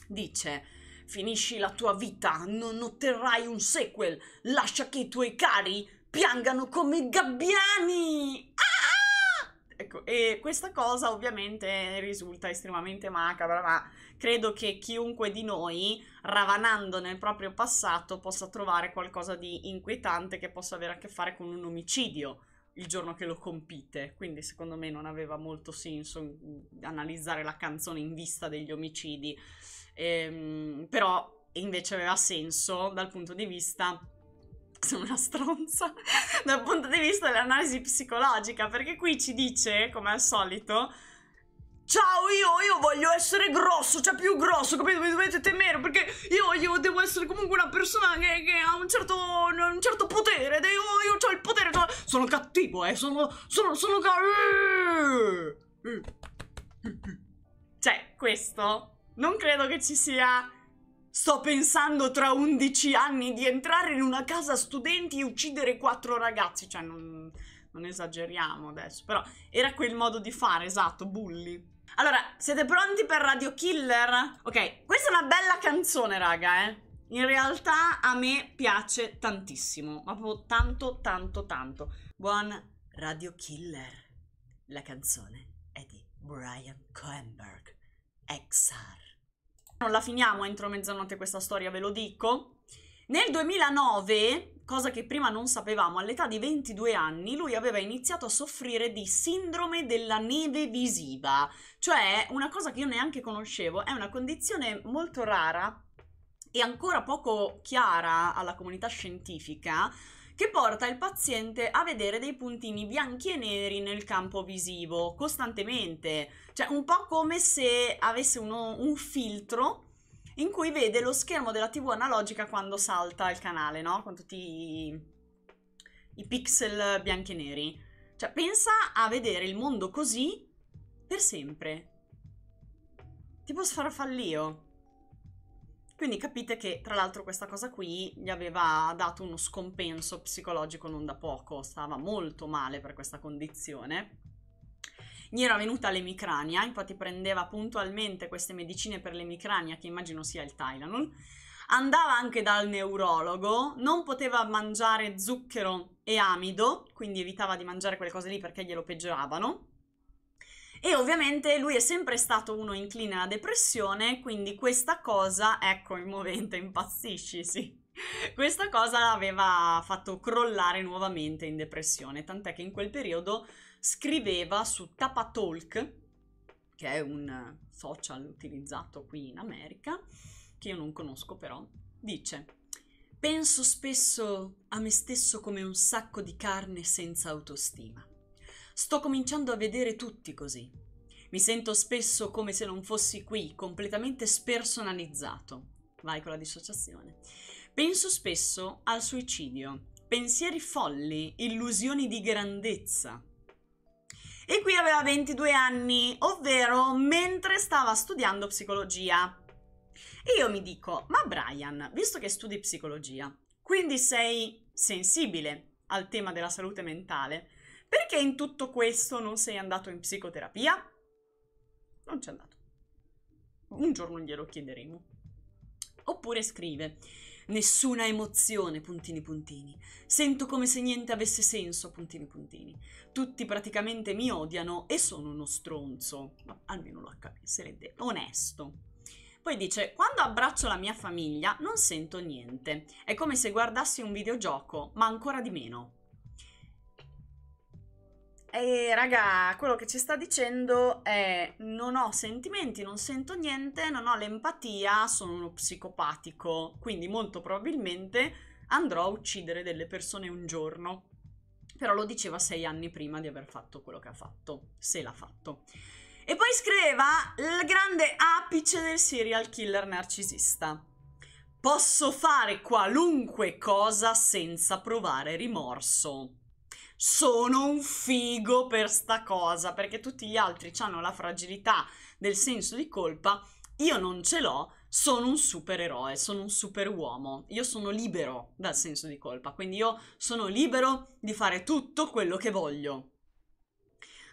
dice finisci la tua vita, non otterrai un sequel, lascia che i tuoi cari piangano come gabbiani! Ah! Ecco, e questa cosa ovviamente risulta estremamente macabra, ma credo che chiunque di noi, ravanando nel proprio passato, possa trovare qualcosa di inquietante che possa avere a che fare con un omicidio il giorno che lo compite. Quindi, secondo me, non aveva molto senso mm, mm, analizzare la canzone in vista degli omicidi. Ehm, però, invece, aveva senso dal punto di vista. Sono una stronza dal punto di vista dell'analisi psicologica, perché qui ci dice, come al solito, Ciao, io, io voglio essere grosso, cioè più grosso, capito? Mi dovete temere perché io, io devo essere comunque una persona che, che ha un certo, un certo potere. Io, io ho il potere, cioè, sono cattivo, eh, sono, sono, sono Cioè, questo non credo che ci sia... Sto pensando tra 11 anni di entrare in una casa studenti e uccidere quattro ragazzi, cioè non... Non esageriamo adesso, però era quel modo di fare, esatto, bulli. Allora, siete pronti per Radio Killer? Ok, questa è una bella canzone, raga, eh. In realtà a me piace tantissimo, ma proprio tanto, tanto, tanto. Buon Radio Killer. La canzone è di Brian Coenberg, Exar. Non la finiamo entro mezzanotte questa storia, ve lo dico. Nel 2009, cosa che prima non sapevamo, all'età di 22 anni lui aveva iniziato a soffrire di sindrome della neve visiva, cioè una cosa che io neanche conoscevo, è una condizione molto rara e ancora poco chiara alla comunità scientifica che porta il paziente a vedere dei puntini bianchi e neri nel campo visivo costantemente, cioè un po' come se avesse uno, un filtro in cui vede lo schermo della TV analogica quando salta il canale, no? Con tutti i, i pixel bianchi e neri. Cioè, pensa a vedere il mondo così per sempre. Tipo sfarfallio. Quindi capite che, tra l'altro, questa cosa qui gli aveva dato uno scompenso psicologico non da poco, stava molto male per questa condizione gli era venuta l'emicrania, infatti prendeva puntualmente queste medicine per l'emicrania, che immagino sia il Tylenol, andava anche dal neurologo, non poteva mangiare zucchero e amido, quindi evitava di mangiare quelle cose lì perché glielo peggioravano. E ovviamente lui è sempre stato uno incline alla depressione, quindi questa cosa, ecco il movente, impazzisci, sì. Questa cosa l'aveva fatto crollare nuovamente in depressione, tant'è che in quel periodo scriveva su Tapatalk, che è un social utilizzato qui in America, che io non conosco però, dice Penso spesso a me stesso come un sacco di carne senza autostima. Sto cominciando a vedere tutti così. Mi sento spesso come se non fossi qui, completamente spersonalizzato. Vai con la dissociazione. Penso spesso al suicidio, pensieri folli, illusioni di grandezza, e qui aveva 22 anni, ovvero mentre stava studiando psicologia. E io mi dico, ma Brian, visto che studi psicologia, quindi sei sensibile al tema della salute mentale, perché in tutto questo non sei andato in psicoterapia? Non c'è andato. Un giorno glielo chiederemo. Oppure scrive, Nessuna emozione, puntini puntini. Sento come se niente avesse senso, puntini puntini. Tutti praticamente mi odiano e sono uno stronzo. Ma almeno lo sarebbe onesto. Poi dice, quando abbraccio la mia famiglia non sento niente. È come se guardassi un videogioco, ma ancora di meno. E raga, quello che ci sta dicendo è non ho sentimenti, non sento niente, non ho l'empatia, sono uno psicopatico, quindi molto probabilmente andrò a uccidere delle persone un giorno. Però lo diceva sei anni prima di aver fatto quello che ha fatto, se l'ha fatto. E poi scriveva il grande apice del serial killer narcisista. Posso fare qualunque cosa senza provare rimorso sono un figo per sta cosa, perché tutti gli altri hanno la fragilità del senso di colpa, io non ce l'ho, sono un supereroe, sono un superuomo, io sono libero dal senso di colpa, quindi io sono libero di fare tutto quello che voglio.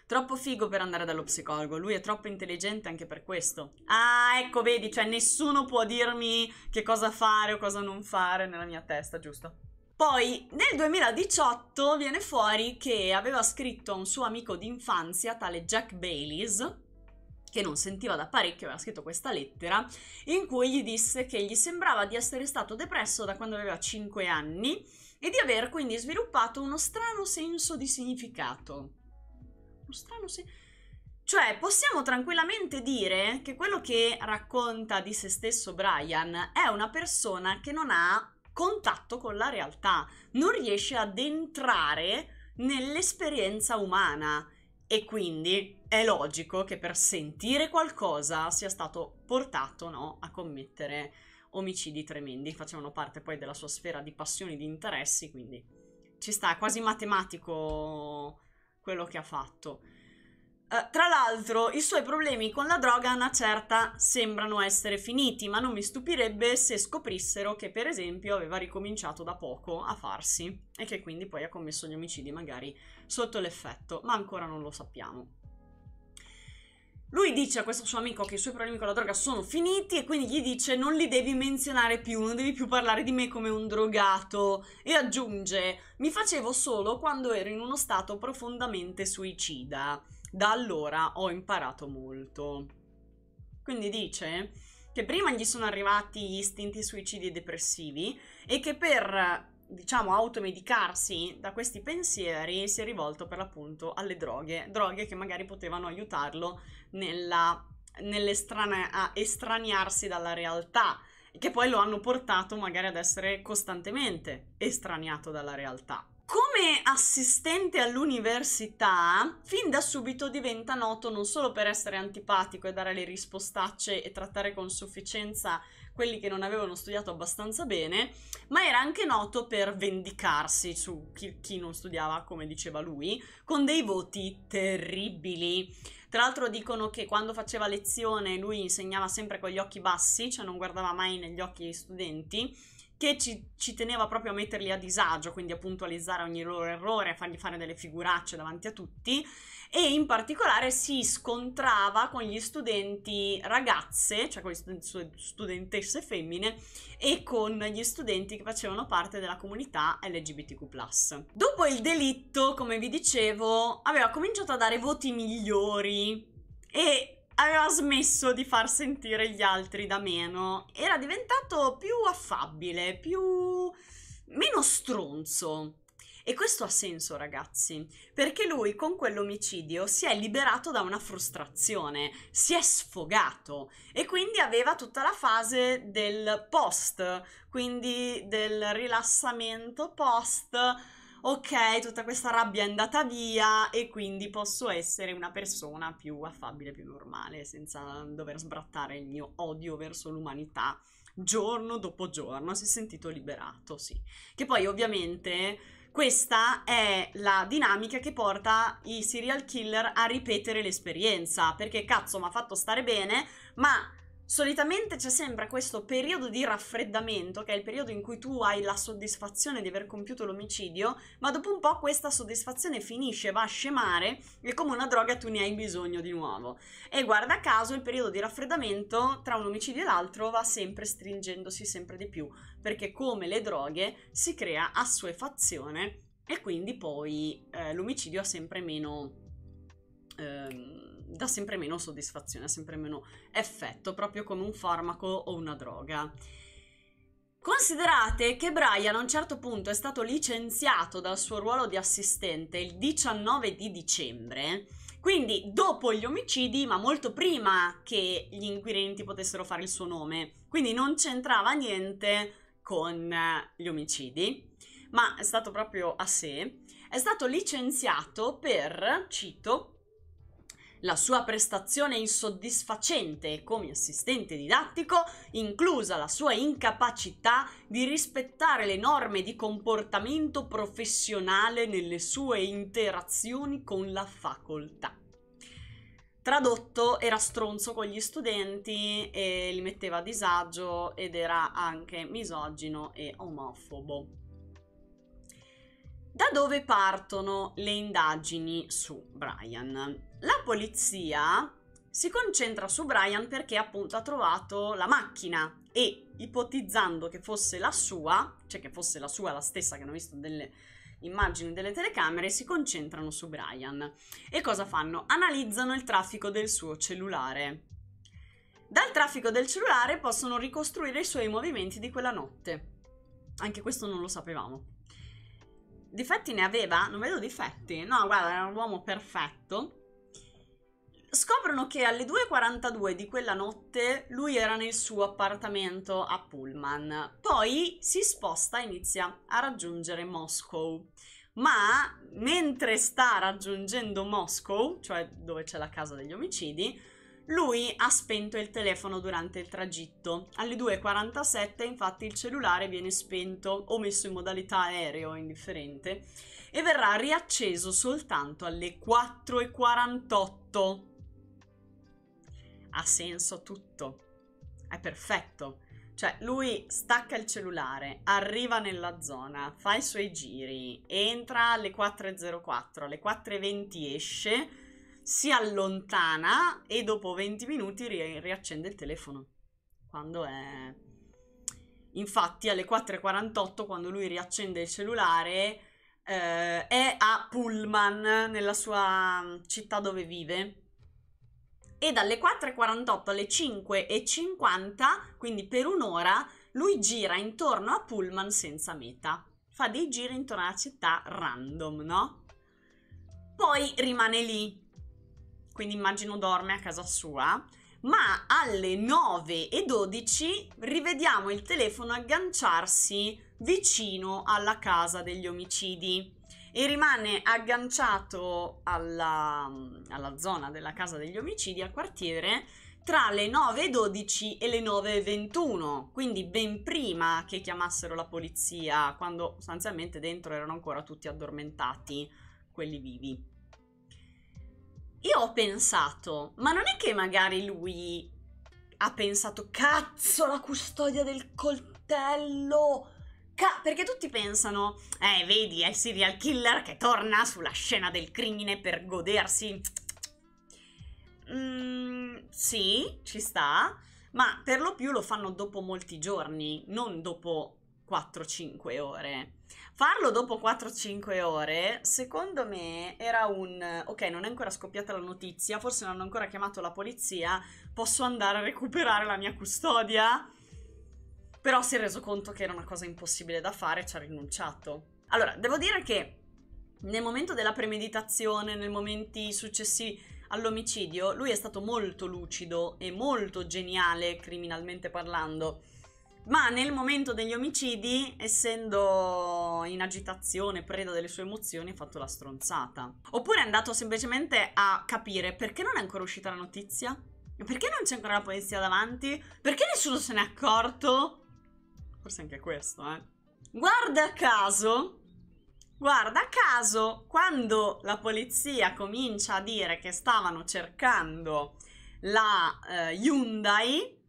Troppo figo per andare dallo psicologo, lui è troppo intelligente anche per questo. Ah, ecco, vedi, cioè nessuno può dirmi che cosa fare o cosa non fare nella mia testa, giusto? Poi nel 2018 viene fuori che aveva scritto a un suo amico d'infanzia, tale Jack Baileys, che non sentiva da parecchio, aveva scritto questa lettera, in cui gli disse che gli sembrava di essere stato depresso da quando aveva 5 anni e di aver quindi sviluppato uno strano senso di significato. Uno strano senso... Cioè, possiamo tranquillamente dire che quello che racconta di se stesso Brian è una persona che non ha contatto con la realtà, non riesce ad entrare nell'esperienza umana e quindi è logico che per sentire qualcosa sia stato portato no, a commettere omicidi tremendi, facevano parte poi della sua sfera di passioni, e di interessi, quindi ci sta, è quasi matematico quello che ha fatto. Eh, tra l'altro, i suoi problemi con la droga a una certa sembrano essere finiti, ma non mi stupirebbe se scoprissero che, per esempio, aveva ricominciato da poco a farsi e che quindi poi ha commesso gli omicidi magari sotto l'effetto, ma ancora non lo sappiamo. Lui dice a questo suo amico che i suoi problemi con la droga sono finiti e quindi gli dice non li devi menzionare più, non devi più parlare di me come un drogato e aggiunge mi facevo solo quando ero in uno stato profondamente suicida. Da allora ho imparato molto. Quindi dice che prima gli sono arrivati gli istinti suicidi e depressivi e che per diciamo, automedicarsi da questi pensieri, si è rivolto per l'appunto alle droghe, droghe che magari potevano aiutarlo nella, a estraniarsi dalla realtà, che poi lo hanno portato magari ad essere costantemente estraniato dalla realtà. Come assistente all'università, fin da subito diventa noto non solo per essere antipatico e dare le rispostacce e trattare con sufficienza quelli che non avevano studiato abbastanza bene, ma era anche noto per vendicarsi su chi, chi non studiava, come diceva lui, con dei voti terribili. Tra l'altro dicono che quando faceva lezione lui insegnava sempre con gli occhi bassi, cioè non guardava mai negli occhi gli studenti che ci, ci, teneva proprio a metterli a disagio, quindi a puntualizzare ogni loro errore, a fargli fare delle figuracce davanti a tutti e in particolare si scontrava con gli studenti ragazze, cioè con le studentesse femmine e con gli studenti che facevano parte della comunità LGBTQ+. Dopo il delitto, come vi dicevo, aveva cominciato a dare voti migliori e aveva smesso di far sentire gli altri da meno, era diventato più affabile, più... meno stronzo. E questo ha senso, ragazzi, perché lui con quell'omicidio si è liberato da una frustrazione, si è sfogato e quindi aveva tutta la fase del post, quindi del rilassamento post ok, tutta questa rabbia è andata via e quindi posso essere una persona più affabile, più normale, senza dover sbrattare il mio odio verso l'umanità giorno dopo giorno. Si è sentito liberato, sì. Che poi ovviamente questa è la dinamica che porta i serial killer a ripetere l'esperienza, perché cazzo mi ha fatto stare bene, ma solitamente c'è sempre questo periodo di raffreddamento, che è il periodo in cui tu hai la soddisfazione di aver compiuto l'omicidio, ma dopo un po' questa soddisfazione finisce, va a scemare e come una droga tu ne hai bisogno di nuovo. E guarda caso il periodo di raffreddamento tra un omicidio e l'altro va sempre stringendosi sempre di più, perché come le droghe si crea assuefazione e quindi poi eh, l'omicidio ha sempre meno... Ehm, dà sempre meno soddisfazione, sempre meno effetto, proprio come un farmaco o una droga. Considerate che Brian a un certo punto è stato licenziato dal suo ruolo di assistente il 19 di dicembre, quindi dopo gli omicidi, ma molto prima che gli inquirenti potessero fare il suo nome, quindi non c'entrava niente con eh, gli omicidi, ma è stato proprio a sé, è stato licenziato per, cito, la sua prestazione insoddisfacente come assistente didattico, inclusa la sua incapacità di rispettare le norme di comportamento professionale nelle sue interazioni con la facoltà. Tradotto era stronzo con gli studenti e li metteva a disagio ed era anche misogino e omofobo. Da dove partono le indagini su Brian? La polizia si concentra su Brian perché appunto ha trovato la macchina e ipotizzando che fosse la sua, cioè che fosse la sua la stessa che hanno visto delle immagini delle telecamere, si concentrano su Brian. E cosa fanno? Analizzano il traffico del suo cellulare. Dal traffico del cellulare possono ricostruire i suoi movimenti di quella notte. Anche questo non lo sapevamo difetti ne aveva? Non vedo difetti. No, guarda, era un uomo perfetto. Scoprono che alle 2.42 di quella notte lui era nel suo appartamento a Pullman. Poi si sposta e inizia a raggiungere Moscow. Ma mentre sta raggiungendo Moscow, cioè dove c'è la casa degli omicidi, lui ha spento il telefono durante il tragitto. Alle 2.47 infatti il cellulare viene spento o messo in modalità aereo, indifferente, e verrà riacceso soltanto alle 4.48. Ha senso tutto. È perfetto. Cioè, lui stacca il cellulare, arriva nella zona, fa i suoi giri, entra alle 4.04, alle 4.20 esce si allontana e dopo 20 minuti ri- riaccende il telefono. Quando è... Infatti alle 4.48 quando lui riaccende il cellulare eh, è a Pullman nella sua mm, città dove vive e dalle 4.48 alle 5.50, quindi per un'ora, lui gira intorno a Pullman senza meta. Fa dei giri intorno alla città random, no? Poi rimane lì quindi immagino dorme a casa sua, ma alle 9.12 rivediamo il telefono agganciarsi vicino alla casa degli omicidi e rimane agganciato alla, alla zona della casa degli omicidi, al quartiere, tra le 9.12 e le 9.21, quindi ben prima che chiamassero la polizia, quando sostanzialmente dentro erano ancora tutti addormentati, quelli vivi io ho pensato, ma non è che magari lui ha pensato, cazzo, la custodia del coltello! Ca- perché tutti pensano, eh, vedi, è il serial killer che torna sulla scena del crimine per godersi. Mm, sì, ci sta, ma per lo più lo fanno dopo molti giorni, non dopo 4-5 ore farlo dopo 4-5 ore, secondo me era un ok, non è ancora scoppiata la notizia, forse non hanno ancora chiamato la polizia, posso andare a recuperare la mia custodia? Però si è reso conto che era una cosa impossibile da fare, e ci ha rinunciato. Allora, devo dire che nel momento della premeditazione, nei momenti successivi all'omicidio, lui è stato molto lucido e molto geniale criminalmente parlando ma nel momento degli omicidi, essendo in agitazione, preda delle sue emozioni, ha fatto la stronzata. Oppure è andato semplicemente a capire perché non è ancora uscita la notizia? Perché non c'è ancora la polizia davanti? Perché nessuno se n'è accorto? Forse anche questo, eh. Guarda caso, guarda caso, quando la polizia comincia a dire che stavano cercando la eh, Hyundai,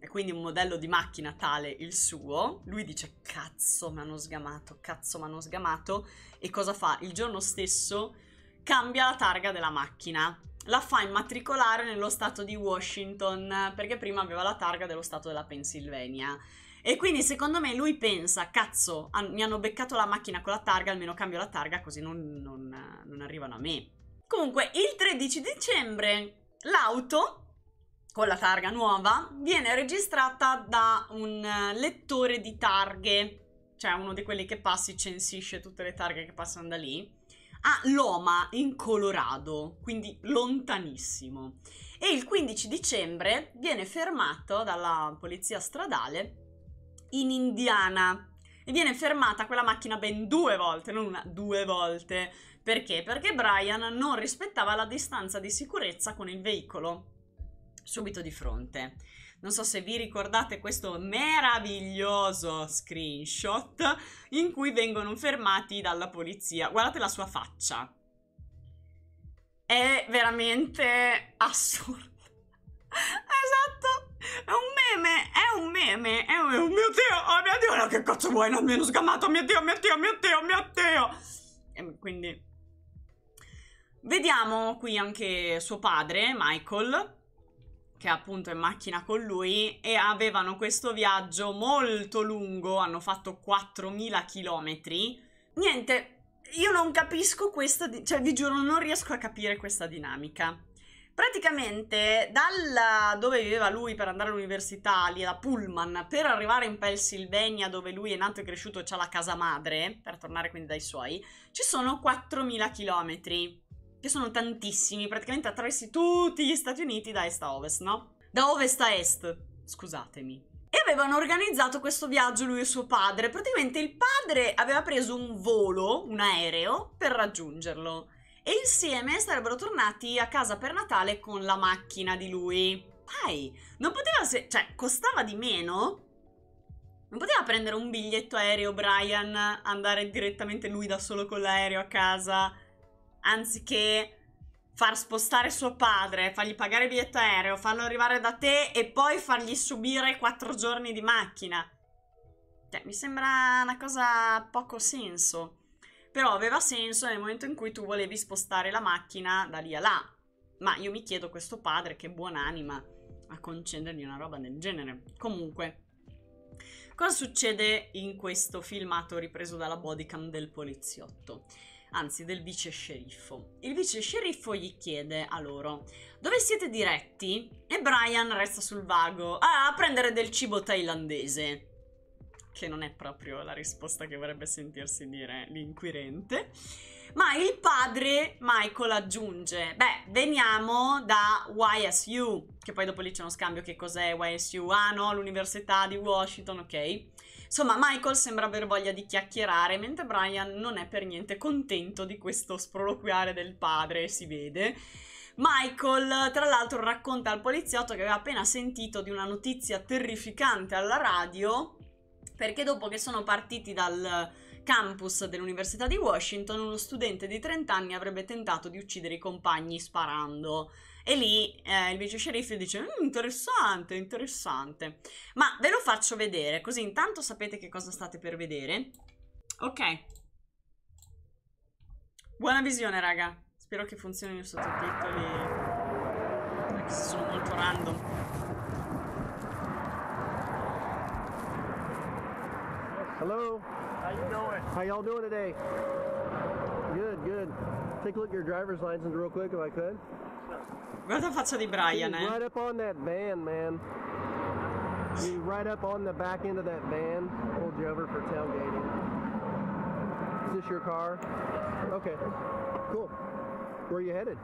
e quindi un modello di macchina tale il suo. Lui dice cazzo mi hanno sgamato, cazzo mi hanno sgamato. E cosa fa? Il giorno stesso cambia la targa della macchina. La fa immatricolare nello stato di Washington perché prima aveva la targa dello stato della Pennsylvania. E quindi secondo me lui pensa, cazzo, mi hanno beccato la macchina con la targa, almeno cambio la targa così non, non, non arrivano a me. Comunque, il 13 dicembre l'auto con la targa nuova viene registrata da un eh, lettore di targhe, cioè uno di quelli che passi censisce tutte le targhe che passano da lì, a Loma in Colorado, quindi lontanissimo. E il 15 dicembre viene fermato dalla polizia stradale in Indiana e viene fermata quella macchina ben due volte, non una, due volte. Perché? Perché Brian non rispettava la distanza di sicurezza con il veicolo subito di fronte. Non so se vi ricordate questo meraviglioso screenshot in cui vengono fermati dalla polizia. Guardate la sua faccia. È veramente assurdo. esatto, è un meme, è un meme, è un... Oh mio Dio, oh mio Dio, che cazzo vuoi, non mi hanno sgamato, oh mio Dio, oh mio Dio, oh mio Dio, oh mio Dio. E quindi... Vediamo qui anche suo padre, Michael, che appunto è in macchina con lui e avevano questo viaggio molto lungo, hanno fatto 4000 chilometri. Niente, io non capisco questa, cioè vi giuro non riesco a capire questa dinamica. Praticamente dalla dove viveva lui per andare all'università, lì da Pullman, per arrivare in Pennsylvania dove lui è nato e cresciuto, e ha la casa madre, per tornare quindi dai suoi, ci sono 4000 chilometri che sono tantissimi, praticamente attraversi tutti gli Stati Uniti da est a ovest, no? Da ovest a est, scusatemi. E avevano organizzato questo viaggio lui e suo padre. Praticamente il padre aveva preso un volo, un aereo, per raggiungerlo. E insieme sarebbero tornati a casa per Natale con la macchina di lui. Vai, non poteva se... cioè, costava di meno, non poteva prendere un biglietto aereo Brian, andare direttamente lui da solo con l'aereo a casa anziché far spostare suo padre, fargli pagare il biglietto aereo, farlo arrivare da te e poi fargli subire quattro giorni di macchina. Cioè, mi sembra una cosa poco senso. Però aveva senso nel momento in cui tu volevi spostare la macchina da lì a là. Ma io mi chiedo questo padre che buonanima a concedergli una roba del genere. Comunque, cosa succede in questo filmato ripreso dalla bodycam del poliziotto? anzi del vice sceriffo. Il vice sceriffo gli chiede a loro dove siete diretti e Brian resta sul vago ah, a prendere del cibo thailandese. Che non è proprio la risposta che vorrebbe sentirsi dire l'inquirente. Ma il padre Michael aggiunge: Beh, veniamo da YSU, che poi dopo lì c'è uno scambio che cos'è YSU? Ah no, l'università di Washington, ok. Insomma, Michael sembra aver voglia di chiacchierare, mentre Brian non è per niente contento di questo sproloquiare del padre, si vede. Michael, tra l'altro, racconta al poliziotto che aveva appena sentito di una notizia terrificante alla radio, perché dopo che sono partiti dal campus dell'Università di Washington, uno studente di 30 anni avrebbe tentato di uccidere i compagni sparando. E lì eh, il vice sceriffo dice: mm, Interessante, interessante. Ma ve lo faccio vedere, così intanto sapete che cosa state per vedere. Ok. Buona visione, raga. Spero che funzionino i sottotitoli. Perché sono molto random. Hello. How you doing? How y'all doing today? Good, good. Take a look at your driver's license real quick if I could. Guarda la faccia di Brian, eh. Right up on that van, man. You right up on the back end of that van. Pulled you over for tailgating. Is this your car? Okay. Cool. Where are you headed?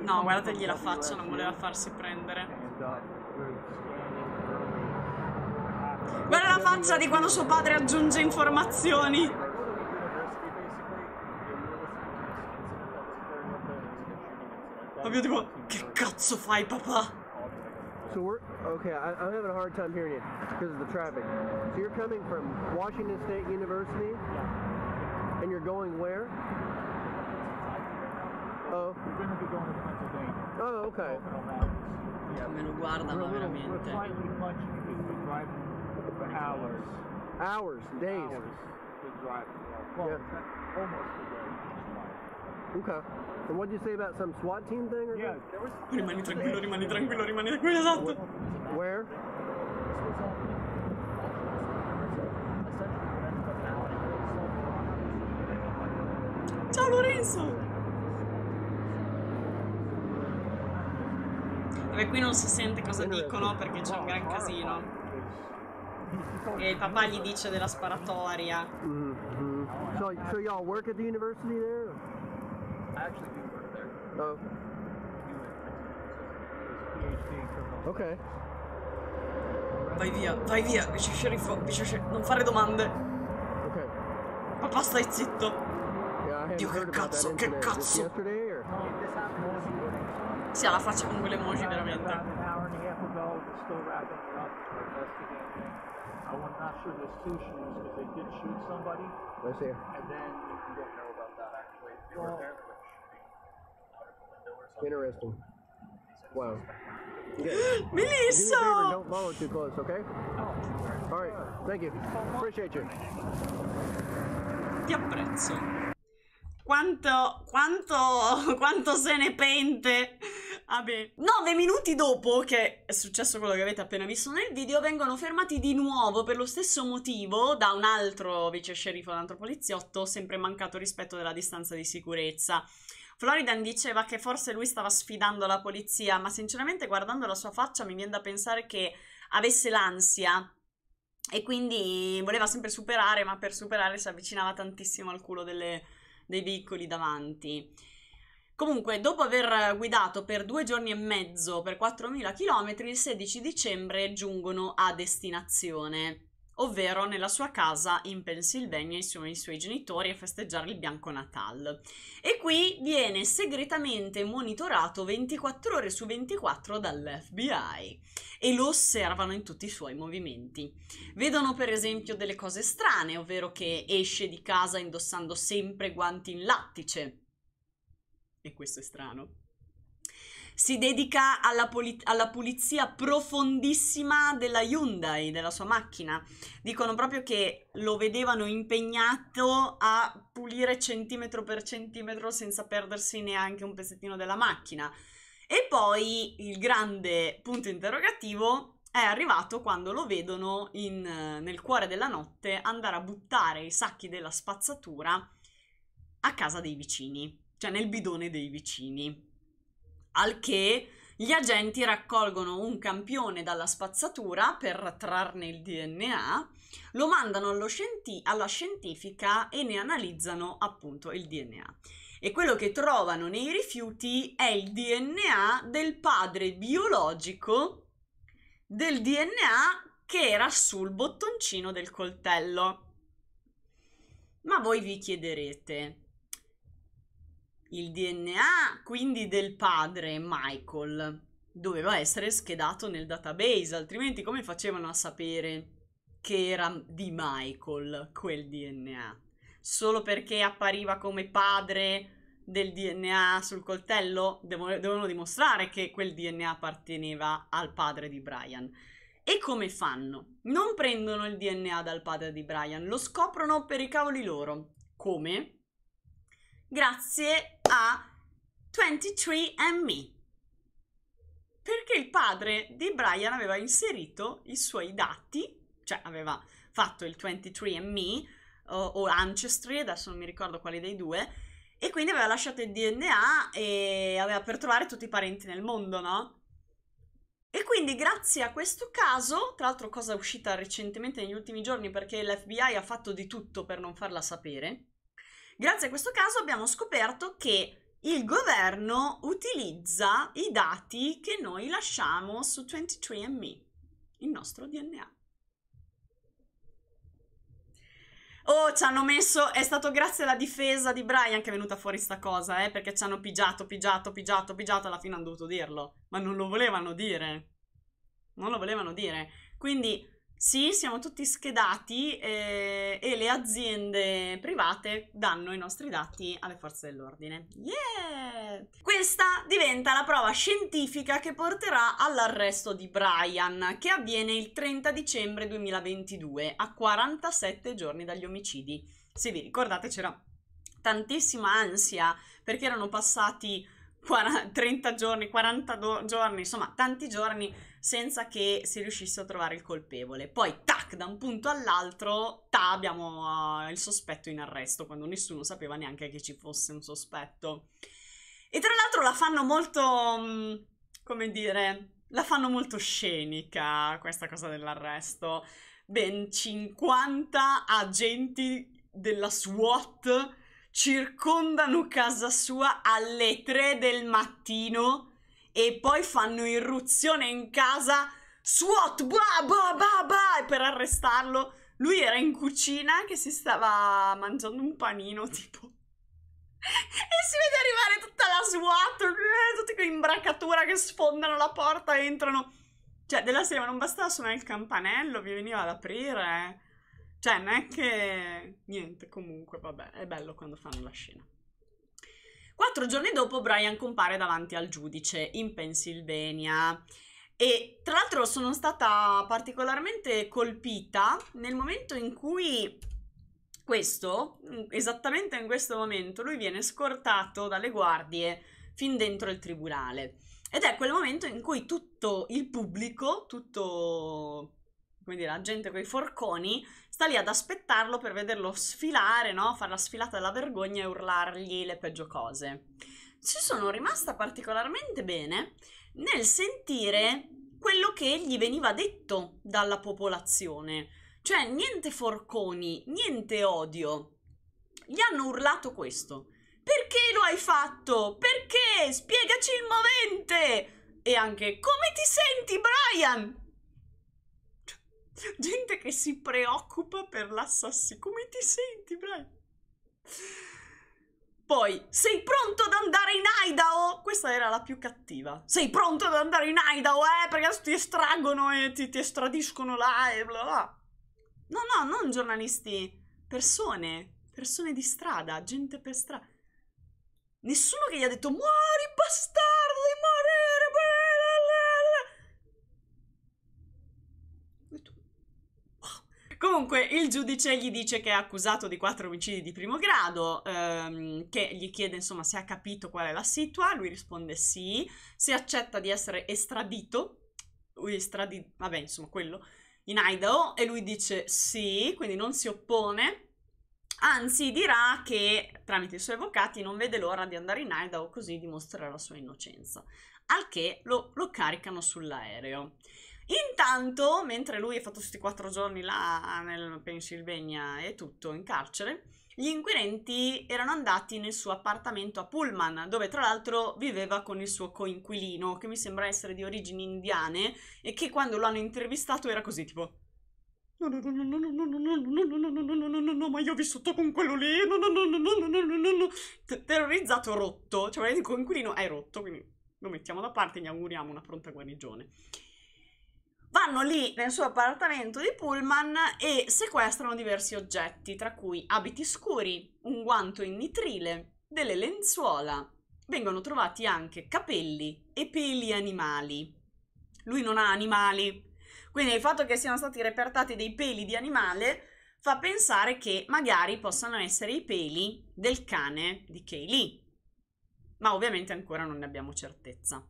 No, guardategli la faccia, non voleva farsi prendere. Guarda la faccia di quando suo padre aggiunge informazioni. I'm the other one. Get cazzo papà? So we're okay. I, am having a hard time hearing you because of the traffic. So you're coming from Washington State University, yeah. and you're going where? Oh. We're going to be going to Pennsylvania. Oh, okay. Yeah, we're going We're slightly punching because we're driving for hours. Hours, days. Hours. We're Well, yeah. almost a day. Okay. And what did you say about some SWAT team thing or yeah, there was... Rimani tranquillo, rimani tranquillo, rimani tranquillo, esatto. Where? Ciao Lorenzo! Vabbè, qui non si sente cosa dicono perché c'è un gran casino. E il papà gli dice della sparatoria. Mm -hmm. So, so y'all work at the university there? actually do work there. Oh. Ok. Vai via, vai via, vice sceriffo, vice sceriffo, non fare domande. Ok. Papà stai zitto. Yeah, Dio che cazzo, che cazzo. Si ha la faccia con quelle emoji veramente. I was not sure there's two shoes because they did shoot somebody. Let's see. And then you don't know about that actually. They were there. Interesting. Wow. Good. Melissa! Do favor, don't follow too close, okay? All right, thank you. Appreciate you. Ti apprezzo. Quanto, quanto, quanto se ne pente. Vabbè. Ah, minuti dopo che è successo quello che avete appena visto nel video, vengono fermati di nuovo per lo stesso motivo da un altro vice sceriffo, un altro poliziotto, sempre mancato rispetto della distanza di sicurezza. Floridan diceva che forse lui stava sfidando la polizia, ma sinceramente guardando la sua faccia mi viene da pensare che avesse l'ansia e quindi voleva sempre superare, ma per superare si avvicinava tantissimo al culo delle, dei veicoli davanti. Comunque, dopo aver guidato per due giorni e mezzo per 4.000 km, il 16 dicembre giungono a destinazione ovvero nella sua casa in Pennsylvania insieme ai suoi genitori a festeggiare il Bianco Natal. E qui viene segretamente monitorato 24 ore su 24 dall'FBI e lo osservano in tutti i suoi movimenti. Vedono per esempio delle cose strane, ovvero che esce di casa indossando sempre guanti in lattice. E questo è strano si dedica alla, poli- alla, pulizia profondissima della Hyundai, della sua macchina. Dicono proprio che lo vedevano impegnato a pulire centimetro per centimetro senza perdersi neanche un pezzettino della macchina. E poi il grande punto interrogativo è arrivato quando lo vedono in, nel cuore della notte andare a buttare i sacchi della spazzatura a casa dei vicini, cioè nel bidone dei vicini. Al che gli agenti raccolgono un campione dalla spazzatura per trarne il DNA, lo mandano scienti- alla scientifica e ne analizzano appunto il DNA. E quello che trovano nei rifiuti è il DNA del padre biologico del DNA che era sul bottoncino del coltello. Ma voi vi chiederete, il DNA quindi del padre Michael doveva essere schedato nel database, altrimenti come facevano a sapere che era di Michael quel DNA? Solo perché appariva come padre del DNA sul coltello? Devono dimostrare che quel DNA apparteneva al padre di Brian. E come fanno? Non prendono il DNA dal padre di Brian, lo scoprono per i cavoli loro. Come? Grazie a 23andMe perché il padre di Brian aveva inserito i suoi dati, cioè aveva fatto il 23andMe o, o Ancestry, adesso non mi ricordo quale dei due, e quindi aveva lasciato il DNA e aveva per trovare tutti i parenti nel mondo, no? E quindi grazie a questo caso, tra l'altro cosa è uscita recentemente negli ultimi giorni perché l'FBI ha fatto di tutto per non farla sapere, Grazie a questo caso abbiamo scoperto che il governo utilizza i dati che noi lasciamo su 23andMe, il nostro DNA. Oh, ci hanno messo, è stato grazie alla difesa di Brian che è venuta fuori sta cosa, eh, perché ci hanno pigiato, pigiato, pigiato, pigiato, alla fine hanno dovuto dirlo, ma non lo volevano dire. Non lo volevano dire. Quindi sì, siamo tutti schedati eh, e le aziende private danno i nostri dati alle forze dell'ordine. Yeah! Questa diventa la prova scientifica che porterà all'arresto di Brian, che avviene il 30 dicembre 2022, a 47 giorni dagli omicidi. Se vi ricordate c'era tantissima ansia perché erano passati 40, 30 giorni, 40 do- giorni, insomma tanti giorni senza che si riuscisse a trovare il colpevole. Poi, tac, da un punto all'altro, ta, abbiamo uh, il sospetto in arresto, quando nessuno sapeva neanche che ci fosse un sospetto. E tra l'altro la fanno molto, mm, come dire, la fanno molto scenica questa cosa dell'arresto. Ben 50 agenti della SWAT circondano casa sua alle 3 del mattino e poi fanno irruzione in casa SWAT bla bla bla bla per arrestarlo. Lui era in cucina che si stava mangiando un panino tipo e si vede arrivare tutta la SWAT, eh, tutti con imbracatura che sfondano la porta e entrano. Cioè, della serie, non bastava suonare il campanello, vi veniva ad aprire. Cioè, non è che... Niente, comunque, vabbè, è bello quando fanno la scena. Quattro giorni dopo Brian compare davanti al giudice in Pennsylvania. E tra l'altro sono stata particolarmente colpita nel momento in cui questo, esattamente in questo momento, lui viene scortato dalle guardie fin dentro il tribunale. Ed è quel momento in cui tutto il pubblico, tutto quindi la gente con i forconi, sta lì ad aspettarlo per vederlo sfilare, no? Fare la sfilata della vergogna e urlargli le peggio cose. Ci sono rimasta particolarmente bene nel sentire quello che gli veniva detto dalla popolazione. Cioè, niente forconi, niente odio. Gli hanno urlato questo. Perché lo hai fatto? Perché? Spiegaci il movente! E anche come ti senti, Brian? gente che si preoccupa per l'assassino. Come ti senti, Brian? Poi, sei pronto ad andare in Idaho? Questa era la più cattiva. Sei pronto ad andare in Idaho, eh? Perché ti estraggono e ti, ti estradiscono là e bla bla. No, no, non giornalisti. Persone. Persone di strada. Gente per strada. Nessuno che gli ha detto, muori bastardo! Comunque il giudice gli dice che è accusato di quattro omicidi di primo grado, ehm, che gli chiede insomma se ha capito qual è la situa, lui risponde sì, se accetta di essere estradito, estradito, vabbè insomma quello, in Idaho e lui dice sì, quindi non si oppone. Anzi, dirà che tramite i suoi avvocati non vede l'ora di andare in Idaho così dimostrerà la sua innocenza. Al che lo, lo caricano sull'aereo. Intanto, mentre lui è fatto questi quattro giorni là nel Pennsylvania e tutto in carcere, gli inquirenti erano andati nel suo appartamento a Pullman, dove tra l'altro viveva con il suo coinquilino, che mi sembra essere di origini indiane, e che quando lo hanno intervistato era così tipo... No, no, no, no, no, no, no, no, no, no, no, no, no, no, ma io ho vissuto con quello lì, no, no, no, no, no, no, no, no, no, terrorizzato, rotto, cioè il coinquilino è rotto, quindi lo mettiamo da parte e gli auguriamo una pronta guarigione vanno lì nel suo appartamento di Pullman e sequestrano diversi oggetti, tra cui abiti scuri, un guanto in nitrile, delle lenzuola. Vengono trovati anche capelli e peli animali. Lui non ha animali, quindi il fatto che siano stati repertati dei peli di animale fa pensare che magari possano essere i peli del cane di Kaylee. Ma ovviamente ancora non ne abbiamo certezza.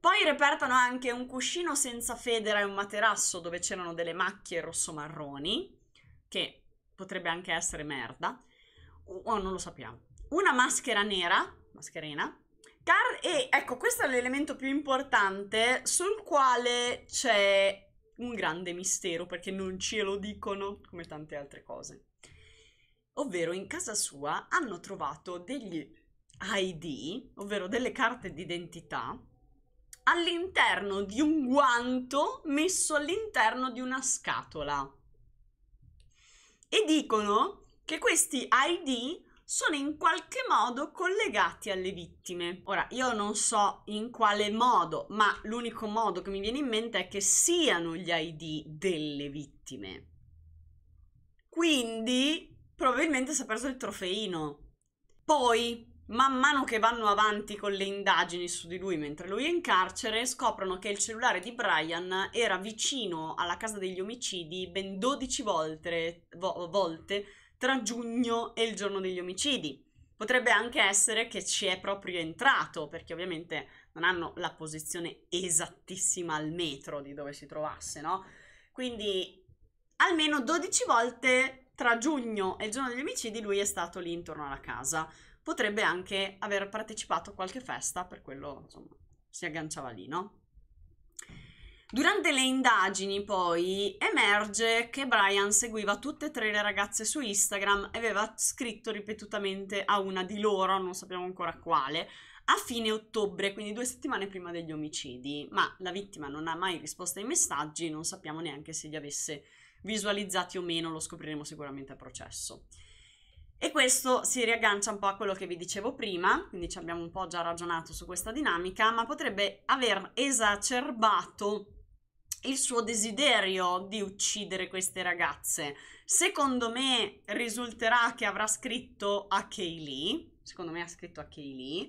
Poi repertano anche un cuscino senza federa e un materasso dove c'erano delle macchie rosso-marroni, che potrebbe anche essere merda, o oh, non lo sappiamo. Una maschera nera, mascherina, car- e ecco, questo è l'elemento più importante sul quale c'è un grande mistero perché non ce lo dicono come tante altre cose. Ovvero in casa sua hanno trovato degli ID, ovvero delle carte d'identità all'interno di un guanto messo all'interno di una scatola. E dicono che questi ID sono in qualche modo collegati alle vittime. Ora, io non so in quale modo, ma l'unico modo che mi viene in mente è che siano gli ID delle vittime. Quindi, probabilmente si è preso il trofeino. Poi, Man mano che vanno avanti con le indagini su di lui mentre lui è in carcere, scoprono che il cellulare di Brian era vicino alla casa degli omicidi ben 12 volte, vo- volte tra giugno e il giorno degli omicidi. Potrebbe anche essere che ci è proprio entrato, perché ovviamente non hanno la posizione esattissima al metro di dove si trovasse, no? Quindi almeno 12 volte tra giugno e il giorno degli omicidi lui è stato lì intorno alla casa potrebbe anche aver partecipato a qualche festa, per quello insomma, si agganciava lì, no? Durante le indagini poi emerge che Brian seguiva tutte e tre le ragazze su Instagram e aveva scritto ripetutamente a una di loro, non sappiamo ancora quale, a fine ottobre, quindi due settimane prima degli omicidi, ma la vittima non ha mai risposto ai messaggi, non sappiamo neanche se li avesse visualizzati o meno, lo scopriremo sicuramente a processo. E questo si riaggancia un po' a quello che vi dicevo prima, quindi ci abbiamo un po' già ragionato su questa dinamica, ma potrebbe aver esacerbato il suo desiderio di uccidere queste ragazze. Secondo me risulterà che avrà scritto a Kaylee, secondo me ha scritto a Kaylee,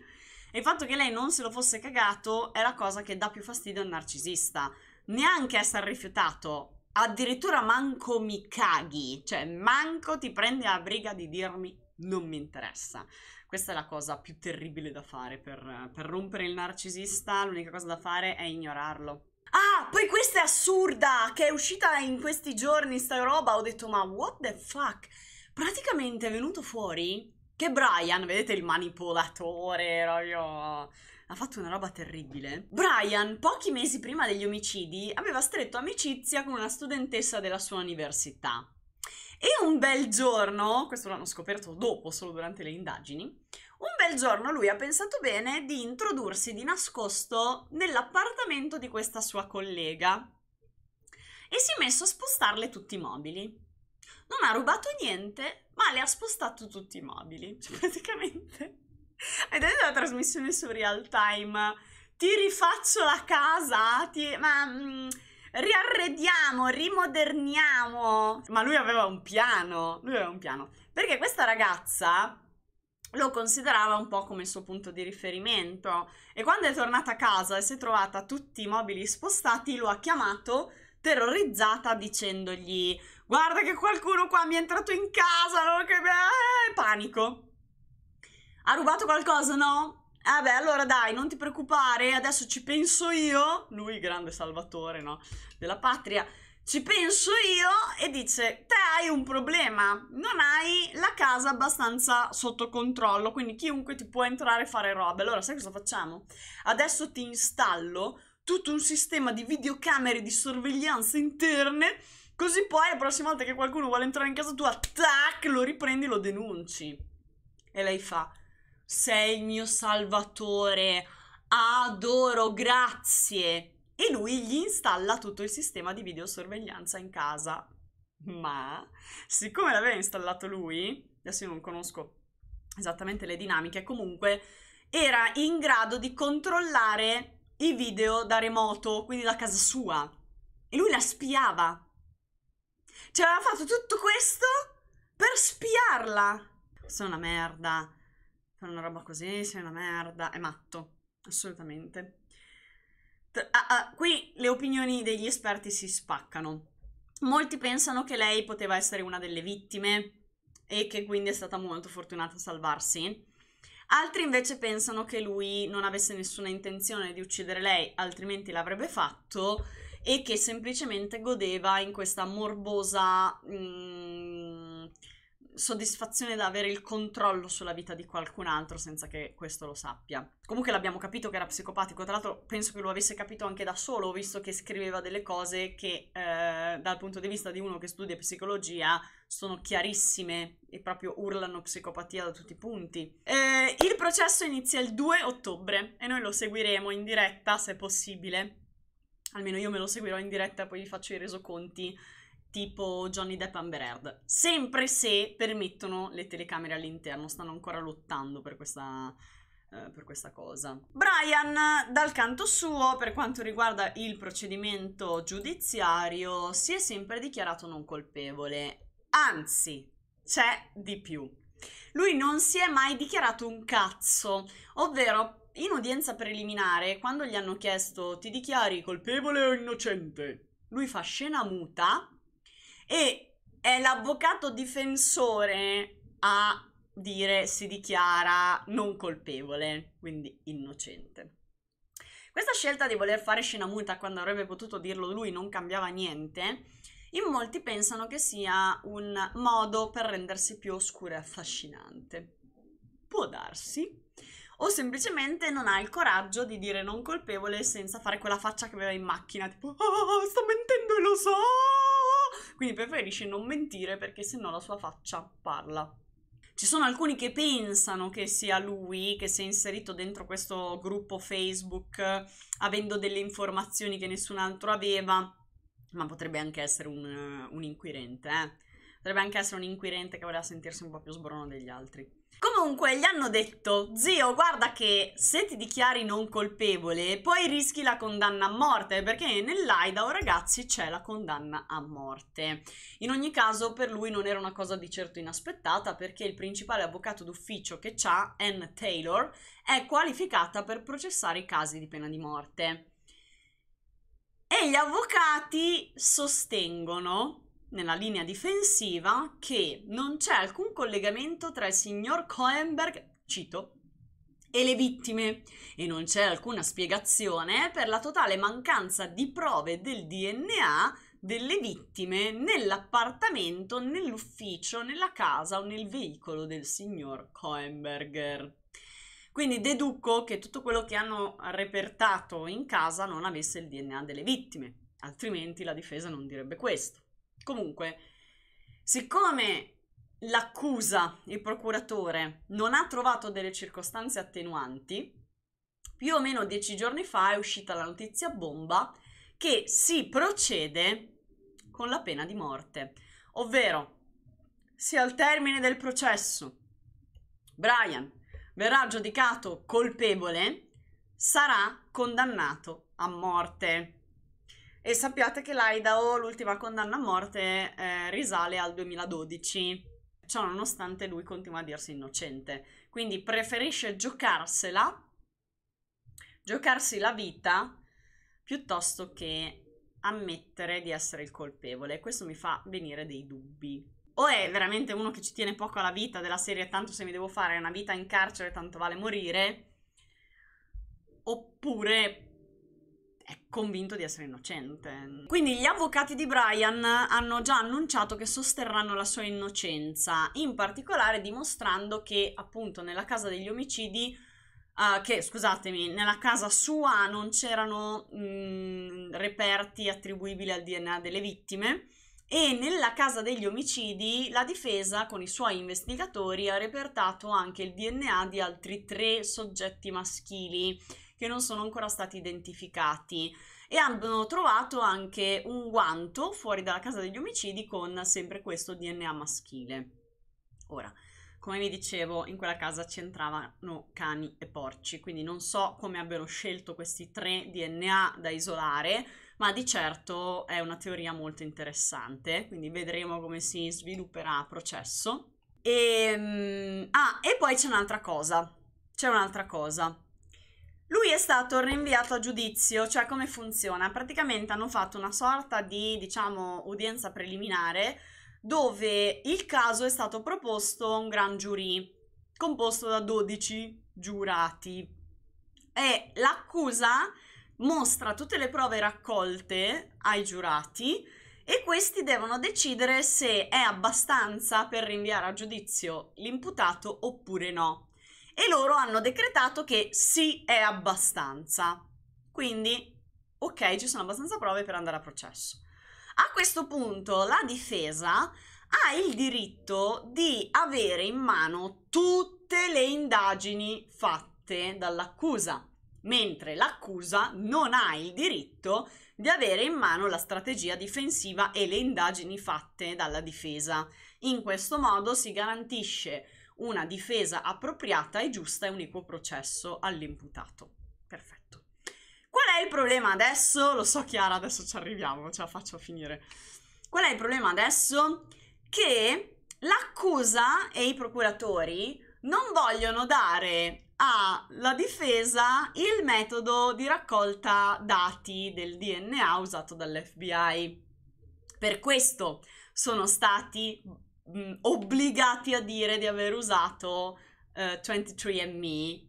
e il fatto che lei non se lo fosse cagato è la cosa che dà più fastidio al narcisista. Neanche essere rifiutato addirittura manco mi caghi, cioè manco ti prendi la briga di dirmi non mi interessa. Questa è la cosa più terribile da fare per, per rompere il narcisista, l'unica cosa da fare è ignorarlo. Ah, poi questa è assurda, che è uscita in questi giorni sta roba, ho detto ma what the fuck? Praticamente è venuto fuori che Brian, vedete il manipolatore, proprio ha fatto una roba terribile. Brian, pochi mesi prima degli omicidi, aveva stretto amicizia con una studentessa della sua università. E un bel giorno, questo l'hanno scoperto dopo, solo durante le indagini, un bel giorno lui ha pensato bene di introdursi di nascosto nell'appartamento di questa sua collega e si è messo a spostarle tutti i mobili. Non ha rubato niente, ma le ha spostato tutti i mobili. Cioè, praticamente hai detto la trasmissione su real time. Ti rifaccio la casa, ti... ma mm, riarrediamo, rimoderniamo. Ma lui aveva un piano, lui aveva un piano. Perché questa ragazza lo considerava un po' come il suo punto di riferimento e quando è tornata a casa e si è trovata tutti i mobili spostati lo ha chiamato terrorizzata dicendogli guarda che qualcuno qua mi è entrato in casa, non oh, che... Eh, panico. Ha rubato qualcosa, no? Vabbè, ah eh, allora dai, non ti preoccupare, adesso ci penso io, lui grande salvatore, no? Della patria, ci penso io e dice, te hai un problema, non hai la casa abbastanza sotto controllo, quindi chiunque ti può entrare e fare robe. Allora, sai cosa facciamo? Adesso ti installo tutto un sistema di videocamere di sorveglianza interne, così poi la prossima volta che qualcuno vuole entrare in casa tua, tac, lo riprendi, lo denunci. E lei fa sei il mio salvatore, adoro, grazie. E lui gli installa tutto il sistema di videosorveglianza in casa. Ma siccome l'aveva installato lui, adesso io non conosco esattamente le dinamiche, comunque era in grado di controllare i video da remoto, quindi da casa sua. E lui la spiava. Cioè, aveva fatto tutto questo per spiarla. Sono una merda fare una roba così, sei una merda, è matto, assolutamente. Ah, ah, qui le opinioni degli esperti si spaccano. Molti pensano che lei poteva essere una delle vittime e che quindi è stata molto fortunata a salvarsi. Altri invece pensano che lui non avesse nessuna intenzione di uccidere lei, altrimenti l'avrebbe fatto, e che semplicemente godeva in questa morbosa mh, mm, soddisfazione da avere il controllo sulla vita di qualcun altro senza che questo lo sappia. Comunque l'abbiamo capito che era psicopatico, tra l'altro penso che lo avesse capito anche da solo, visto che scriveva delle cose che eh, dal punto di vista di uno che studia psicologia sono chiarissime e proprio urlano psicopatia da tutti i punti. Eh, il processo inizia il 2 ottobre e noi lo seguiremo in diretta se possibile. Almeno io me lo seguirò in diretta, e poi vi faccio i resoconti tipo Johnny Depp Amber Heard, sempre se permettono le telecamere all'interno, stanno ancora lottando per questa, eh, per questa cosa. Brian, dal canto suo, per quanto riguarda il procedimento giudiziario, si è sempre dichiarato non colpevole, anzi, c'è di più. Lui non si è mai dichiarato un cazzo, ovvero in udienza preliminare, quando gli hanno chiesto ti dichiari colpevole o innocente, lui fa scena muta e è l'avvocato difensore a dire si dichiara non colpevole, quindi innocente. Questa scelta di voler fare scena muta quando avrebbe potuto dirlo lui non cambiava niente, in molti pensano che sia un modo per rendersi più oscuro e affascinante. Può darsi, o semplicemente non ha il coraggio di dire non colpevole senza fare quella faccia che aveva in macchina, tipo, ah, oh, sto mentendo e lo so! quindi preferisce non mentire perché sennò la sua faccia parla. Ci sono alcuni che pensano che sia lui che si è inserito dentro questo gruppo Facebook avendo delle informazioni che nessun altro aveva, ma potrebbe anche essere un, eh, un inquirente, eh? Potrebbe anche essere un inquirente che voleva sentirsi un po' più sbrono degli altri. Comunque gli hanno detto, zio guarda che se ti dichiari non colpevole poi rischi la condanna a morte perché nell'Aidao oh ragazzi c'è la condanna a morte. In ogni caso per lui non era una cosa di certo inaspettata perché il principale avvocato d'ufficio che c'ha, Ann Taylor, è qualificata per processare i casi di pena di morte. E gli avvocati sostengono nella linea difensiva che non c'è alcun collegamento tra il signor Cohenberg, cito, e le vittime e non c'è alcuna spiegazione per la totale mancanza di prove del DNA delle vittime nell'appartamento, nell'ufficio, nella casa o nel veicolo del signor Cohenberger. Quindi deduco che tutto quello che hanno repertato in casa non avesse il DNA delle vittime, altrimenti la difesa non direbbe questo. Comunque, siccome l'accusa, il procuratore, non ha trovato delle circostanze attenuanti, più o meno dieci giorni fa è uscita la notizia bomba che si procede con la pena di morte, ovvero se al termine del processo Brian verrà giudicato colpevole, sarà condannato a morte. E sappiate che l'Idaho, l'ultima condanna a morte, eh, risale al 2012. Ciò nonostante lui continua a dirsi innocente. Quindi preferisce giocarsela, giocarsi la vita, piuttosto che ammettere di essere il colpevole. Questo mi fa venire dei dubbi. O è veramente uno che ci tiene poco alla vita della serie, tanto se mi devo fare una vita in carcere, tanto vale morire. Oppure è convinto di essere innocente. Quindi gli avvocati di Brian hanno già annunciato che sosterranno la sua innocenza, in particolare dimostrando che appunto nella casa degli omicidi Uh, che scusatemi, nella casa sua non c'erano mh, mm, reperti attribuibili al DNA delle vittime e nella casa degli omicidi la difesa con i suoi investigatori ha repertato anche il DNA di altri tre soggetti maschili che non sono ancora stati identificati e hanno trovato anche un guanto fuori dalla casa degli omicidi con sempre questo DNA maschile. Ora, come vi dicevo, in quella casa c'entravano cani e porci, quindi non so come abbiano scelto questi tre DNA da isolare, ma di certo è una teoria molto interessante, quindi vedremo come si svilupperà il processo. E, ehm, ah, e poi c'è un'altra cosa, c'è un'altra cosa. Lui è stato rinviato a giudizio, cioè come funziona? Praticamente hanno fatto una sorta di, diciamo, udienza preliminare dove il caso è stato proposto a un gran giurì composto da 12 giurati e l'accusa mostra tutte le prove raccolte ai giurati e questi devono decidere se è abbastanza per rinviare a giudizio l'imputato oppure no e loro hanno decretato che sì è abbastanza. Quindi, ok, ci sono abbastanza prove per andare a processo. A questo punto la difesa ha il diritto di avere in mano tutte le indagini fatte dall'accusa, mentre l'accusa non ha il diritto di avere in mano la strategia difensiva e le indagini fatte dalla difesa. In questo modo si garantisce una difesa appropriata e giusta e un equo processo all'imputato. Perfetto. Qual è il problema adesso? Lo so Chiara, adesso ci arriviamo, ce la faccio finire. Qual è il problema adesso? Che l'accusa e i procuratori non vogliono dare alla difesa il metodo di raccolta dati del DNA usato dall'FBI. Per questo sono stati mh, mm, obbligati a dire di aver usato uh, eh, 23andMe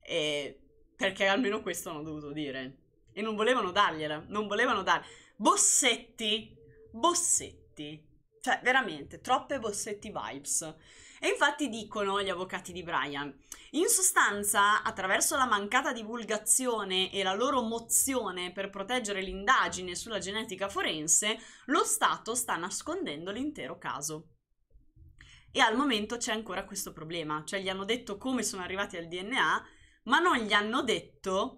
e... perché almeno questo hanno dovuto dire. E non volevano dargliela, non volevano dare. Bossetti, Bossetti, cioè veramente troppe Bossetti vibes. E infatti dicono gli avvocati di Brian, in sostanza attraverso la mancata divulgazione e la loro mozione per proteggere l'indagine sulla genetica forense, lo Stato sta nascondendo l'intero caso e al momento c'è ancora questo problema, cioè gli hanno detto come sono arrivati al DNA, ma non gli hanno detto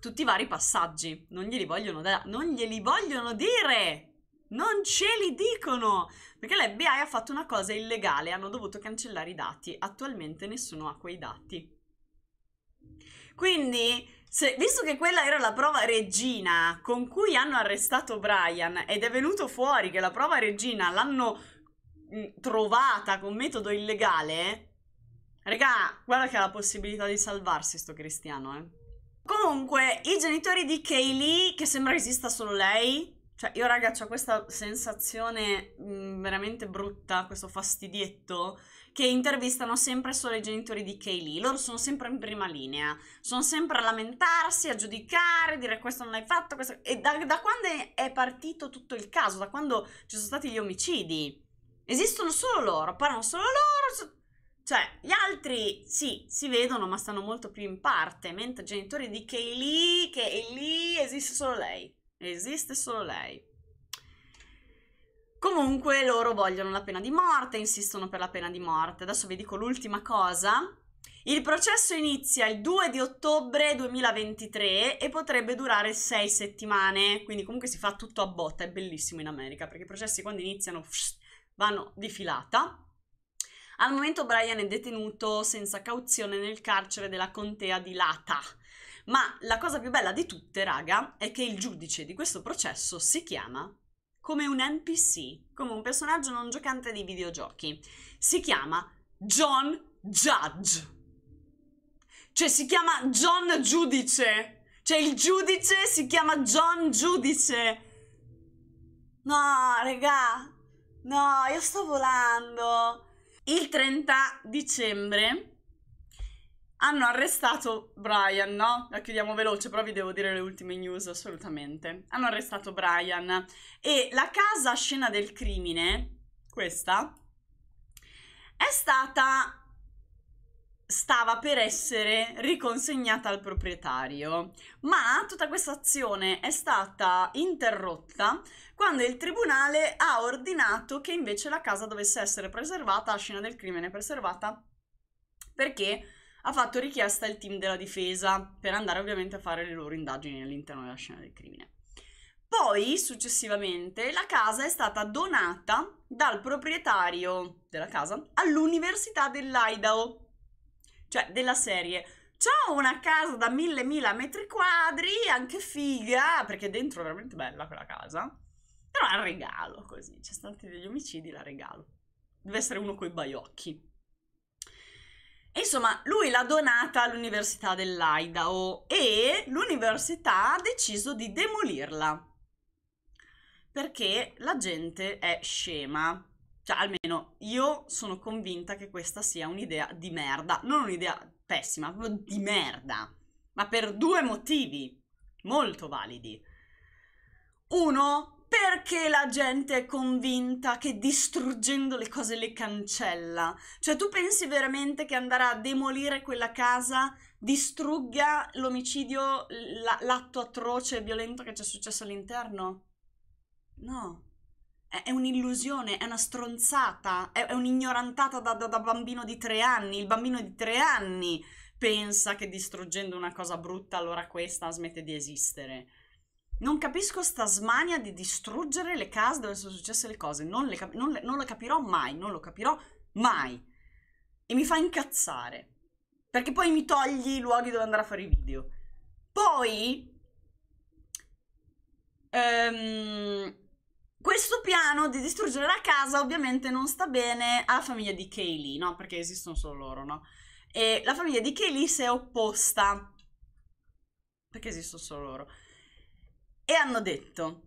tutti i vari passaggi, non glieli vogliono, da- non glieli vogliono dire! Non ce li dicono! Perché l'FBI ha fatto una cosa illegale, hanno dovuto cancellare i dati. Attualmente nessuno ha quei dati. Quindi, se, visto che quella era la prova regina con cui hanno arrestato Brian ed è venuto fuori che la prova regina l'hanno Mm, trovata con metodo illegale, raga, guarda che ha la possibilità di salvarsi sto cristiano, eh. Comunque, i genitori di Kaylee, che sembra esista solo lei, cioè io raga ho questa sensazione mh, mm, veramente brutta, questo fastidietto, che intervistano sempre solo i genitori di Kaylee. Loro sono sempre in prima linea, sono sempre a lamentarsi, a giudicare, dire questo non l'hai fatto, questo... E da, da quando è partito tutto il caso, da quando ci sono stati gli omicidi? Esistono solo loro, parlano solo loro. Cioè, gli altri sì, si vedono, ma stanno molto più in parte. Mentre genitori di Kaylee, che è lì, esiste solo lei. Esiste solo lei. Comunque loro vogliono la pena di morte, insistono per la pena di morte. Adesso vi dico l'ultima cosa. Il processo inizia il 2 di ottobre 2023 e potrebbe durare 6 settimane, quindi comunque si fa tutto a botta, è bellissimo in America perché i processi quando iniziano pff, vanno di filata. Al momento Brian è detenuto senza cauzione nel carcere della contea di Lata. Ma la cosa più bella di tutte, raga, è che il giudice di questo processo si chiama come un NPC, come un personaggio non giocante di videogiochi. Si chiama John Judge. Cioè si chiama John Giudice. Cioè il giudice si chiama John Giudice. No, raga, No, io sto volando. Il 30 dicembre hanno arrestato Brian, no? La chiudiamo veloce, però vi devo dire le ultime news assolutamente. Hanno arrestato Brian e la casa scena del crimine, questa, è stata stava per essere riconsegnata al proprietario, ma tutta questa azione è stata interrotta quando il tribunale ha ordinato che invece la casa dovesse essere preservata, la scena del crimine preservata, perché ha fatto richiesta il team della difesa per andare ovviamente a fare le loro indagini all'interno della scena del crimine. Poi, successivamente, la casa è stata donata dal proprietario della casa all'Università dell'Idaho cioè della serie. C'ho una casa da mille mila metri quadri, anche figa, perché dentro è veramente bella quella casa. Però è un regalo così, c'è stati degli omicidi, la regalo. Deve essere uno coi baiocchi. E insomma, lui l'ha donata all'Università dell'Idaho e l'università ha deciso di demolirla perché la gente è scema. Cioè, almeno io sono convinta che questa sia un'idea di merda. Non un'idea pessima, proprio di merda. Ma per due motivi molto validi. Uno, perché la gente è convinta che distruggendo le cose le cancella? Cioè, tu pensi veramente che andare a demolire quella casa distrugga l'omicidio, l'atto atroce e violento che c'è successo all'interno? No è un'illusione, è una stronzata, è, un'ignorantata da, da, da, bambino di tre anni. Il bambino di tre anni pensa che distruggendo una cosa brutta allora questa smette di esistere. Non capisco sta smania di distruggere le case dove sono successe le cose, non, le cap- non, le, non lo capirò mai, non lo capirò mai. E mi fa incazzare, perché poi mi togli i luoghi dove andare a fare i video. Poi... Um, questo piano di distruggere la casa ovviamente non sta bene alla famiglia di Kaylee, no? Perché esistono solo loro, no? E la famiglia di Kaylee si è opposta, perché esistono solo loro. E hanno detto,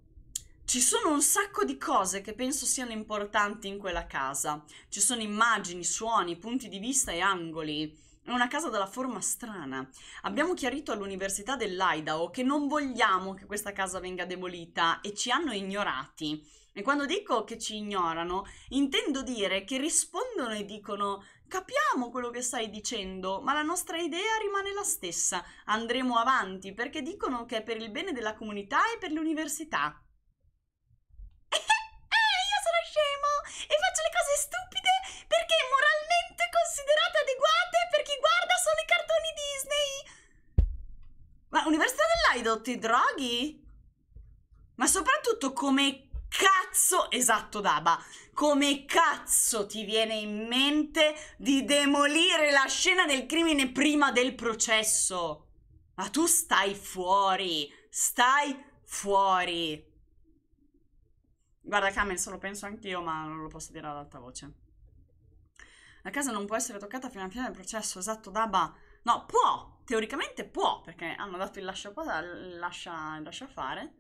ci sono un sacco di cose che penso siano importanti in quella casa. Ci sono immagini, suoni, punti di vista e angoli è una casa dalla forma strana. Mm. Abbiamo chiarito all'Università dell'Idaho che non vogliamo che questa casa venga demolita e ci hanno ignorati. E quando dico che ci ignorano, intendo dire che rispondono e dicono capiamo quello che stai dicendo, ma la nostra idea rimane la stessa. Andremo avanti perché dicono che è per il bene della comunità e per l'università. Eh, io sono scemo e faccio le cose stupide perché moralmente considerate adeguate Ma Università dell'Aido ti droghi? Ma soprattutto come cazzo, esatto Daba, come cazzo ti viene in mente di demolire la scena del crimine prima del processo? Ma tu stai fuori, stai fuori. Guarda Camel, se lo penso anch'io, ma non lo posso dire ad alta voce. La casa non può essere toccata fino alla fine del processo, esatto Daba. No, può, teoricamente può, perché hanno dato il lascia, lascia, lascia fare.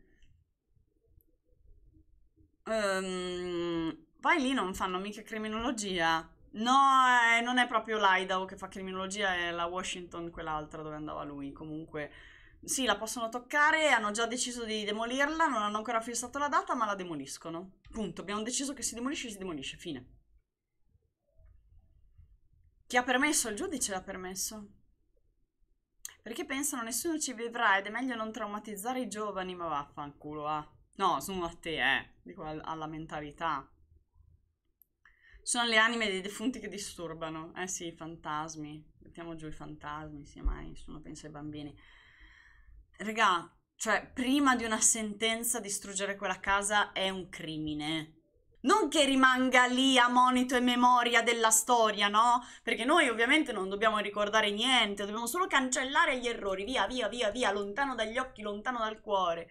Um, vai lì, non fanno mica criminologia. No, eh, non è proprio l'Idaho che fa criminologia, è la Washington, quell'altra dove andava lui. Comunque, sì, la possono toccare, hanno già deciso di demolirla, non hanno ancora fissato la data, ma la demoliscono. Punto, abbiamo deciso che si demolisce, e si demolisce, fine. Chi ha permesso? Il giudice l'ha permesso. Perché pensano nessuno ci vivrà ed è meglio non traumatizzare i giovani, ma vaffanculo, ah. No, sono a te, eh. Dico alla mentalità. Sono le anime dei defunti che disturbano. Eh sì, i fantasmi. Mettiamo giù i fantasmi, se mai nessuno pensa ai bambini. Regà, cioè, prima di una sentenza distruggere quella casa è un crimine non che rimanga lì a monito e memoria della storia, no? Perché noi ovviamente non dobbiamo ricordare niente, dobbiamo solo cancellare gli errori, via, via, via, via, lontano dagli occhi, lontano dal cuore.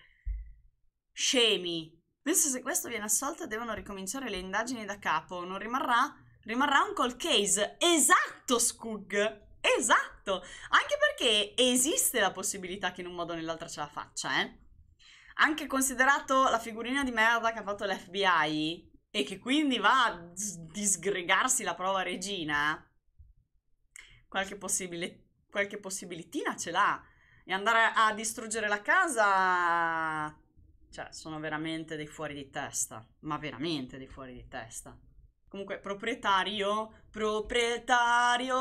Scemi. Penso se questo viene assolto devono ricominciare le indagini da capo, non rimarrà? Rimarrà un call case. Esatto, Scoog! Esatto! Anche perché esiste la possibilità che in un modo o nell'altro ce la faccia, eh? Anche considerato la figurina di merda che ha fatto l'FBI, e che quindi va a disgregarsi la prova regina, qualche, possibile, qualche possibilitina ce l'ha. E andare a distruggere la casa, cioè, sono veramente dei fuori di testa, ma veramente dei fuori di testa. Comunque, proprietario, proprietario,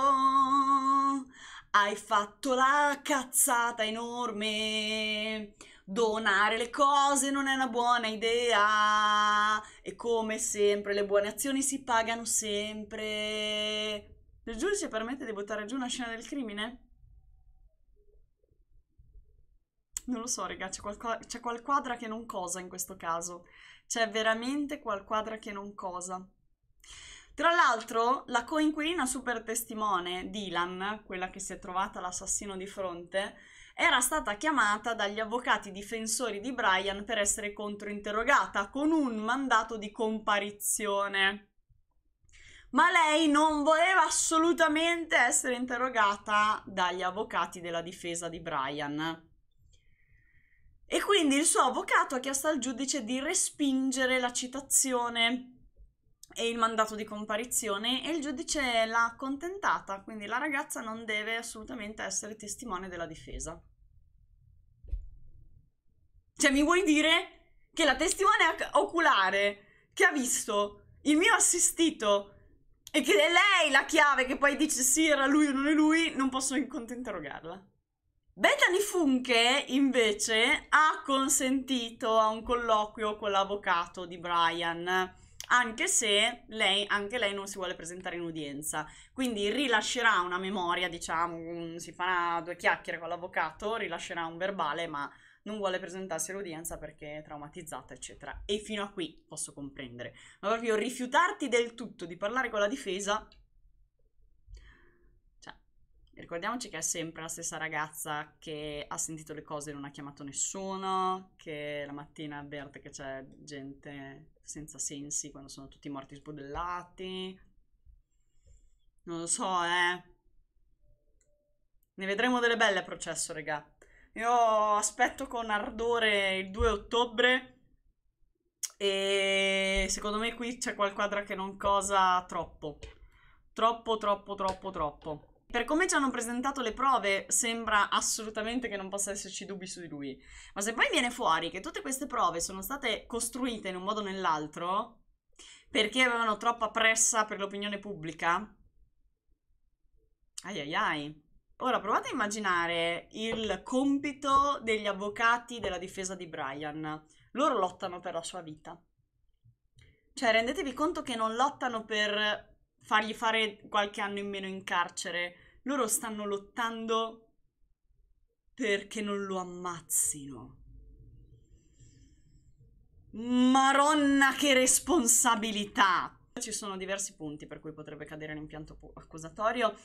hai fatto la cazzata enorme donare le cose non è una buona idea e come sempre le buone azioni si pagano sempre. Il giudice permette di buttare giù una scena del crimine? Non lo so, raga, c'è, qualco- c'è qualquadra che non cosa in questo caso. C'è veramente qualquadra che non cosa. Tra l'altro, la coinquilina super testimone, Dylan, quella che si è trovata l'assassino di fronte, era stata chiamata dagli avvocati difensori di Brian per essere controinterrogata con un mandato di comparizione. Ma lei non voleva assolutamente essere interrogata dagli avvocati della difesa di Brian. E quindi il suo avvocato ha chiesto al giudice di respingere la citazione e il mandato di comparizione e il giudice l'ha accontentata, quindi la ragazza non deve assolutamente essere testimone della difesa. Cioè mi vuoi dire che la testimone oculare che ha visto il mio assistito e che è lei la chiave che poi dice sì era lui o non è lui, non posso interrogarla. Bethany Funke invece ha consentito a un colloquio con l'avvocato di Brian anche se lei, anche lei non si vuole presentare in udienza. Quindi rilascerà una memoria, diciamo, si farà due chiacchiere con l'avvocato, rilascerà un verbale, ma non vuole presentarsi all'udienza perché è traumatizzata, eccetera. E fino a qui posso comprendere. Ma proprio rifiutarti del tutto di parlare con la difesa... Cioè, ricordiamoci che è sempre la stessa ragazza che ha sentito le cose e non ha chiamato nessuno, che la mattina avverte che c'è gente senza sensi quando sono tutti morti sbudellati. Non lo so, eh. Ne vedremo delle belle a processo, regà. Io aspetto con ardore il 2 ottobre. E secondo me qui c'è qualquadra che non cosa troppo. Troppo, troppo, troppo, troppo. Per come ci hanno presentato le prove, sembra assolutamente che non possa esserci dubbi su di lui. Ma se poi viene fuori che tutte queste prove sono state costruite in un modo o nell'altro perché avevano troppa pressa per l'opinione pubblica. Ai ai ai. Ora provate a immaginare il compito degli avvocati della difesa di Brian. Loro lottano per la sua vita. Cioè, rendetevi conto che non lottano per fargli fare qualche anno in meno in carcere. Loro stanno lottando perché non lo ammazzino. Maronna che responsabilità! Ci sono diversi punti per cui potrebbe cadere l'impianto accusatorio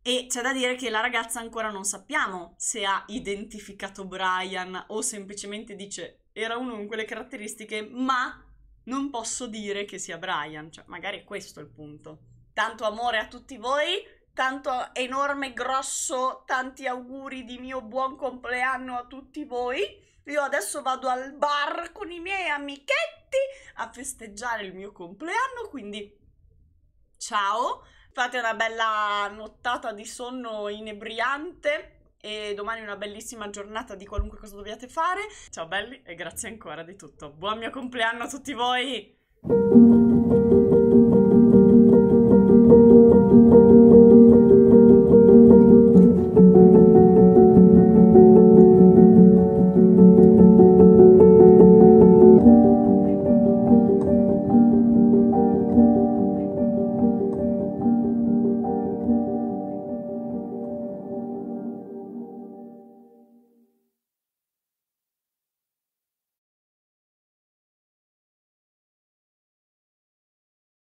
e c'è da dire che la ragazza ancora non sappiamo se ha identificato Brian o semplicemente dice era uno con quelle caratteristiche, ma non posso dire che sia Brian. Cioè, magari è questo il punto. Tanto amore a tutti voi, tanto enorme, grosso, tanti auguri di mio buon compleanno a tutti voi. Io adesso vado al bar con i miei amichetti a festeggiare il mio compleanno, quindi ciao, fate una bella nottata di sonno inebriante e domani una bellissima giornata di qualunque cosa dobbiate fare. Ciao belli e grazie ancora di tutto. Buon mio compleanno a tutti voi!